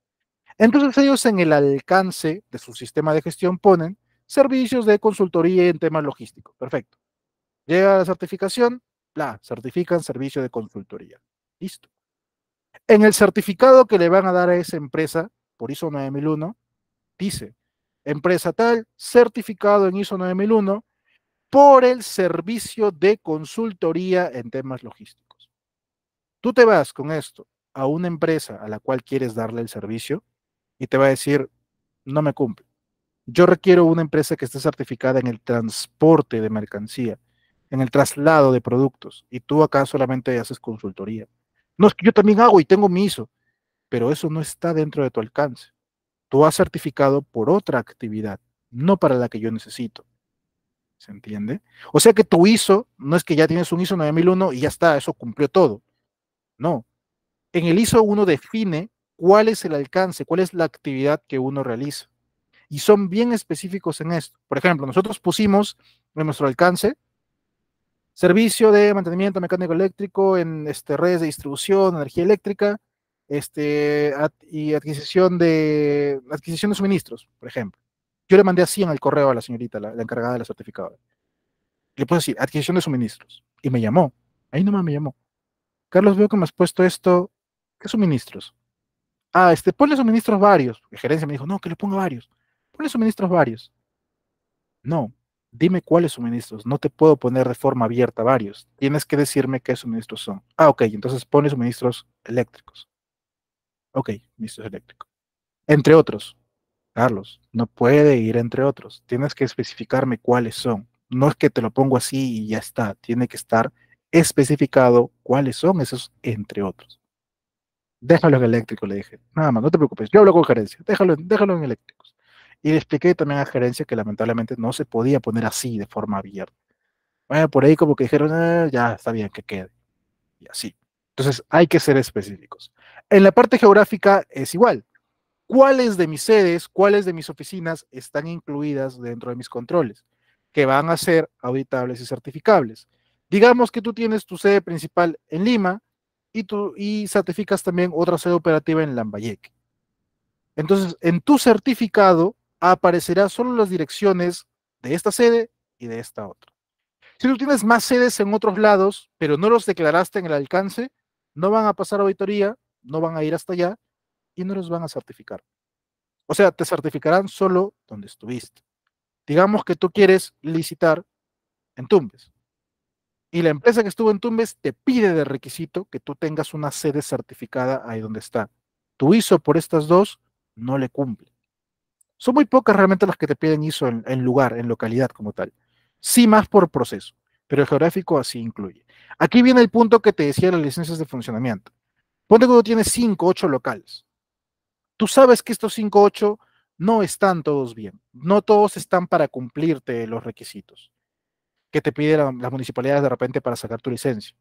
Entonces ellos en el alcance de su sistema de gestión ponen servicios de consultoría en temas logísticos, perfecto. Llega la certificación, la certifican servicio de consultoría, listo. En el certificado que le van a dar a esa empresa, por ISO 9001, dice empresa tal, certificado en ISO 9001 por el servicio de consultoría en temas logísticos. Tú te vas con esto a una empresa a la cual quieres darle el servicio y te va a decir, no me cumple. Yo requiero una empresa que esté certificada en el transporte de mercancía, en el traslado de productos, y tú acá solamente haces consultoría. No, es que yo también hago y tengo mi ISO, pero eso no está dentro de tu alcance tú has certificado por otra actividad, no para la que yo necesito. ¿Se entiende? O sea que tu ISO no es que ya tienes un ISO 9001 y ya está, eso cumplió todo. No. En el ISO uno define cuál es el alcance, cuál es la actividad que uno realiza. Y son bien específicos en esto. Por ejemplo, nosotros pusimos en nuestro alcance servicio de mantenimiento mecánico eléctrico en este, redes de distribución, energía eléctrica, este, y adquisición de, adquisición de suministros, por ejemplo. Yo le mandé así en el correo a la señorita, la, encargada de la certificadora. Le puse así, adquisición de suministros. Y me llamó. Ahí nomás me llamó. Carlos, veo que me has puesto esto. ¿Qué suministros? Ah, este, ponle suministros varios. La gerencia me dijo, no, que le ponga varios. Ponle suministros varios. No, dime cuáles suministros. No te puedo poner de forma abierta varios. Tienes que decirme qué suministros son. Ah, ok, entonces pone suministros eléctricos. Ok, listo, eléctrico. Entre otros, Carlos, no puede ir entre otros. Tienes que especificarme cuáles son. No es que te lo pongo así y ya está. Tiene que estar especificado cuáles son esos entre otros. Déjalo en eléctrico, le dije. Nada más, no te preocupes. Yo hablo con gerencia. Déjalo, déjalo en eléctricos. Y le expliqué también a gerencia que lamentablemente no se podía poner así de forma abierta. Bueno, por ahí como que dijeron, ah, ya está bien que quede. Y así. Entonces hay que ser específicos. En la parte geográfica es igual. ¿Cuáles de mis sedes, cuáles de mis oficinas están incluidas dentro de mis controles? Que van a ser auditables y certificables. Digamos que tú tienes tu sede principal en Lima y, tú, y certificas también otra sede operativa en Lambayeque. Entonces, en tu certificado aparecerán solo las direcciones de esta sede y de esta otra. Si tú tienes más sedes en otros lados, pero no los declaraste en el alcance, no van a pasar auditoría no van a ir hasta allá y no los van a certificar. O sea, te certificarán solo donde estuviste. Digamos que tú quieres licitar en Tumbes y la empresa que estuvo en Tumbes te pide de requisito que tú tengas una sede certificada ahí donde está. Tu ISO por estas dos no le cumple. Son muy pocas realmente las que te piden ISO en, lugar, en localidad como tal. Sí más por proceso, pero el geográfico así incluye. Aquí viene el punto que te decía las licencias de funcionamiento. Ponte que tienes 5, 8 locales. Tú sabes que estos 5, 8 no están todos bien. No todos están para cumplirte los requisitos que te piden las municipalidades de repente para sacar tu licencia.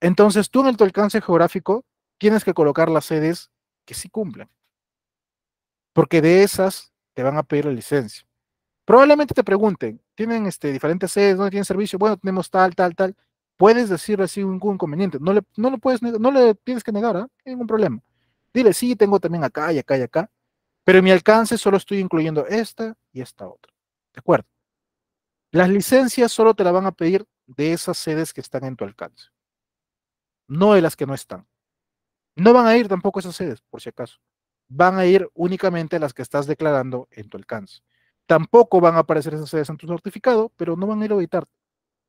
Entonces, tú en tu alcance geográfico tienes que colocar las sedes que sí cumplen, Porque de esas te van a pedir la licencia. Probablemente te pregunten, ¿tienen este, diferentes sedes? ¿Dónde tienen servicio? Bueno, tenemos tal, tal, tal puedes decirle así un inconveniente. No le, puedes, no le tienes que negar, ¿eh? ¿ah? hay ningún problema. Dile, sí, tengo también acá y acá y acá, pero en mi alcance solo estoy incluyendo esta y esta otra. ¿De acuerdo? Las licencias solo te las van a pedir de esas sedes que están en tu alcance, no de las que no están. No van a ir tampoco esas sedes, por si acaso. Van a ir únicamente las que estás declarando en tu alcance. Tampoco van a aparecer esas sedes en tu certificado, pero no van a ir a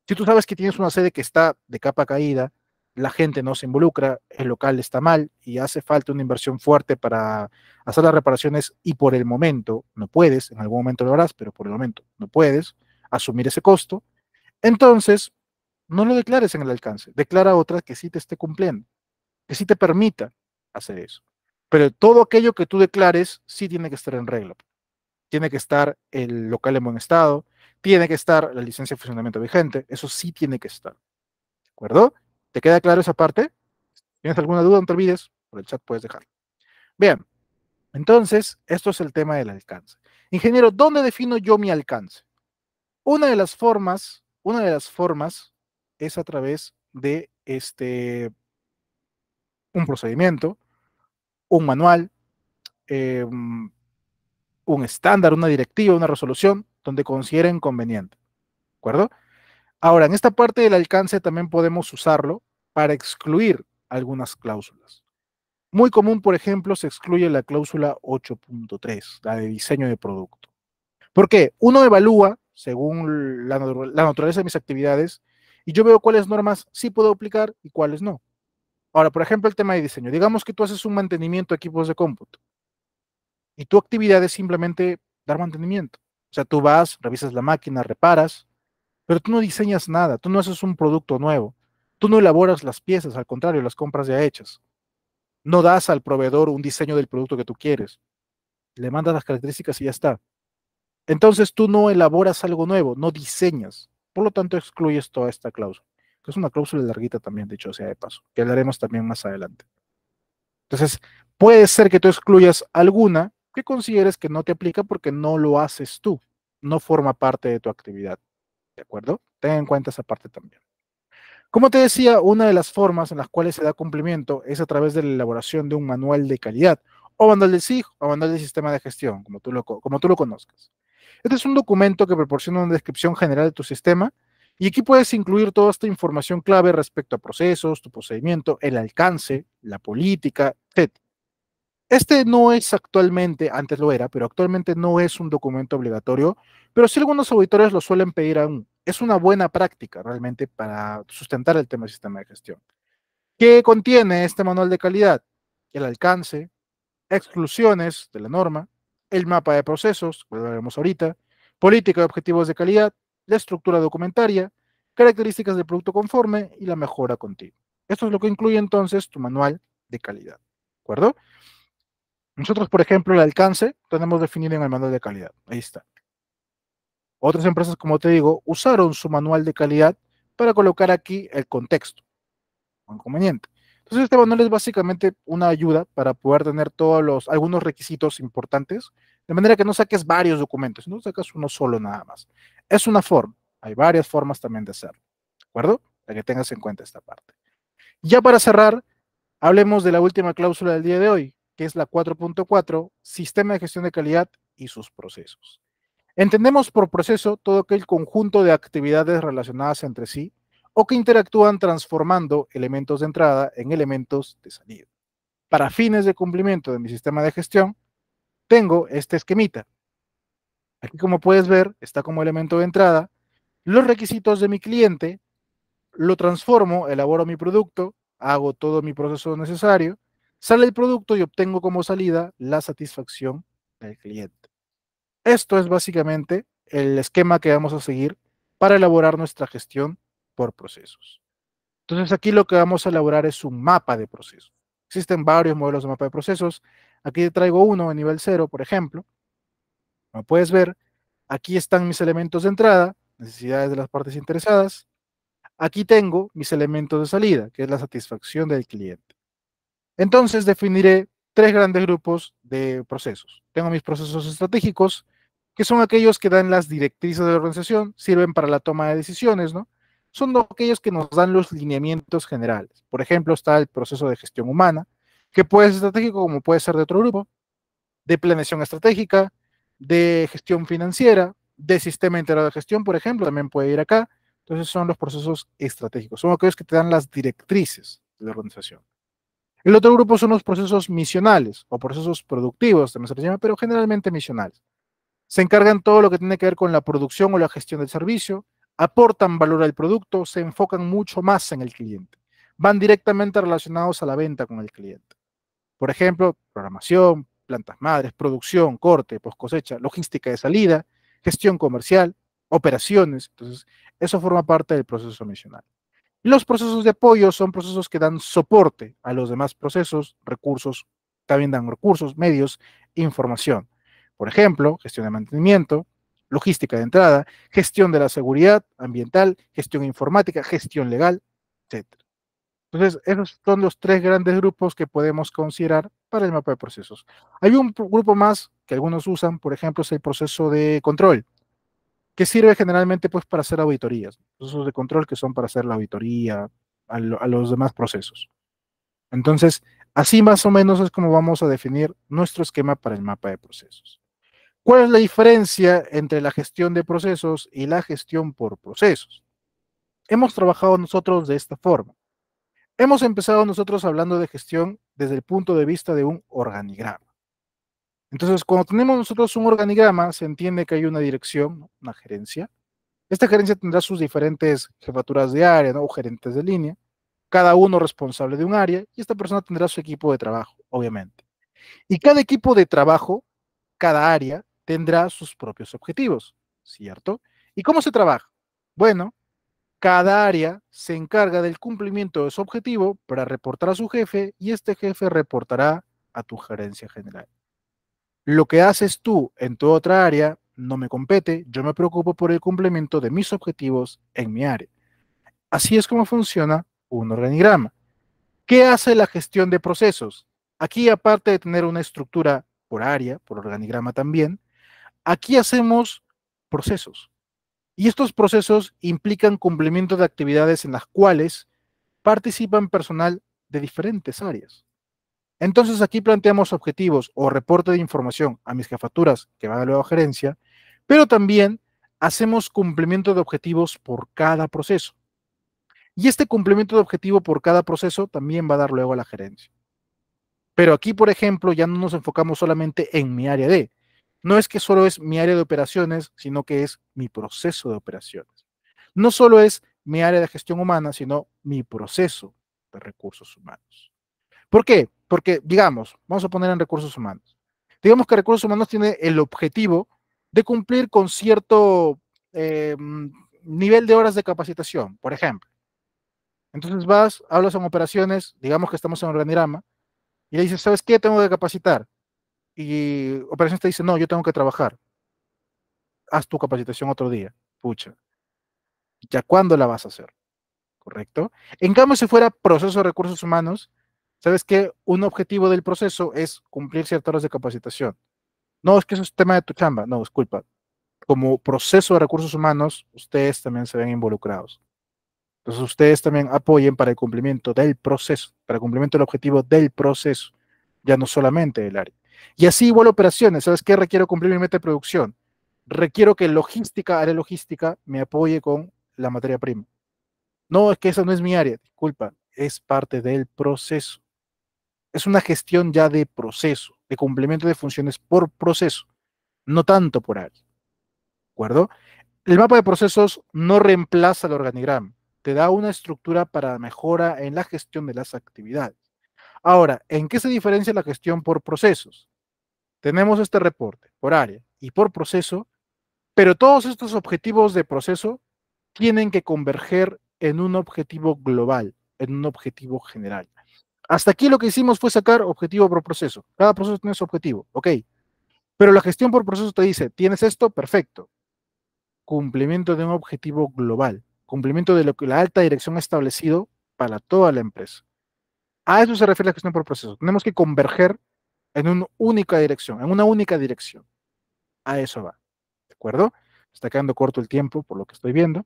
si tú sabes que tienes una sede que está de capa caída, la gente no se involucra, el local está mal y hace falta una inversión fuerte para hacer las reparaciones y por el momento no puedes, en algún momento lo harás, pero por el momento no puedes asumir ese costo, entonces no lo declares en el alcance, declara otra que sí te esté cumpliendo, que sí te permita hacer eso. Pero todo aquello que tú declares sí tiene que estar en regla. Tiene que estar el local en buen estado, tiene que estar la licencia de funcionamiento vigente. Eso sí tiene que estar. ¿De acuerdo? ¿Te queda claro esa parte? ¿Tienes alguna duda? No te olvides, por el chat puedes dejarlo. Bien, entonces, esto es el tema del alcance. Ingeniero, ¿dónde defino yo mi alcance? Una de las formas, una de las formas es a través de este un procedimiento, un manual, em, un estándar, una directiva, una resolución, donde consideren conveniente. ¿De acuerdo? Ahora, en esta parte del alcance también podemos usarlo para excluir algunas cláusulas. Muy común, por ejemplo, se excluye la cláusula 8.3, la de diseño de producto. ¿Por qué? Uno evalúa, según la, naturaleza de mis actividades, y yo veo cuáles normas sí puedo aplicar y cuáles no. Ahora, por ejemplo, el tema de diseño. Digamos que tú haces un mantenimiento de equipos de cómputo y tu actividad es simplemente dar mantenimiento. O sea, tú vas, revisas la máquina, reparas, pero tú no diseñas nada, tú no haces un producto nuevo, tú no elaboras las piezas, al contrario, las compras ya hechas. No das al proveedor un diseño del producto que tú quieres, le mandas las características y ya está. Entonces tú no elaboras algo nuevo, no diseñas, por lo tanto excluyes toda esta cláusula, que es una cláusula larguita también, dicho sea de paso, que hablaremos también más adelante. Entonces, puede ser que tú excluyas alguna que consideres que no te aplica porque no lo haces tú, no forma parte de tu actividad. ¿De acuerdo? Ten en cuenta esa parte también. Como te decía, una de las formas en las cuales se da cumplimiento es a través de la elaboración de un manual de calidad o manual de SIG o manual del sistema de gestión, como tú, lo, como tú lo conozcas. Este es un documento que proporciona una descripción general de tu sistema y aquí puedes incluir toda esta información clave respecto a procesos, tu procedimiento, el alcance, la política, etc. Este no es actualmente, antes lo era, pero actualmente no es un documento obligatorio, pero sí algunos auditores lo suelen pedir aún. Es una buena práctica realmente para sustentar el tema del sistema de gestión. ¿Qué contiene este manual de calidad? El alcance, exclusiones de la norma, el mapa de procesos, lo veremos ahorita, política de objetivos de calidad, la estructura documentaria, características del producto conforme y la mejora continua. Esto es lo que incluye entonces tu manual de calidad. ¿De acuerdo? Nosotros, por ejemplo, el alcance tenemos definido en el manual de calidad. Ahí está. Otras empresas, como te digo, usaron su manual de calidad para colocar aquí el contexto. Un conveniente. Entonces, este manual es básicamente una ayuda para poder tener todos los, algunos requisitos importantes, de manera que no saques varios documentos, no sacas uno solo nada más. Es una forma. Hay varias formas también de hacerlo. ¿De acuerdo? Para que tengas en cuenta esta parte. Ya para cerrar, hablemos de la última cláusula del día de hoy, que es la 4.4, Sistema de Gestión de Calidad y sus procesos. Entendemos por proceso todo aquel conjunto de actividades relacionadas entre sí o que interactúan transformando elementos de entrada en elementos de salida. Para fines de cumplimiento de mi sistema de gestión, tengo este esquemita. Aquí como puedes ver, está como elemento de entrada los requisitos de mi cliente, lo transformo, elaboro mi producto, hago todo mi proceso necesario, Sale el producto y obtengo como salida la satisfacción del cliente. Esto es básicamente el esquema que vamos a seguir para elaborar nuestra gestión por procesos. Entonces aquí lo que vamos a elaborar es un mapa de procesos. Existen varios modelos de mapa de procesos. Aquí traigo uno a nivel 0, por ejemplo. Como puedes ver, aquí están mis elementos de entrada, necesidades de las partes interesadas. Aquí tengo mis elementos de salida, que es la satisfacción del cliente. Entonces definiré tres grandes grupos de procesos. Tengo mis procesos estratégicos, que son aquellos que dan las directrices de la organización, sirven para la toma de decisiones, ¿no? Son aquellos que nos dan los lineamientos generales. Por ejemplo, está el proceso de gestión humana, que puede ser estratégico como puede ser de otro grupo, de planeación estratégica, de gestión financiera, de sistema integrado de gestión, por ejemplo, también puede ir acá. Entonces son los procesos estratégicos, son aquellos que te dan las directrices de la organización. El otro grupo son los procesos misionales o procesos productivos, se pero generalmente misionales. Se encargan todo lo que tiene que ver con la producción o la gestión del servicio, aportan valor al producto, se enfocan mucho más en el cliente, van directamente relacionados a la venta con el cliente. Por ejemplo, programación, plantas madres, producción, corte, post cosecha, logística de salida, gestión comercial, operaciones. Entonces, eso forma parte del proceso misional. Los procesos de apoyo son procesos que dan soporte a los demás procesos, recursos, también dan recursos, medios, información. Por ejemplo, gestión de mantenimiento, logística de entrada, gestión de la seguridad ambiental, gestión informática, gestión legal, etc. Entonces, esos son los tres grandes grupos que podemos considerar para el mapa de procesos. Hay un grupo más que algunos usan, por ejemplo, es el proceso de control que sirve generalmente pues para hacer auditorías, procesos de control que son para hacer la auditoría a los demás procesos. Entonces, así más o menos es como vamos a definir nuestro esquema para el mapa de procesos. ¿Cuál es la diferencia entre la gestión de procesos y la gestión por procesos? Hemos trabajado nosotros de esta forma. Hemos empezado nosotros hablando de gestión desde el punto de vista de un organigrama. Entonces, cuando tenemos nosotros un organigrama, se entiende que hay una dirección, una gerencia. Esta gerencia tendrá sus diferentes jefaturas de área ¿no? o gerentes de línea, cada uno responsable de un área, y esta persona tendrá su equipo de trabajo, obviamente. Y cada equipo de trabajo, cada área, tendrá sus propios objetivos, ¿cierto? ¿Y cómo se trabaja? Bueno, cada área se encarga del cumplimiento de su objetivo para reportar a su jefe y este jefe reportará a tu gerencia general. Lo que haces tú en tu otra área no me compete, yo me preocupo por el cumplimiento de mis objetivos en mi área. Así es como funciona un organigrama. ¿Qué hace la gestión de procesos? Aquí, aparte de tener una estructura por área, por organigrama también, aquí hacemos procesos. Y estos procesos implican cumplimiento de actividades en las cuales participan personal de diferentes áreas. Entonces aquí planteamos objetivos o reporte de información a mis jefaturas, que va a luego a gerencia, pero también hacemos cumplimiento de objetivos por cada proceso. Y este cumplimiento de objetivo por cada proceso también va a dar luego a la gerencia. Pero aquí, por ejemplo, ya no nos enfocamos solamente en mi área de. No es que solo es mi área de operaciones, sino que es mi proceso de operaciones. No solo es mi área de gestión humana, sino mi proceso de recursos humanos. ¿Por qué? Porque, digamos, vamos a poner en recursos humanos. Digamos que recursos humanos tiene el objetivo de cumplir con cierto em, nivel de horas de capacitación, por ejemplo. Entonces vas, hablas en operaciones, digamos que estamos en organigrama, y le dices, ¿sabes qué? Tengo que capacitar. Y operaciones te dice, no, yo tengo que trabajar. Haz tu capacitación otro día. Pucha. ¿Ya cuándo la vas a hacer? ¿Correcto? En cambio, si fuera proceso de recursos humanos, ¿Sabes qué? Un objetivo del proceso es cumplir ciertas horas de capacitación. No, es que eso es tema de tu chamba. No, disculpa. Como proceso de recursos humanos, ustedes también se ven involucrados. Entonces, ustedes también apoyen para el cumplimiento del proceso, para el cumplimiento del objetivo del proceso, ya no solamente del área. Y así igual operaciones. ¿Sabes qué? Requiero cumplir mi meta de producción. Requiero que logística, área logística, me apoye con la materia prima. No, es que esa no es mi área. Disculpa, es parte del proceso es una gestión ya de proceso, de complemento de funciones por proceso, no tanto por área. ¿De acuerdo? El mapa de procesos no reemplaza el organigrama, te da una estructura para mejora en la gestión de las actividades. Ahora, ¿en qué se diferencia la gestión por procesos? Tenemos este reporte por área y por proceso, pero todos estos objetivos de proceso tienen que converger en un objetivo global, en un objetivo general. Hasta aquí lo que hicimos fue sacar objetivo por proceso. Cada proceso tiene su objetivo, ok. Pero la gestión por proceso te dice, tienes esto, perfecto. Cumplimiento de un objetivo global, cumplimiento de lo que la alta dirección ha establecido para toda la empresa. A eso se refiere la gestión por proceso. Tenemos que converger en una única dirección, en una única dirección. A eso va. ¿De acuerdo? Está quedando corto el tiempo por lo que estoy viendo.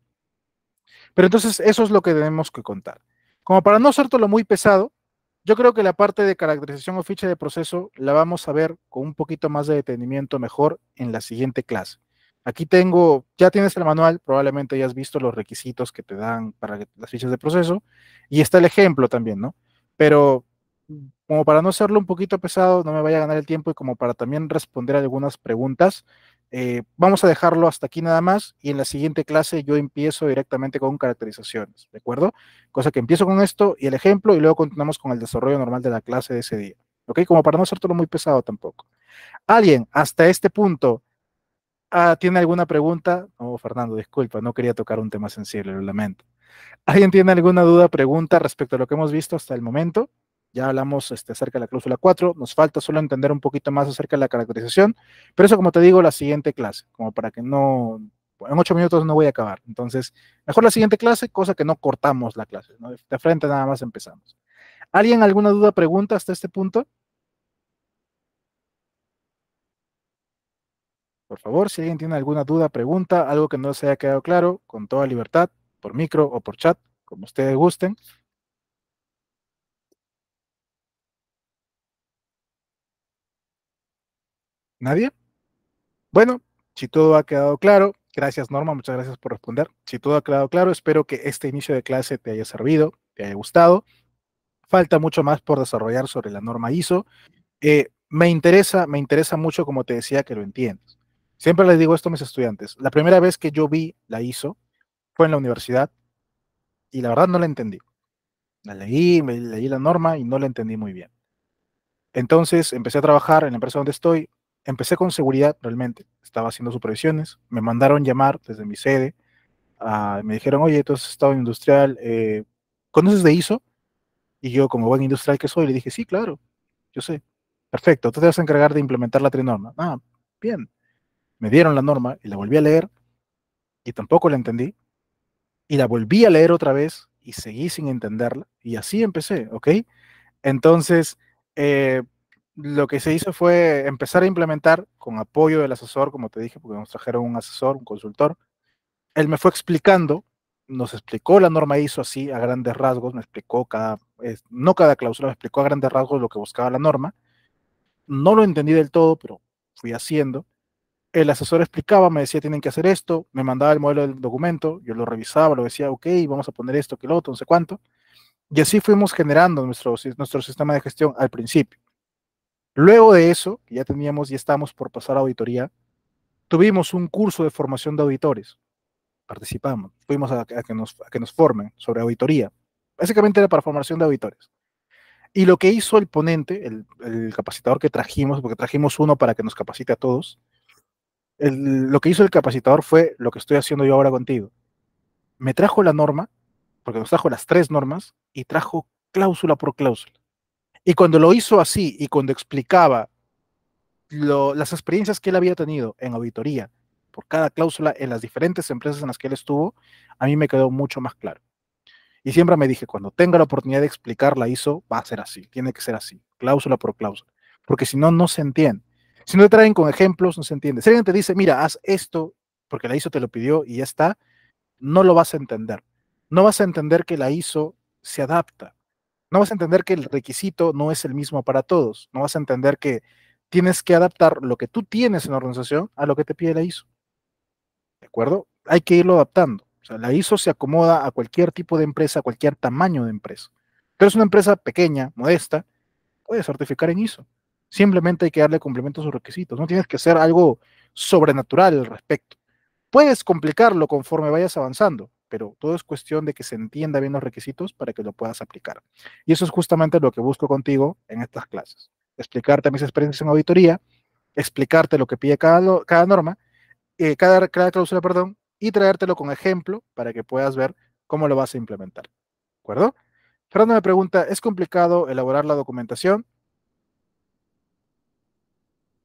Pero entonces eso es lo que tenemos que contar. Como para no lo muy pesado, yo creo que la parte de caracterización o ficha de proceso la vamos a ver con un poquito más de detenimiento mejor en la siguiente clase. Aquí tengo, ya tienes el manual, probablemente ya has visto los requisitos que te dan para las fichas de proceso y está el ejemplo también, ¿no? Pero mm, como para no hacerlo un poquito pesado, no me vaya a ganar el tiempo y como para también responder algunas preguntas, eh, vamos a dejarlo hasta aquí nada más y en la siguiente clase yo empiezo directamente con caracterizaciones, ¿de acuerdo? Cosa que empiezo con esto y el ejemplo y luego continuamos con el desarrollo normal de la clase de ese día, ¿ok? Como para no ser todo muy pesado tampoco. ¿Alguien hasta este punto ah, tiene alguna pregunta? oh, Fernando, disculpa, no quería tocar un tema sensible, lo lamento. ¿Alguien tiene alguna duda, pregunta respecto a lo que hemos visto hasta el momento? ya hablamos este, acerca de la cláusula 4, nos falta solo entender un poquito más acerca de la caracterización, pero eso como te digo, la siguiente clase, como para que no, en ocho minutos no voy a acabar, entonces mejor la siguiente clase, cosa que no cortamos la clase, de frente nada más empezamos. ¿Alguien alguna duda, pregunta hasta este punto? Por favor, si alguien tiene alguna duda, pregunta, algo que no se haya quedado claro, con toda libertad, por micro o por chat, como ustedes gusten. ¿Nadie? Bueno, si todo ha quedado claro, gracias Norma, muchas gracias por responder. Si todo ha quedado claro, espero que este inicio de clase te haya servido, te haya gustado. Falta mucho más por desarrollar sobre la norma ISO. Eh, me interesa, me interesa mucho, como te decía, que lo entiendas. Siempre les digo esto a mis estudiantes. La primera vez que yo vi la ISO fue en la universidad y la verdad no la entendí. La leí, me leí la norma y no la entendí muy bien. Entonces empecé a trabajar en la empresa donde estoy, empecé con seguridad realmente. Estaba haciendo supervisiones, me mandaron llamar desde mi sede, ah, me dijeron, oye, tú has estado en industrial, eh, ¿conoces de ISO? Y yo, como buen industrial que soy, le dije, sí, claro, yo sé. Perfecto, tú te vas a encargar de implementar la trinorma. Ah, bien. Me dieron la norma y la volví a leer y tampoco la entendí. Y la volví a leer otra vez y seguí sin entenderla. Y así empecé, ¿ok? Entonces, eh, lo que se hizo fue empezar a implementar con apoyo del asesor, como te dije, porque nos trajeron un asesor, un consultor. Él me fue explicando, nos explicó la norma ISO así a grandes rasgos, me explicó cada, no cada cláusula, me explicó a grandes rasgos lo que buscaba la norma. No lo entendí del todo, pero fui haciendo. El asesor explicaba, me decía, tienen que hacer esto, me mandaba el modelo del documento, yo lo revisaba, lo decía, ok, vamos a poner esto, que lo otro, no sé cuánto. Y así fuimos generando nuestro, nuestro sistema de gestión al principio Luego de eso, ya teníamos, y estamos por pasar a auditoría, tuvimos un curso de formación de auditores. Participamos, fuimos a, que, nos, formen sobre auditoría. Básicamente era para formación de auditores. Y lo que hizo el ponente, el, capacitador que trajimos, porque trajimos uno para que nos capacite a todos, lo que hizo el capacitador fue lo que estoy haciendo yo ahora contigo. Me trajo la norma, porque nos trajo las tres normas, y trajo cláusula por cláusula. Y cuando lo hizo así y cuando explicaba las experiencias que él había tenido en auditoría por cada cláusula en las diferentes empresas en las que él estuvo, a mí me quedó mucho más claro. Y siempre me dije, cuando tenga la oportunidad de explicar la ISO, va a ser así, tiene que ser así, cláusula por cláusula, porque si no, no se entiende. Si no te traen con ejemplos, no se entiende. Si alguien te dice, mira, haz esto, porque la ISO te lo pidió y ya está, no lo vas a entender. No vas a entender que la ISO se adapta, no vas a entender que el requisito no es el mismo para todos, no vas a entender que tienes que adaptar lo que tú tienes en la organización a lo que te pide la ISO. ¿De acuerdo? Hay que irlo adaptando. O sea, la ISO se acomoda a cualquier tipo de empresa, a cualquier tamaño de empresa. Pero es una empresa pequeña, modesta, puedes certificar en ISO. Simplemente hay que darle cumplimiento a sus requisitos. No tienes que hacer algo sobrenatural al respecto. Puedes complicarlo conforme vayas avanzando, pero todo es cuestión de que se entienda bien los requisitos para que lo puedas aplicar. Y eso es justamente lo que busco contigo en estas clases. Explicarte mis experiencias en auditoría, explicarte lo que pide cada, norma, eh, cada, cada cláusula, perdón, y traértelo con ejemplo para que puedas ver cómo lo vas a implementar. ¿De acuerdo? Fernando me pregunta, ¿es complicado elaborar la documentación?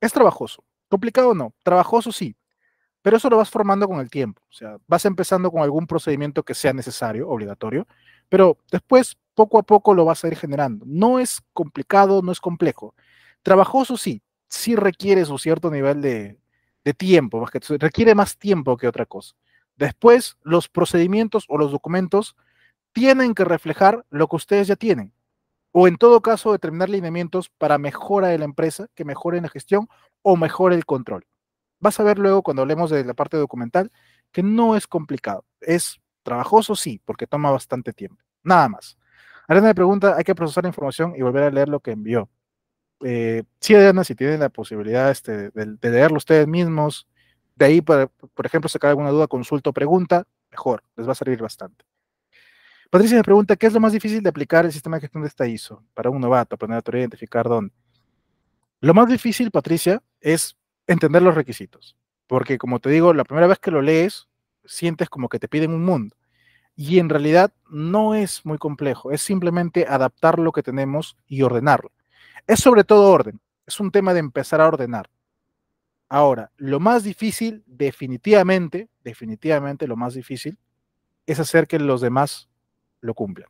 Es trabajoso. Complicado o no, trabajoso sí, pero eso lo vas formando con el tiempo. O sea, vas empezando con algún procedimiento que sea necesario, obligatorio, pero después poco a poco lo vas a ir generando. No es complicado, no es complejo. Trabajoso sí, sí requiere su cierto nivel de, tiempo, más que, requiere más tiempo que otra cosa. Después, los procedimientos o los documentos tienen que reflejar lo que ustedes ya tienen. O en todo caso, determinar lineamientos para mejora de la empresa, que mejoren la gestión o mejore el control. Vas a ver luego cuando hablemos de la parte documental que no es complicado. Es trabajoso, sí, porque toma bastante tiempo. Nada más. Arena me pregunta, hay que procesar la información y volver a leer lo que envió. Eh, sí, Adriana, si tienen la posibilidad este, de, leerlo ustedes mismos, de ahí, por, ejemplo, sacar alguna duda, consulta o pregunta, mejor, les va a servir bastante. Patricia me pregunta, ¿qué es lo más difícil de aplicar el sistema de gestión de esta ISO para un novato, aprender a e identificar dónde? Lo más difícil, Patricia, es entender los requisitos. Porque como te digo, la primera vez que lo lees, sientes como que te piden un mundo. Y en realidad no es muy complejo, es simplemente adaptar lo que tenemos y ordenarlo. Es sobre todo orden, es un tema de empezar a ordenar. Ahora, lo más difícil, definitivamente, definitivamente lo más difícil, es hacer que los demás lo cumplan.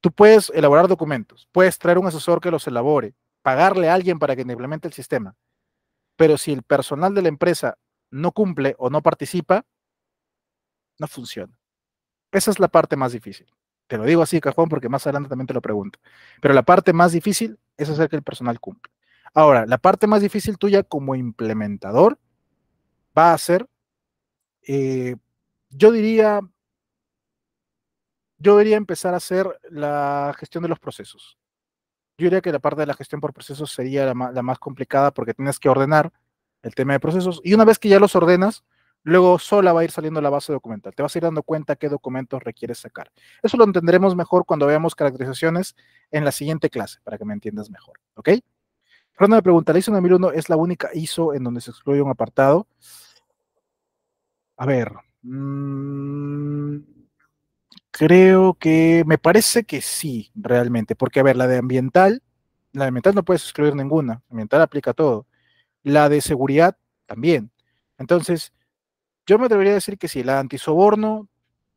Tú puedes elaborar documentos, puedes traer un asesor que los elabore, pagarle a alguien para que implemente el sistema, pero si el personal de la empresa no cumple o no participa, no funciona. Esa es la parte más difícil. Te lo digo así, Cajón, porque más adelante también te lo pregunto. Pero la parte más difícil es hacer que el personal cumpla. Ahora, la parte más difícil tuya como implementador va a ser, eh, yo diría, yo debería empezar a hacer la gestión de los procesos yo diría que la parte de la gestión por procesos sería la, más complicada porque tienes que ordenar el tema de procesos y una vez que ya los ordenas, luego sola va a ir saliendo la base documental. Te vas a ir dando cuenta qué documentos requieres sacar. Eso lo entenderemos mejor cuando veamos caracterizaciones en la siguiente clase para que me entiendas mejor. ¿Ok? Ronda me pregunta, ¿la ISO 9001 es la única ISO en donde se excluye un apartado? A ver, mmm, Creo que me parece que sí, realmente, porque a ver, la de ambiental, la de ambiental no puedes excluir ninguna, ambiental aplica todo. La de seguridad también. Entonces, yo me atrevería a decir que sí, la de antisoborno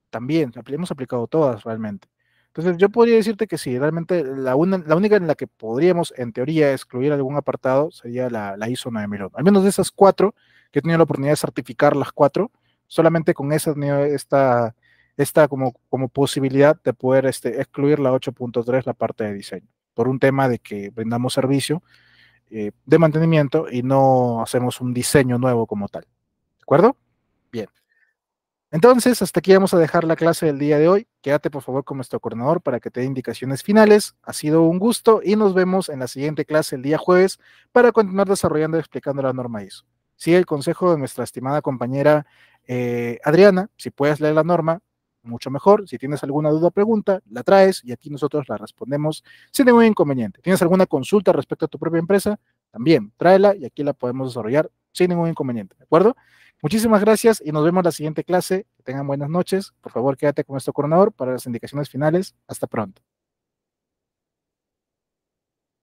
también, hemos aplicado todas realmente. Entonces, yo podría decirte que sí, realmente la, la única en la que podríamos, en teoría, excluir algún apartado sería la, la ISO 9001. Al menos de esas cuatro, que he tenido la oportunidad de certificar las cuatro, solamente con esa he esta esta como, como posibilidad de poder este, excluir la 8.3, la parte de diseño, por un tema de que vendamos servicio eh, de mantenimiento y no hacemos un diseño nuevo como tal. ¿De acuerdo? Bien. Entonces, hasta aquí vamos a dejar la clase del día de hoy. Quédate por favor con nuestro coordinador para que te dé indicaciones finales. Ha sido un gusto y nos vemos en la siguiente clase el día jueves para continuar desarrollando y explicando la norma ISO. Sigue el consejo de nuestra estimada compañera eh, Adriana, si puedes leer la norma, mucho mejor. Si tienes alguna duda o pregunta, la traes y aquí nosotros la respondemos sin ningún inconveniente. ¿Tienes alguna consulta respecto a tu propia empresa? También tráela y aquí la podemos desarrollar sin ningún inconveniente, ¿de acuerdo? Muchísimas gracias y nos vemos en la siguiente clase. Que tengan buenas noches. Por favor, quédate con nuestro coronador para las indicaciones finales. Hasta pronto.